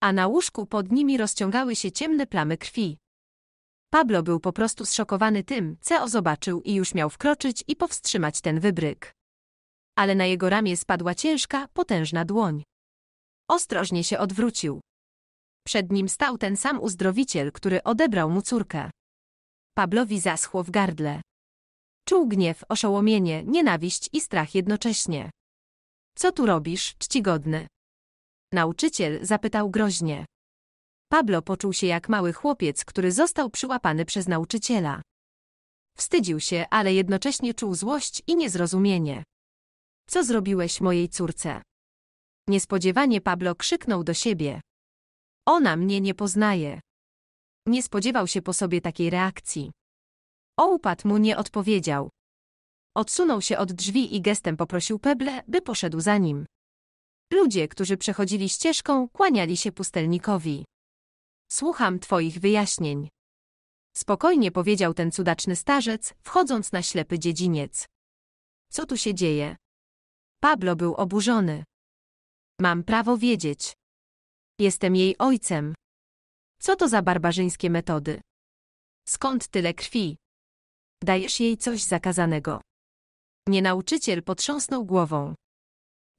a na łóżku pod nimi rozciągały się ciemne plamy krwi. Pablo był po prostu zszokowany tym, co zobaczył i już miał wkroczyć i powstrzymać ten wybryk. Ale na jego ramię spadła ciężka, potężna dłoń. Ostrożnie się odwrócił. Przed nim stał ten sam uzdrowiciel, który odebrał mu córkę. Pablowi zaschło w gardle. Czuł gniew, oszołomienie, nienawiść i strach jednocześnie. Co tu robisz, czcigodny? Nauczyciel zapytał groźnie. Pablo poczuł się jak mały chłopiec, który został przyłapany przez nauczyciela. Wstydził się, ale jednocześnie czuł złość i niezrozumienie. Co zrobiłeś mojej córce? Niespodziewanie Pablo krzyknął do siebie. Ona mnie nie poznaje. Nie spodziewał się po sobie takiej reakcji. Oupat mu nie odpowiedział. Odsunął się od drzwi i gestem poprosił Peble, by poszedł za nim. Ludzie, którzy przechodzili ścieżką, kłaniali się pustelnikowi. Słucham twoich wyjaśnień. Spokojnie powiedział ten cudaczny starzec, wchodząc na ślepy dziedziniec. Co tu się dzieje? Pablo był oburzony. Mam prawo wiedzieć. Jestem jej ojcem. Co to za barbarzyńskie metody? Skąd tyle krwi? Dajesz jej coś zakazanego. Nienauczyciel potrząsnął głową.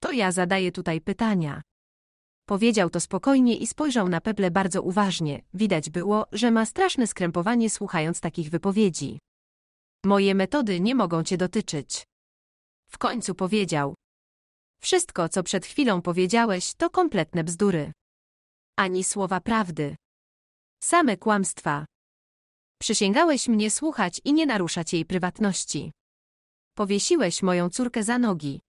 To ja zadaję tutaj pytania. Powiedział to spokojnie i spojrzał na Peble bardzo uważnie. Widać było, że ma straszne skrępowanie słuchając takich wypowiedzi. Moje metody nie mogą cię dotyczyć. W końcu powiedział. Wszystko, co przed chwilą powiedziałeś, to kompletne bzdury. Ani słowa prawdy. Same kłamstwa. Przysięgałeś mnie słuchać i nie naruszać jej prywatności. Powiesiłeś moją córkę za nogi.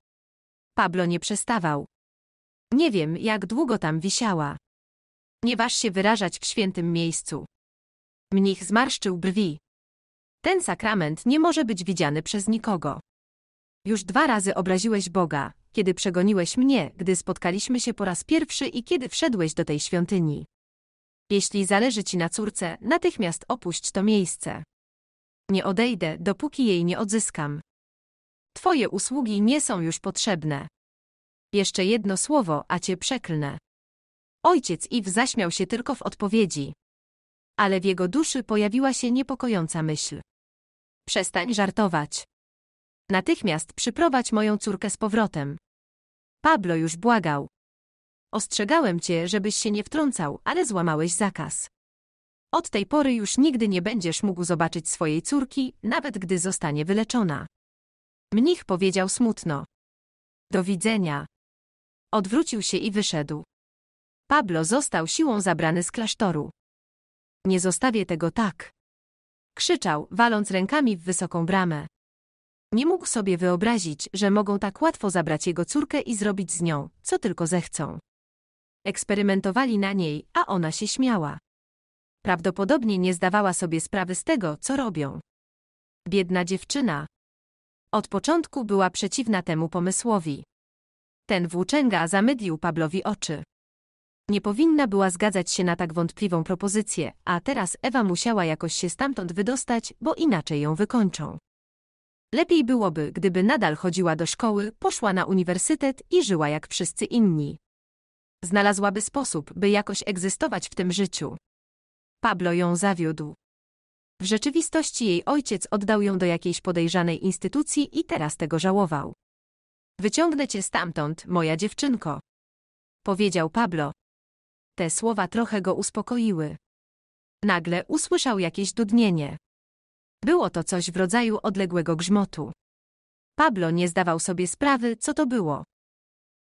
Pablo nie przestawał. Nie wiem, jak długo tam wisiała. Nie waż się wyrażać w świętym miejscu. Mnich zmarszczył brwi. Ten sakrament nie może być widziany przez nikogo. Już dwa razy obraziłeś Boga, kiedy przegoniłeś mnie, gdy spotkaliśmy się po raz pierwszy i kiedy wszedłeś do tej świątyni. Jeśli zależy ci na córce, natychmiast opuść to miejsce. Nie odejdę, dopóki jej nie odzyskam. Twoje usługi nie są już potrzebne. Jeszcze jedno słowo, a cię przeklnę. Ojciec Iw zaśmiał się tylko w odpowiedzi. Ale w jego duszy pojawiła się niepokojąca myśl. Przestań żartować. Natychmiast przyprowadź moją córkę z powrotem. Pablo już błagał. Ostrzegałem cię, żebyś się nie wtrącał, ale złamałeś zakaz. Od tej pory już nigdy nie będziesz mógł zobaczyć swojej córki, nawet gdy zostanie wyleczona. Mnich powiedział smutno. Do widzenia. Odwrócił się i wyszedł. Pablo został siłą zabrany z klasztoru. Nie zostawię tego tak. Krzyczał, waląc rękami w wysoką bramę. Nie mógł sobie wyobrazić, że mogą tak łatwo zabrać jego córkę i zrobić z nią, co tylko zechcą. Eksperymentowali na niej, a ona się śmiała. Prawdopodobnie nie zdawała sobie sprawy z tego, co robią. Biedna dziewczyna, od początku była przeciwna temu pomysłowi. Ten włóczęga zamydlił Pablowi oczy. Nie powinna była zgadzać się na tak wątpliwą propozycję, a teraz Ewa musiała jakoś się stamtąd wydostać, bo inaczej ją wykończą. Lepiej byłoby, gdyby nadal chodziła do szkoły, poszła na uniwersytet i żyła jak wszyscy inni. Znalazłaby sposób, by jakoś egzystować w tym życiu. Pablo ją zawiódł. W rzeczywistości jej ojciec oddał ją do jakiejś podejrzanej instytucji i teraz tego żałował. Wyciągnę cię stamtąd, moja dziewczynko. Powiedział Pablo. Te słowa trochę go uspokoiły. Nagle usłyszał jakieś dudnienie. Było to coś w rodzaju odległego grzmotu. Pablo nie zdawał sobie sprawy, co to było.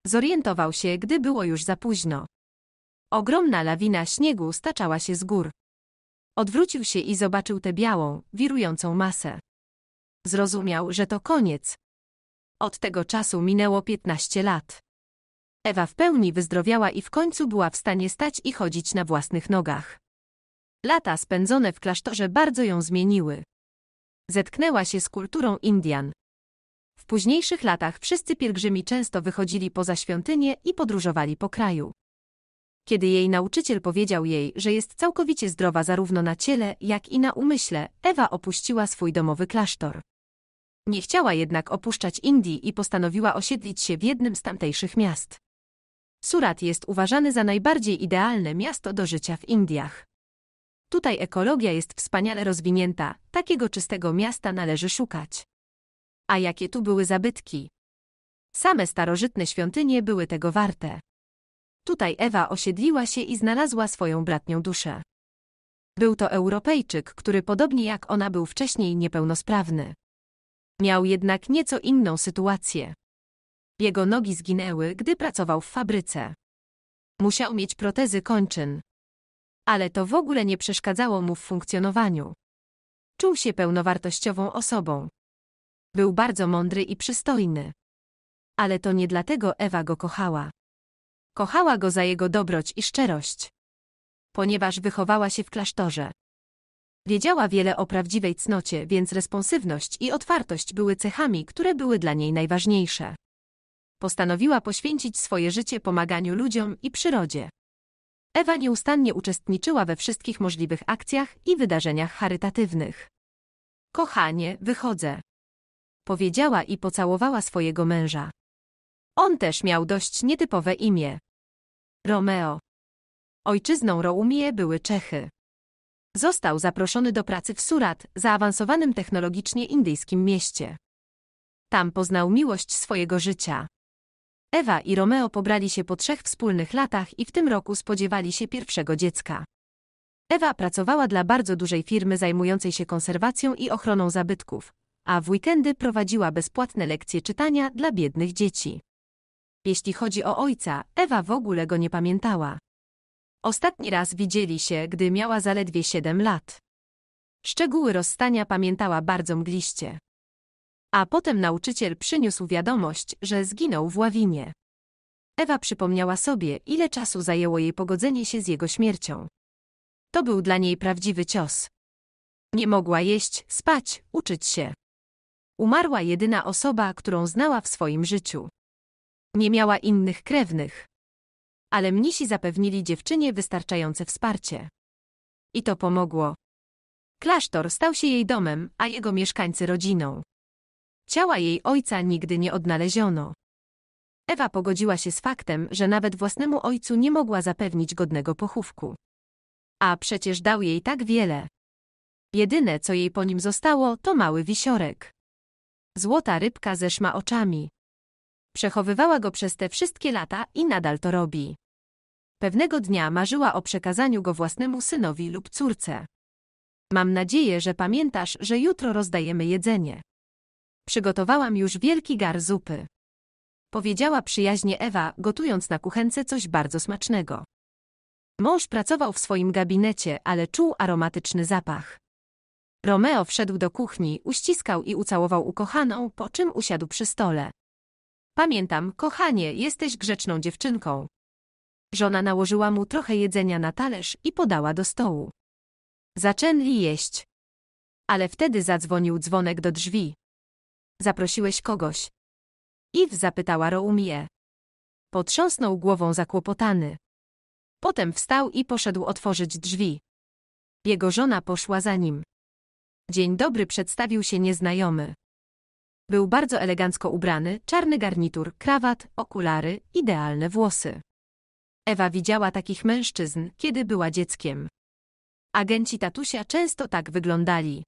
Zorientował się, gdy było już za późno. Ogromna lawina śniegu staczała się z gór. Odwrócił się i zobaczył tę białą, wirującą masę. Zrozumiał, że to koniec. Od tego czasu minęło 15 lat. Ewa w pełni wyzdrowiała i w końcu była w stanie stać i chodzić na własnych nogach. Lata spędzone w klasztorze bardzo ją zmieniły. Zetknęła się z kulturą Indian. W późniejszych latach wszyscy pielgrzymi często wychodzili poza świątynię i podróżowali po kraju. Kiedy jej nauczyciel powiedział jej, że jest całkowicie zdrowa zarówno na ciele, jak i na umyśle, Ewa opuściła swój domowy klasztor. Nie chciała jednak opuszczać Indii i postanowiła osiedlić się w jednym z tamtejszych miast. Surat jest uważany za najbardziej idealne miasto do życia w Indiach. Tutaj ekologia jest wspaniale rozwinięta, takiego czystego miasta należy szukać. A jakie tu były zabytki? Same starożytne świątynie były tego warte. Tutaj Ewa osiedliła się i znalazła swoją bratnią duszę. Był to Europejczyk, który podobnie jak ona był wcześniej niepełnosprawny. Miał jednak nieco inną sytuację. Jego nogi zginęły, gdy pracował w fabryce. Musiał mieć protezy kończyn. Ale to w ogóle nie przeszkadzało mu w funkcjonowaniu. Czuł się pełnowartościową osobą. Był bardzo mądry i przystojny. Ale to nie dlatego Ewa go kochała. Kochała go za jego dobroć i szczerość. Ponieważ wychowała się w klasztorze. Wiedziała wiele o prawdziwej cnocie, więc responsywność i otwartość były cechami, które były dla niej najważniejsze. Postanowiła poświęcić swoje życie pomaganiu ludziom i przyrodzie. Ewa nieustannie uczestniczyła we wszystkich możliwych akcjach i wydarzeniach charytatywnych. Kochanie, wychodzę. Powiedziała i pocałowała swojego męża. On też miał dość nietypowe imię. Romeo. Ojczyzną Roumie były Czechy. Został zaproszony do pracy w Surat, zaawansowanym technologicznie indyjskim mieście. Tam poznał miłość swojego życia. Ewa i Romeo pobrali się po trzech wspólnych latach i w tym roku spodziewali się pierwszego dziecka. Ewa pracowała dla bardzo dużej firmy zajmującej się konserwacją i ochroną zabytków, a w weekendy prowadziła bezpłatne lekcje czytania dla biednych dzieci. Jeśli chodzi o ojca, Ewa w ogóle go nie pamiętała. Ostatni raz widzieli się, gdy miała zaledwie 7 lat. Szczegóły rozstania pamiętała bardzo mgliście. A potem nauczyciel przyniósł wiadomość, że zginął w ławinie. Ewa przypomniała sobie, ile czasu zajęło jej pogodzenie się z jego śmiercią. To był dla niej prawdziwy cios. Nie mogła jeść, spać, uczyć się. Umarła jedyna osoba, którą znała w swoim życiu. Nie miała innych krewnych. Ale mnisi zapewnili dziewczynie wystarczające wsparcie. I to pomogło. Klasztor stał się jej domem, a jego mieszkańcy rodziną. Ciała jej ojca nigdy nie odnaleziono. Ewa pogodziła się z faktem, że nawet własnemu ojcu nie mogła zapewnić godnego pochówku. A przecież dał jej tak wiele. Jedyne, co jej po nim zostało, to mały wisiorek. Złota rybka ze szma oczami. Przechowywała go przez te wszystkie lata i nadal to robi. Pewnego dnia marzyła o przekazaniu go własnemu synowi lub córce. Mam nadzieję, że pamiętasz, że jutro rozdajemy jedzenie. Przygotowałam już wielki gar zupy. Powiedziała przyjaźnie Ewa, gotując na kuchence coś bardzo smacznego. Mąż pracował w swoim gabinecie, ale czuł aromatyczny zapach. Romeo wszedł do kuchni, uściskał i ucałował ukochaną, po czym usiadł przy stole. Pamiętam, kochanie, jesteś grzeczną dziewczynką. Żona nałożyła mu trochę jedzenia na talerz i podała do stołu. Zaczęli jeść. Ale wtedy zadzwonił dzwonek do drzwi. Zaprosiłeś kogoś. Iw zapytała Roumie. Potrząsnął głową zakłopotany. Potem wstał i poszedł otworzyć drzwi. Jego żona poszła za nim. Dzień dobry przedstawił się nieznajomy. Był bardzo elegancko ubrany, czarny garnitur, krawat, okulary, idealne włosy. Ewa widziała takich mężczyzn, kiedy była dzieckiem. Agenci tatusia często tak wyglądali.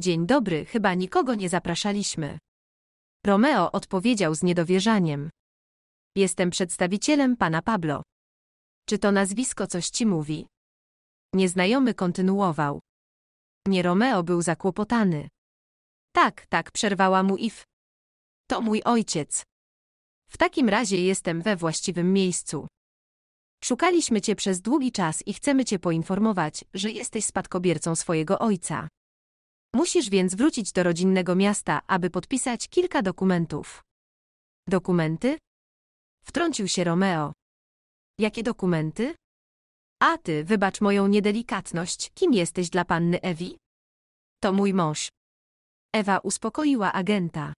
Dzień dobry, chyba nikogo nie zapraszaliśmy. Romeo odpowiedział z niedowierzaniem. Jestem przedstawicielem pana Pablo. Czy to nazwisko coś ci mówi? Nieznajomy kontynuował. Nie Romeo był zakłopotany. Tak, tak, przerwała mu If. To mój ojciec. W takim razie jestem we właściwym miejscu. Szukaliśmy cię przez długi czas i chcemy cię poinformować, że jesteś spadkobiercą swojego ojca. Musisz więc wrócić do rodzinnego miasta, aby podpisać kilka dokumentów. Dokumenty? Wtrącił się Romeo. Jakie dokumenty? A ty, wybacz moją niedelikatność, kim jesteś dla panny Ewi? To mój mąż. Ewa uspokoiła agenta.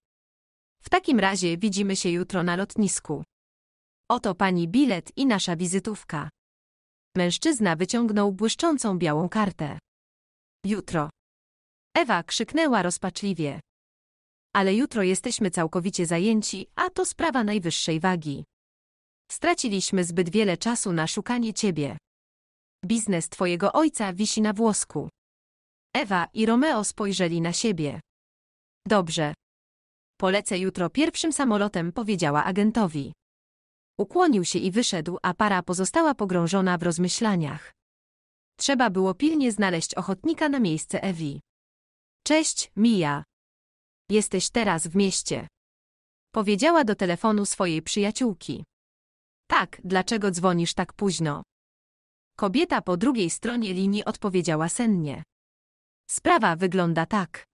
W takim razie widzimy się jutro na lotnisku. Oto pani bilet i nasza wizytówka. Mężczyzna wyciągnął błyszczącą białą kartę. Jutro. Ewa krzyknęła rozpaczliwie. Ale jutro jesteśmy całkowicie zajęci, a to sprawa najwyższej wagi. Straciliśmy zbyt wiele czasu na szukanie ciebie. Biznes twojego ojca wisi na włosku. Ewa i Romeo spojrzeli na siebie. Dobrze. Polecę jutro pierwszym samolotem, powiedziała agentowi. Ukłonił się i wyszedł, a para pozostała pogrążona w rozmyślaniach. Trzeba było pilnie znaleźć ochotnika na miejsce Ewi. Cześć, Mija. Jesteś teraz w mieście. Powiedziała do telefonu swojej przyjaciółki. Tak, dlaczego dzwonisz tak późno? Kobieta po drugiej stronie linii odpowiedziała sennie. Sprawa wygląda tak.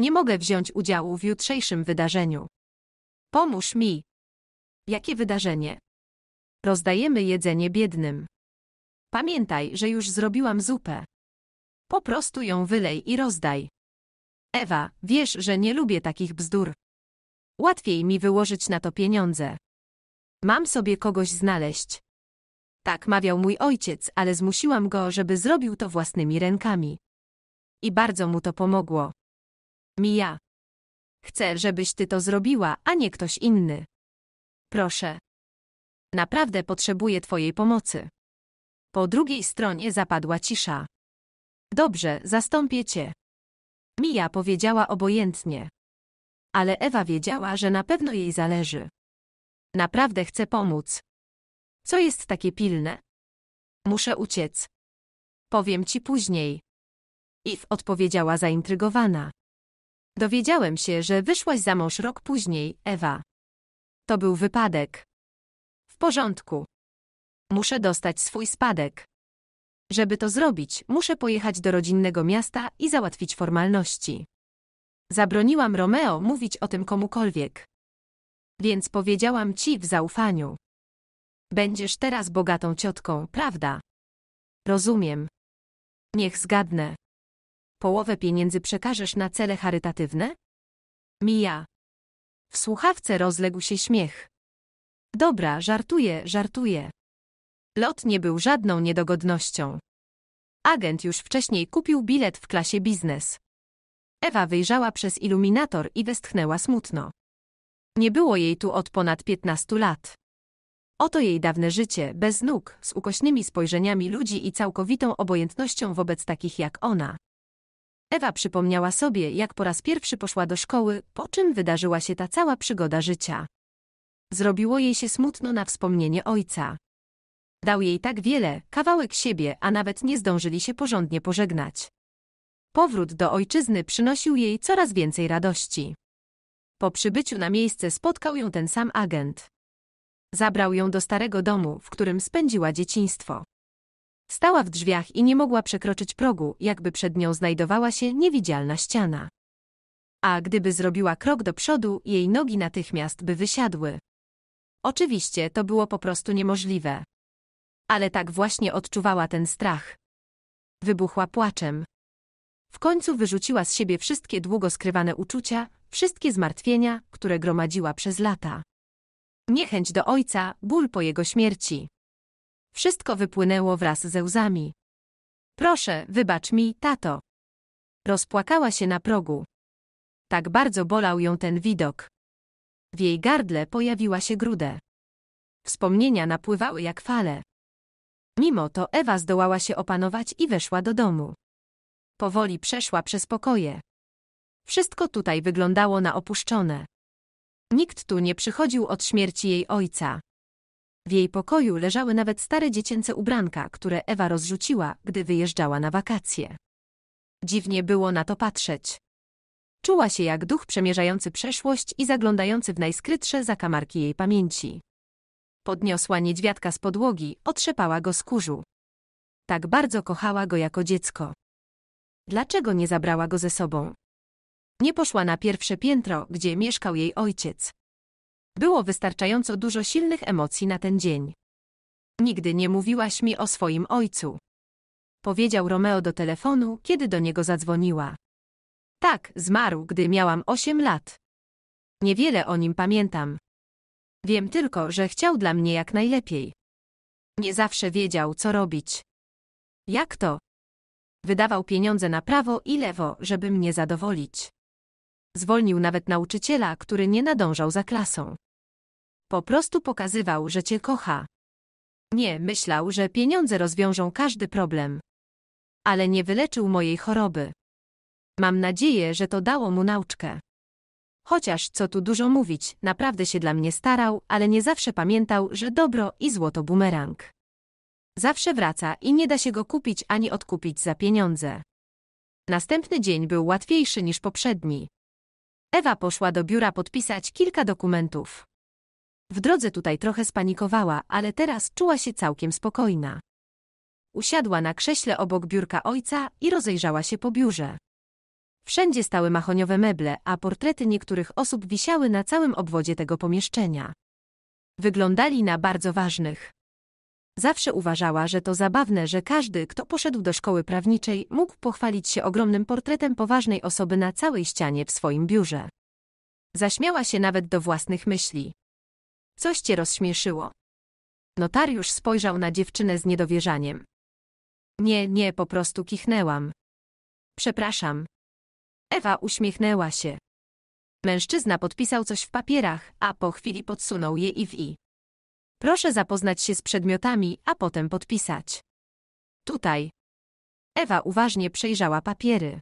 Nie mogę wziąć udziału w jutrzejszym wydarzeniu. Pomóż mi. Jakie wydarzenie? Rozdajemy jedzenie biednym. Pamiętaj, że już zrobiłam zupę. Po prostu ją wylej i rozdaj. Ewa, wiesz, że nie lubię takich bzdur. Łatwiej mi wyłożyć na to pieniądze. Mam sobie kogoś znaleźć. Tak mawiał mój ojciec, ale zmusiłam go, żeby zrobił to własnymi rękami. I bardzo mu to pomogło. Mija. Chcę, żebyś ty to zrobiła, a nie ktoś inny. Proszę. Naprawdę potrzebuję twojej pomocy. Po drugiej stronie zapadła cisza. Dobrze, zastąpię cię. Mija powiedziała obojętnie. Ale Ewa wiedziała, że na pewno jej zależy. Naprawdę chcę pomóc. Co jest takie pilne? Muszę uciec. Powiem ci później. If odpowiedziała zaintrygowana. Dowiedziałem się, że wyszłaś za mąż rok później, Ewa. To był wypadek. W porządku. Muszę dostać swój spadek. Żeby to zrobić, muszę pojechać do rodzinnego miasta i załatwić formalności. Zabroniłam Romeo mówić o tym komukolwiek. Więc powiedziałam ci w zaufaniu. Będziesz teraz bogatą ciotką, prawda? Rozumiem. Niech zgadnę. Połowę pieniędzy przekażesz na cele charytatywne? Mija. W słuchawce rozległ się śmiech. Dobra, żartuję, żartuję. Lot nie był żadną niedogodnością. Agent już wcześniej kupił bilet w klasie biznes. Ewa wyjrzała przez iluminator i westchnęła smutno. Nie było jej tu od ponad 15 lat. Oto jej dawne życie, bez nóg, z ukośnymi spojrzeniami ludzi i całkowitą obojętnością wobec takich jak ona. Ewa przypomniała sobie, jak po raz pierwszy poszła do szkoły, po czym wydarzyła się ta cała przygoda życia. Zrobiło jej się smutno na wspomnienie ojca. Dał jej tak wiele, kawałek siebie, a nawet nie zdążyli się porządnie pożegnać. Powrót do ojczyzny przynosił jej coraz więcej radości. Po przybyciu na miejsce spotkał ją ten sam agent. Zabrał ją do starego domu, w którym spędziła dzieciństwo. Stała w drzwiach i nie mogła przekroczyć progu, jakby przed nią znajdowała się niewidzialna ściana. A gdyby zrobiła krok do przodu, jej nogi natychmiast by wysiadły. Oczywiście to było po prostu niemożliwe. Ale tak właśnie odczuwała ten strach. Wybuchła płaczem. W końcu wyrzuciła z siebie wszystkie długo skrywane uczucia, wszystkie zmartwienia, które gromadziła przez lata. Niechęć do ojca, ból po jego śmierci. Wszystko wypłynęło wraz ze łzami. Proszę, wybacz mi, tato. Rozpłakała się na progu. Tak bardzo bolał ją ten widok. W jej gardle pojawiła się grudę. Wspomnienia napływały jak fale. Mimo to Ewa zdołała się opanować i weszła do domu. Powoli przeszła przez pokoje. Wszystko tutaj wyglądało na opuszczone. Nikt tu nie przychodził od śmierci jej ojca. W jej pokoju leżały nawet stare dziecięce ubranka, które Ewa rozrzuciła, gdy wyjeżdżała na wakacje. Dziwnie było na to patrzeć. Czuła się jak duch przemierzający przeszłość i zaglądający w najskrytsze zakamarki jej pamięci. Podniosła niedźwiadka z podłogi, otrzepała go z kurzu. Tak bardzo kochała go jako dziecko. Dlaczego nie zabrała go ze sobą? Nie poszła na pierwsze piętro, gdzie mieszkał jej ojciec. Było wystarczająco dużo silnych emocji na ten dzień. Nigdy nie mówiłaś mi o swoim ojcu. Powiedział Romeo do telefonu, kiedy do niego zadzwoniła. Tak, zmarł, gdy miałam osiem lat. Niewiele o nim pamiętam. Wiem tylko, że chciał dla mnie jak najlepiej. Nie zawsze wiedział, co robić. Jak to? Wydawał pieniądze na prawo i lewo, żeby mnie zadowolić. Zwolnił nawet nauczyciela, który nie nadążał za klasą. Po prostu pokazywał, że cię kocha. Nie, myślał, że pieniądze rozwiążą każdy problem. Ale nie wyleczył mojej choroby. Mam nadzieję, że to dało mu nauczkę. Chociaż, co tu dużo mówić, naprawdę się dla mnie starał, ale nie zawsze pamiętał, że dobro i złoto bumerang. Zawsze wraca i nie da się go kupić ani odkupić za pieniądze. Następny dzień był łatwiejszy niż poprzedni. Ewa poszła do biura podpisać kilka dokumentów. W drodze tutaj trochę spanikowała, ale teraz czuła się całkiem spokojna. Usiadła na krześle obok biurka ojca i rozejrzała się po biurze. Wszędzie stały mahoniowe meble, a portrety niektórych osób wisiały na całym obwodzie tego pomieszczenia. Wyglądali na bardzo ważnych. Zawsze uważała, że to zabawne, że każdy, kto poszedł do szkoły prawniczej, mógł pochwalić się ogromnym portretem poważnej osoby na całej ścianie w swoim biurze. Zaśmiała się nawet do własnych myśli. Coś cię rozśmieszyło. Notariusz spojrzał na dziewczynę z niedowierzaniem. Nie, nie, po prostu kichnęłam. Przepraszam. Ewa uśmiechnęła się. Mężczyzna podpisał coś w papierach, a po chwili podsunął je i w i. Proszę zapoznać się z przedmiotami, a potem podpisać. Tutaj. Ewa uważnie przejrzała papiery.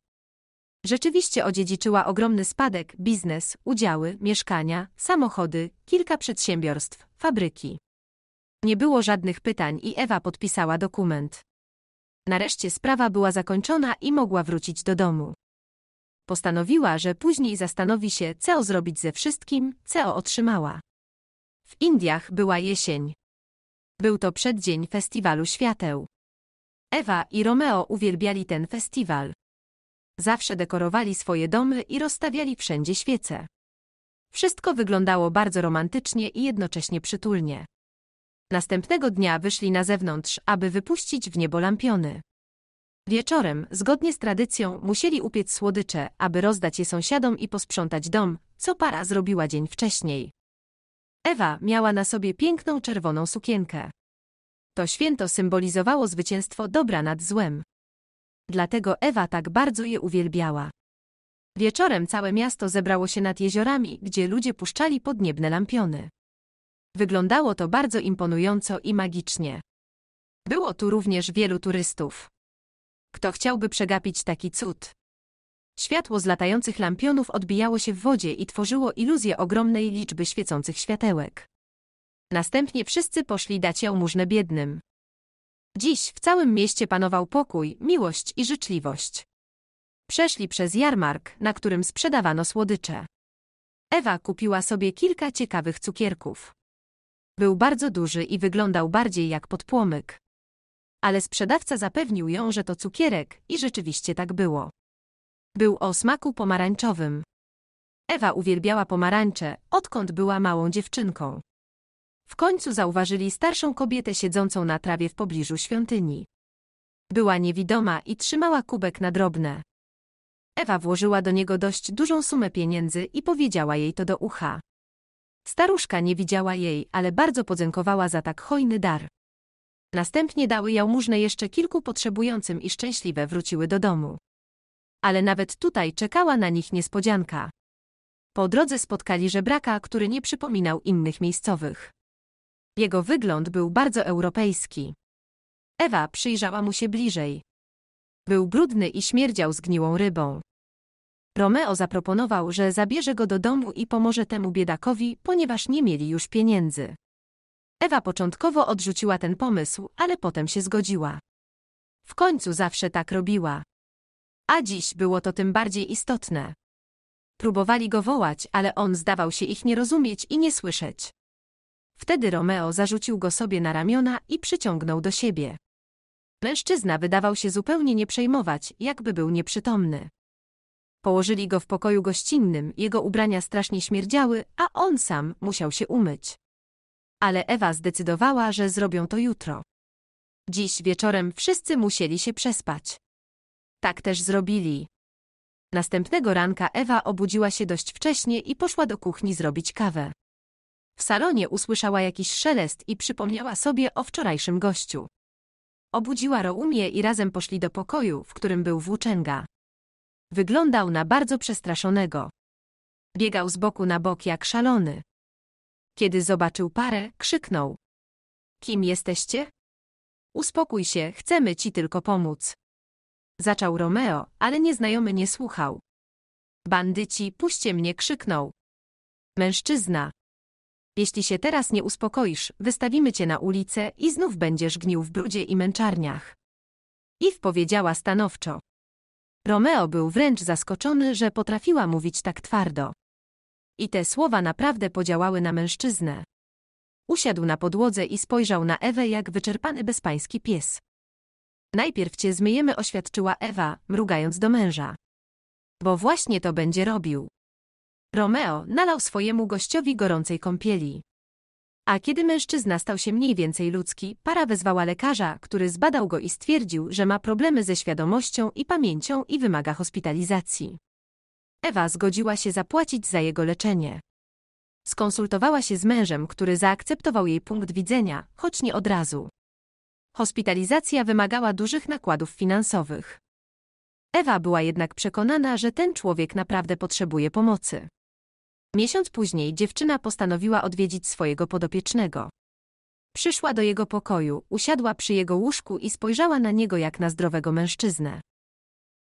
Rzeczywiście odziedziczyła ogromny spadek, biznes, udziały, mieszkania, samochody, kilka przedsiębiorstw, fabryki. Nie było żadnych pytań i Ewa podpisała dokument. Nareszcie sprawa była zakończona i mogła wrócić do domu. Postanowiła, że później zastanowi się, co zrobić ze wszystkim, co otrzymała. W Indiach była jesień. Był to przeddzień festiwalu świateł. Ewa i Romeo uwielbiali ten festiwal. Zawsze dekorowali swoje domy i rozstawiali wszędzie świece. Wszystko wyglądało bardzo romantycznie i jednocześnie przytulnie. Następnego dnia wyszli na zewnątrz, aby wypuścić w niebo lampiony. Wieczorem, zgodnie z tradycją, musieli upiec słodycze, aby rozdać je sąsiadom i posprzątać dom, co para zrobiła dzień wcześniej. Ewa miała na sobie piękną czerwoną sukienkę. To święto symbolizowało zwycięstwo dobra nad złem. Dlatego Ewa tak bardzo je uwielbiała. Wieczorem całe miasto zebrało się nad jeziorami, gdzie ludzie puszczali podniebne lampiony. Wyglądało to bardzo imponująco i magicznie. Było tu również wielu turystów. Kto chciałby przegapić taki cud? Światło z latających lampionów odbijało się w wodzie i tworzyło iluzję ogromnej liczby świecących światełek. Następnie wszyscy poszli dać jałmużnę biednym. Dziś w całym mieście panował pokój, miłość i życzliwość. Przeszli przez jarmark, na którym sprzedawano słodycze. Ewa kupiła sobie kilka ciekawych cukierków. Był bardzo duży i wyglądał bardziej jak podpłomyk. Ale sprzedawca zapewnił ją, że to cukierek i rzeczywiście tak było. Był o smaku pomarańczowym. Ewa uwielbiała pomarańcze, odkąd była małą dziewczynką. W końcu zauważyli starszą kobietę siedzącą na trawie w pobliżu świątyni. Była niewidoma i trzymała kubek na drobne. Ewa włożyła do niego dość dużą sumę pieniędzy i powiedziała jej to do ucha. Staruszka nie widziała jej, ale bardzo podziękowała za tak hojny dar. Następnie dały jałmużnę jeszcze kilku potrzebującym i szczęśliwe wróciły do domu ale nawet tutaj czekała na nich niespodzianka. Po drodze spotkali żebraka, który nie przypominał innych miejscowych. Jego wygląd był bardzo europejski. Ewa przyjrzała mu się bliżej. Był brudny i śmierdział zgniłą rybą. Romeo zaproponował, że zabierze go do domu i pomoże temu biedakowi, ponieważ nie mieli już pieniędzy. Ewa początkowo odrzuciła ten pomysł, ale potem się zgodziła. W końcu zawsze tak robiła a dziś było to tym bardziej istotne. Próbowali go wołać, ale on zdawał się ich nie rozumieć i nie słyszeć. Wtedy Romeo zarzucił go sobie na ramiona i przyciągnął do siebie. Mężczyzna wydawał się zupełnie nie przejmować, jakby był nieprzytomny. Położyli go w pokoju gościnnym, jego ubrania strasznie śmierdziały, a on sam musiał się umyć. Ale Ewa zdecydowała, że zrobią to jutro. Dziś wieczorem wszyscy musieli się przespać. Tak też zrobili. Następnego ranka Ewa obudziła się dość wcześnie i poszła do kuchni zrobić kawę. W salonie usłyszała jakiś szelest i przypomniała sobie o wczorajszym gościu. Obudziła Roumie i razem poszli do pokoju, w którym był włóczęga. Wyglądał na bardzo przestraszonego. Biegał z boku na bok jak szalony. Kiedy zobaczył parę, krzyknął. Kim jesteście? Uspokój się, chcemy ci tylko pomóc. Zaczął Romeo, ale nieznajomy nie słuchał. Bandyci, puśćcie mnie, krzyknął. Mężczyzna. Jeśli się teraz nie uspokoisz, wystawimy cię na ulicę i znów będziesz gnił w brudzie i męczarniach. Iw powiedziała stanowczo. Romeo był wręcz zaskoczony, że potrafiła mówić tak twardo. I te słowa naprawdę podziałały na mężczyznę. Usiadł na podłodze i spojrzał na Ewę jak wyczerpany bezpański pies. Najpierw cię zmyjemy, oświadczyła Ewa, mrugając do męża. Bo właśnie to będzie robił. Romeo nalał swojemu gościowi gorącej kąpieli. A kiedy mężczyzna stał się mniej więcej ludzki, para wezwała lekarza, który zbadał go i stwierdził, że ma problemy ze świadomością i pamięcią i wymaga hospitalizacji. Ewa zgodziła się zapłacić za jego leczenie. Skonsultowała się z mężem, który zaakceptował jej punkt widzenia, choć nie od razu. Hospitalizacja wymagała dużych nakładów finansowych. Ewa była jednak przekonana, że ten człowiek naprawdę potrzebuje pomocy. Miesiąc później dziewczyna postanowiła odwiedzić swojego podopiecznego. Przyszła do jego pokoju, usiadła przy jego łóżku i spojrzała na niego jak na zdrowego mężczyznę.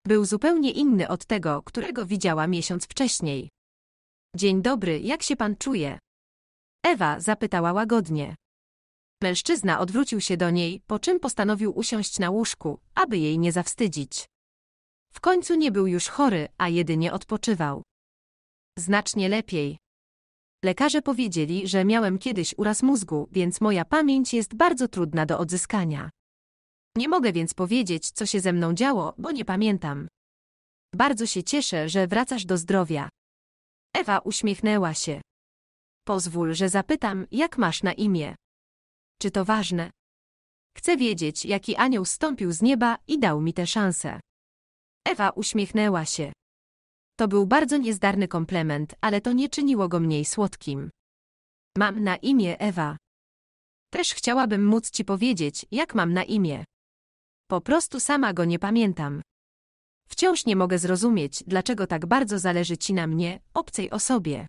Był zupełnie inny od tego, którego widziała miesiąc wcześniej. Dzień dobry, jak się pan czuje? Ewa zapytała łagodnie. Mężczyzna odwrócił się do niej, po czym postanowił usiąść na łóżku, aby jej nie zawstydzić. W końcu nie był już chory, a jedynie odpoczywał. Znacznie lepiej. Lekarze powiedzieli, że miałem kiedyś uraz mózgu, więc moja pamięć jest bardzo trudna do odzyskania. Nie mogę więc powiedzieć, co się ze mną działo, bo nie pamiętam. Bardzo się cieszę, że wracasz do zdrowia. Ewa uśmiechnęła się. Pozwól, że zapytam, jak masz na imię. Czy to ważne? Chcę wiedzieć, jaki anioł stąpił z nieba i dał mi tę szansę. Ewa uśmiechnęła się. To był bardzo niezdarny komplement, ale to nie czyniło go mniej słodkim. Mam na imię Ewa. Też chciałabym móc ci powiedzieć, jak mam na imię. Po prostu sama go nie pamiętam. Wciąż nie mogę zrozumieć, dlaczego tak bardzo zależy ci na mnie, obcej osobie.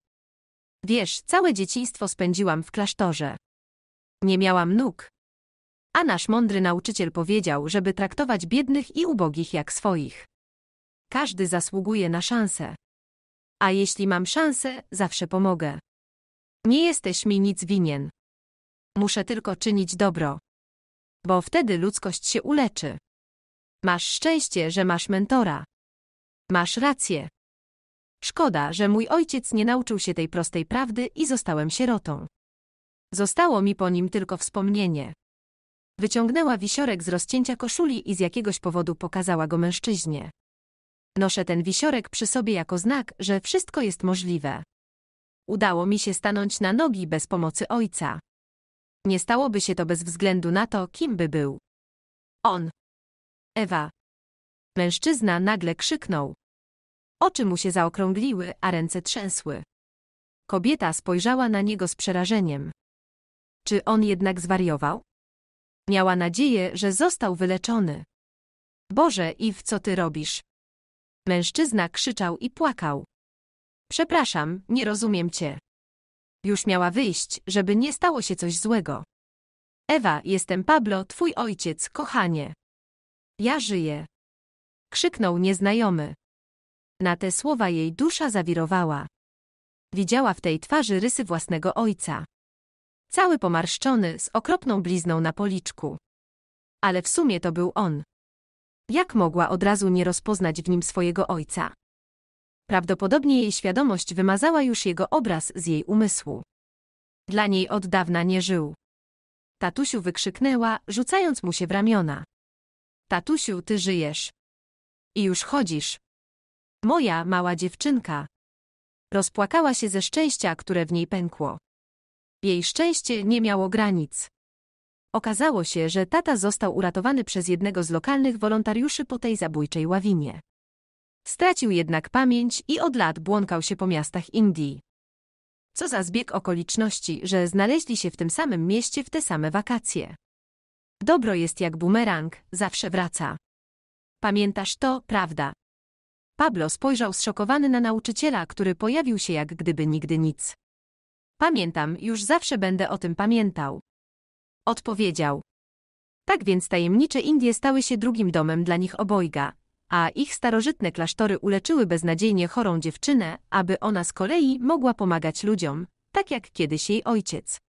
Wiesz, całe dzieciństwo spędziłam w klasztorze. Nie miałam nóg. A nasz mądry nauczyciel powiedział, żeby traktować biednych i ubogich jak swoich. Każdy zasługuje na szansę. A jeśli mam szansę, zawsze pomogę. Nie jesteś mi nic winien. Muszę tylko czynić dobro. Bo wtedy ludzkość się uleczy. Masz szczęście, że masz mentora. Masz rację. Szkoda, że mój ojciec nie nauczył się tej prostej prawdy i zostałem sierotą. Zostało mi po nim tylko wspomnienie. Wyciągnęła wisiorek z rozcięcia koszuli i z jakiegoś powodu pokazała go mężczyźnie. Noszę ten wisiorek przy sobie jako znak, że wszystko jest możliwe. Udało mi się stanąć na nogi bez pomocy ojca. Nie stałoby się to bez względu na to, kim by był. On. Ewa. Mężczyzna nagle krzyknął. Oczy mu się zaokrągliły, a ręce trzęsły. Kobieta spojrzała na niego z przerażeniem. Czy on jednak zwariował? Miała nadzieję, że został wyleczony. Boże, i w co ty robisz? Mężczyzna krzyczał i płakał. Przepraszam, nie rozumiem cię. Już miała wyjść, żeby nie stało się coś złego. Ewa, jestem Pablo, twój ojciec, kochanie. Ja żyję. Krzyknął nieznajomy. Na te słowa jej dusza zawirowała. Widziała w tej twarzy rysy własnego ojca cały pomarszczony, z okropną blizną na policzku. Ale w sumie to był on. Jak mogła od razu nie rozpoznać w nim swojego ojca? Prawdopodobnie jej świadomość wymazała już jego obraz z jej umysłu. Dla niej od dawna nie żył. Tatusiu wykrzyknęła, rzucając mu się w ramiona. Tatusiu, ty żyjesz. I już chodzisz. Moja mała dziewczynka. Rozpłakała się ze szczęścia, które w niej pękło. Jej szczęście nie miało granic. Okazało się, że tata został uratowany przez jednego z lokalnych wolontariuszy po tej zabójczej ławinie. Stracił jednak pamięć i od lat błąkał się po miastach Indii. Co za zbieg okoliczności, że znaleźli się w tym samym mieście w te same wakacje. Dobro jest jak bumerang, zawsze wraca. Pamiętasz to, prawda? Pablo spojrzał zszokowany na nauczyciela, który pojawił się jak gdyby nigdy nic. Pamiętam, już zawsze będę o tym pamiętał. Odpowiedział. Tak więc tajemnicze Indie stały się drugim domem dla nich obojga, a ich starożytne klasztory uleczyły beznadziejnie chorą dziewczynę, aby ona z kolei mogła pomagać ludziom, tak jak kiedyś jej ojciec.